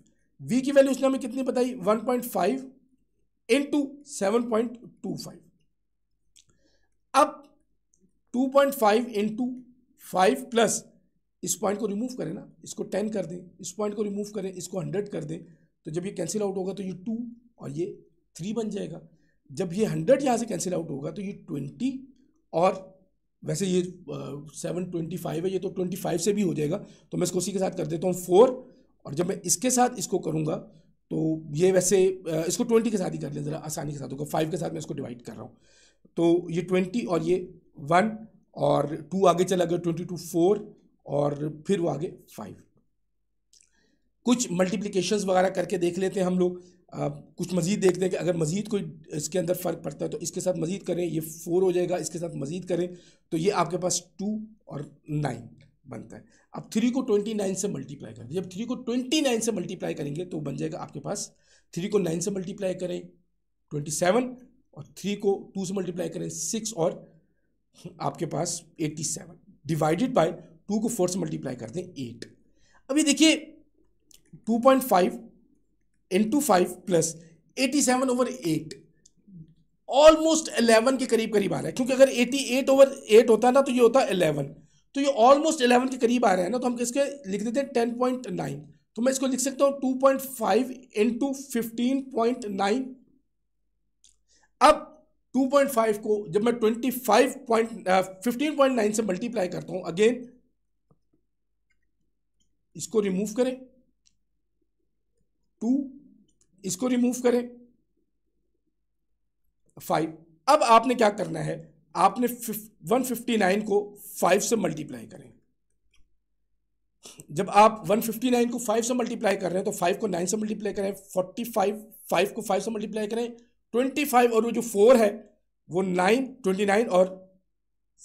वी की वैल्यू उसने हमें कितनी बताई one point five into seven point two five अब two point five into five plus इस पॉइंट को रिमूव करें ना इसको टेन कर दें इस पॉइंट को रिमूव करें इसको हंड्रेड कर दें तो जब ये कैंसिल आउट होगा तो ये टू और ये थ्री बन जाएगा जब ये हंड्रेड यहाँ से कैंसिल आउट होगा तो ये ट्वेंटी और वैसे ये सेवन ट्वेंटी फाइव है ये तो ट्वेंटी फाइव से भी हो जाएगा तो मैं इसको उसी के साथ कर देता हूँ फोर और जब मैं इसके साथ इसको करूँगा तो ये वैसे इसको ट्वेंटी के साथ ही कर लें ज़रा आसानी के साथ होगा फाइव के साथ मैं इसको डिवाइड कर रहा हूँ तो ये ट्वेंटी और ये वन और टू आगे चला गया ट्वेंटी टू फोर और फिर वो आगे फाइव कुछ मल्टीप्लीकेशन वगैरह करके देख लेते हैं हम लोग कुछ मज़ीद देखते हैं कि अगर मज़ीद कोई इसके अंदर फ़र्क पड़ता है तो इसके साथ मज़ीद करें ये फोर हो जाएगा इसके साथ मज़ीद करें तो ये आपके पास टू और नाइन बनता है अब थ्री को ट्वेंटी नाइन से मल्टीप्लाई करें जब थ्री को ट्वेंटी नाइन से मल्टीप्लाई करेंगे तो बन जाएगा आपके पास थ्री को नाइन से मल्टीप्लाई करें ट्वेंटी सेवन और थ्री को टू से मल्टीप्लाई करें सिक्स और आपके पास eighty seven divided by two को फोर से मल्टीप्लाई कर दें एट अभी देखिए two point five into five plus eighty seven over eight almost eleven के करीब करीब आ रहा है क्योंकि अगर एटी एट ओवर एट होता ना तो ये होता एलेवन तो ये ऑलमोस्ट एलेवन के करीब आ रहा है ना तो हम इसके लिख देते हैं टेन पॉइंट नाइन तो मैं इसको लिख सकता हूँ two point five into fifteen point nine अब टू पॉइंट फाइव को जब मैं ट्वेंटी फाइव पॉइंट फिफ्टीन से मल्टीप्लाई करता हूं अगेन इसको रिमूव करें टू इसको रिमूव करें फाइव अब आपने क्या करना है आपने वन फिफ्टी नाइन को फाइव से मल्टीप्लाई करें जब आप 159 को 5 से मल्टीप्लाई कर रहे हैं तो 5 को 9 से मल्टीप्लाई करें 45 5 को 5 से मल्टीप्लाई करें 25 और वो जो 4 है वो 9 29 और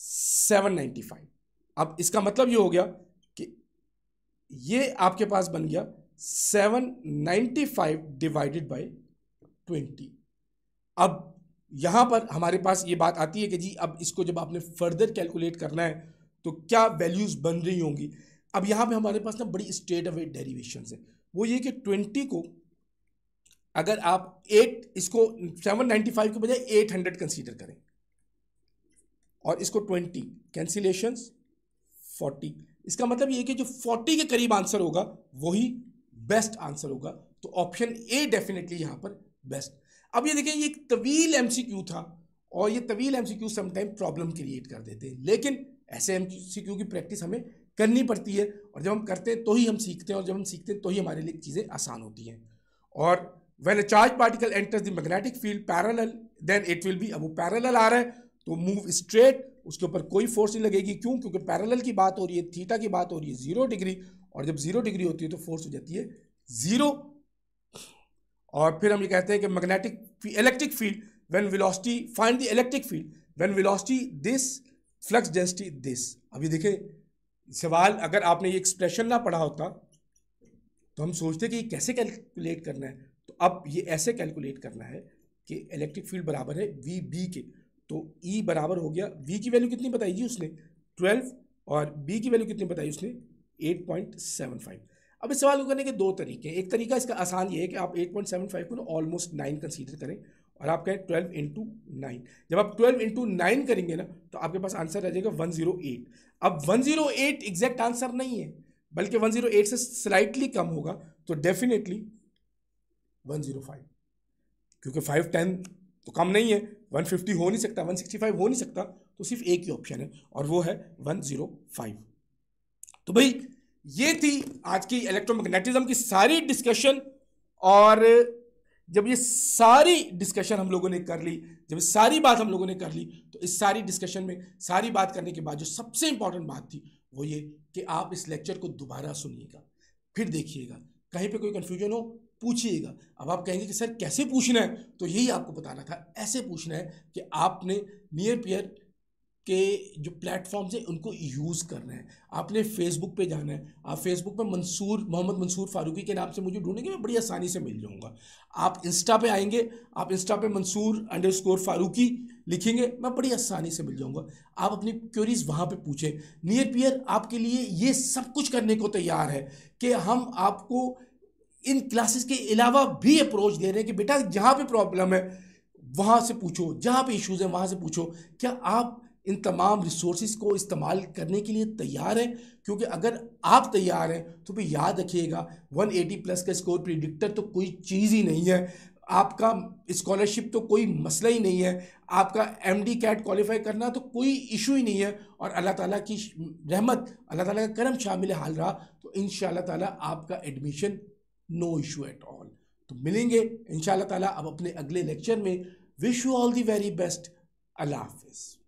795 अब इसका मतलब ये हो गया ये आपके पास बन गया seven ninety five divided by twenty अब यहां पर हमारे पास ये बात आती है कि जी अब इसको जब आपने फर्दर कैलकुलेट करना है तो क्या वैल्यूज़ बन रही होंगी अब यहां पे हमारे पास ना बड़ी स्टेट अवे डेरिवेशन है वो ये कि ट्वेंटी को अगर आप एट इसको सेवन नाइनटी फाइव के बजाय एट हंड्रेड कंसिडर करें और इसको ट्वेंटी कैंसिलेशंस फोर्टी इसका मतलब ये कि जो 40 के करीब आंसर होगा वही बेस्ट आंसर होगा तो ऑप्शन ए डेफिनेटली यहाँ पर बेस्ट अब ये देखें ये एक तवील एम था और ये तवील एम समटाइम प्रॉब्लम क्रिएट कर देते हैं लेकिन ऐसे एम की प्रैक्टिस हमें करनी पड़ती है और जब हम करते हैं तो ही हम सीखते हैं और जब हम सीखते हैं तो ही हमारे लिए चीज़ें आसान होती हैं और when a charge particle enters the magnetic field parallel then it will भी अब वो पैरल आ रहा है तो मूव स्ट्रेट उसके ऊपर कोई फोर्स नहीं लगेगी क्यों क्योंकि पैरेलल की बात हो रही है थीटा की बात हो रही है ज़ीरो डिग्री और जब ज़ीरो डिग्री होती है तो फोर्स हो जाती है ज़ीरो और फिर हम ये कहते हैं कि magnetic electric field when velocity find the electric field when velocity this flux density this अभी देखें सवाल अगर आपने ये एक्सप्रेशन ना पढ़ा होता तो हम सोचते कि कैसे कैलकुलेट करना है तो अब ये ऐसे कैलकुलेट करना है कि इलेक्ट्रिक फील्ड बराबर है वी बी के तो ई e बराबर हो गया वी की वैल्यू कितनी बताई जी उसने ट्वेल्व और बी की वैल्यू कितनी बताई उसने एट पॉइंट सेवन फाइव अब इस सवाल को करने के दो तरीके हैं एक तरीका इसका आसान ये है कि आप 8.75 को ऑलमोस्ट नाइन कंसीडर करें और आप कहें 12 इंटू नाइन जब आप 12 इंटू नाइन करेंगे ना तो आपके पास आंसर रह जाएगा 108 अब 108 एग्जैक्ट आंसर नहीं है बल्कि 108 से स्लाइटली कम होगा तो डेफिनेटली 105 क्योंकि 5 10 तो कम नहीं है 150 हो नहीं सकता 165 हो नहीं सकता तो सिर्फ एक ही ऑप्शन है और वो है 105 तो भाई ये थी आज की इलेक्ट्रोमैग्नेटिज्म की सारी डिस्कशन और जब ये सारी डिस्कशन हम लोगों ने कर ली जब सारी बात हम लोगों ने कर ली तो इस सारी डिस्कशन में सारी बात करने के बाद जो सबसे इंपॉर्टेंट बात थी वो ये कि आप इस लेक्चर को दोबारा सुनिएगा फिर देखिएगा कहीं पे कोई कन्फ्यूजन हो पूछिएगा अब आप कहेंगे कि सर कैसे पूछना है तो यही आपको बताना था ऐसे पूछना है कि आपने नियर पियर के जो प्लेटफॉर्म्स हैं उनको यूज़ करना है आपने फेसबुक पे जाना है आप फेसबुक पर मंसूर मोहम्मद मंसूर फारूकी के नाम से मुझे ढूंढेंगे मैं बड़ी आसानी से मिल जाऊंगा आप इंस्टा पे आएंगे आप इंस्टा पे मंसूर अंडर स्कोर फारूकी लिखेंगे मैं बड़ी आसानी से मिल जाऊंगा आप अपनी क्यूरीज वहाँ पर पूछें नियर पियर आपके लिए ये सब कुछ करने को तैयार है कि हम आपको इन क्लासेस के अलावा भी अप्रोच दे रहे हैं कि बेटा जहाँ पे प्रॉब्लम है वहाँ से पूछो जहाँ पे इश्यूज़ हैं वहाँ से पूछो क्या आप इन तमाम रिसोर्स को इस्तेमाल करने के लिए तैयार हैं क्योंकि अगर आप तैयार हैं तो फिर याद रखिएगा 180 प्लस का स्कोर प्रिडिक्टर तो कोई चीज़ ही नहीं है आपका स्कॉलरशिप तो कोई मसला ही नहीं है आपका एम डी कैट क्वालिफाई करना तो कोई इशू ही नहीं है और अल्लाह ताला की रहमत अल्लाह ताला का करम शामिल हाल रहा तो इन ताला आपका admission no issue at all तो मिलेंगे इन ताला अब अपने अगले लेक्चर में wish you all the very best अल्लाह हाफिज़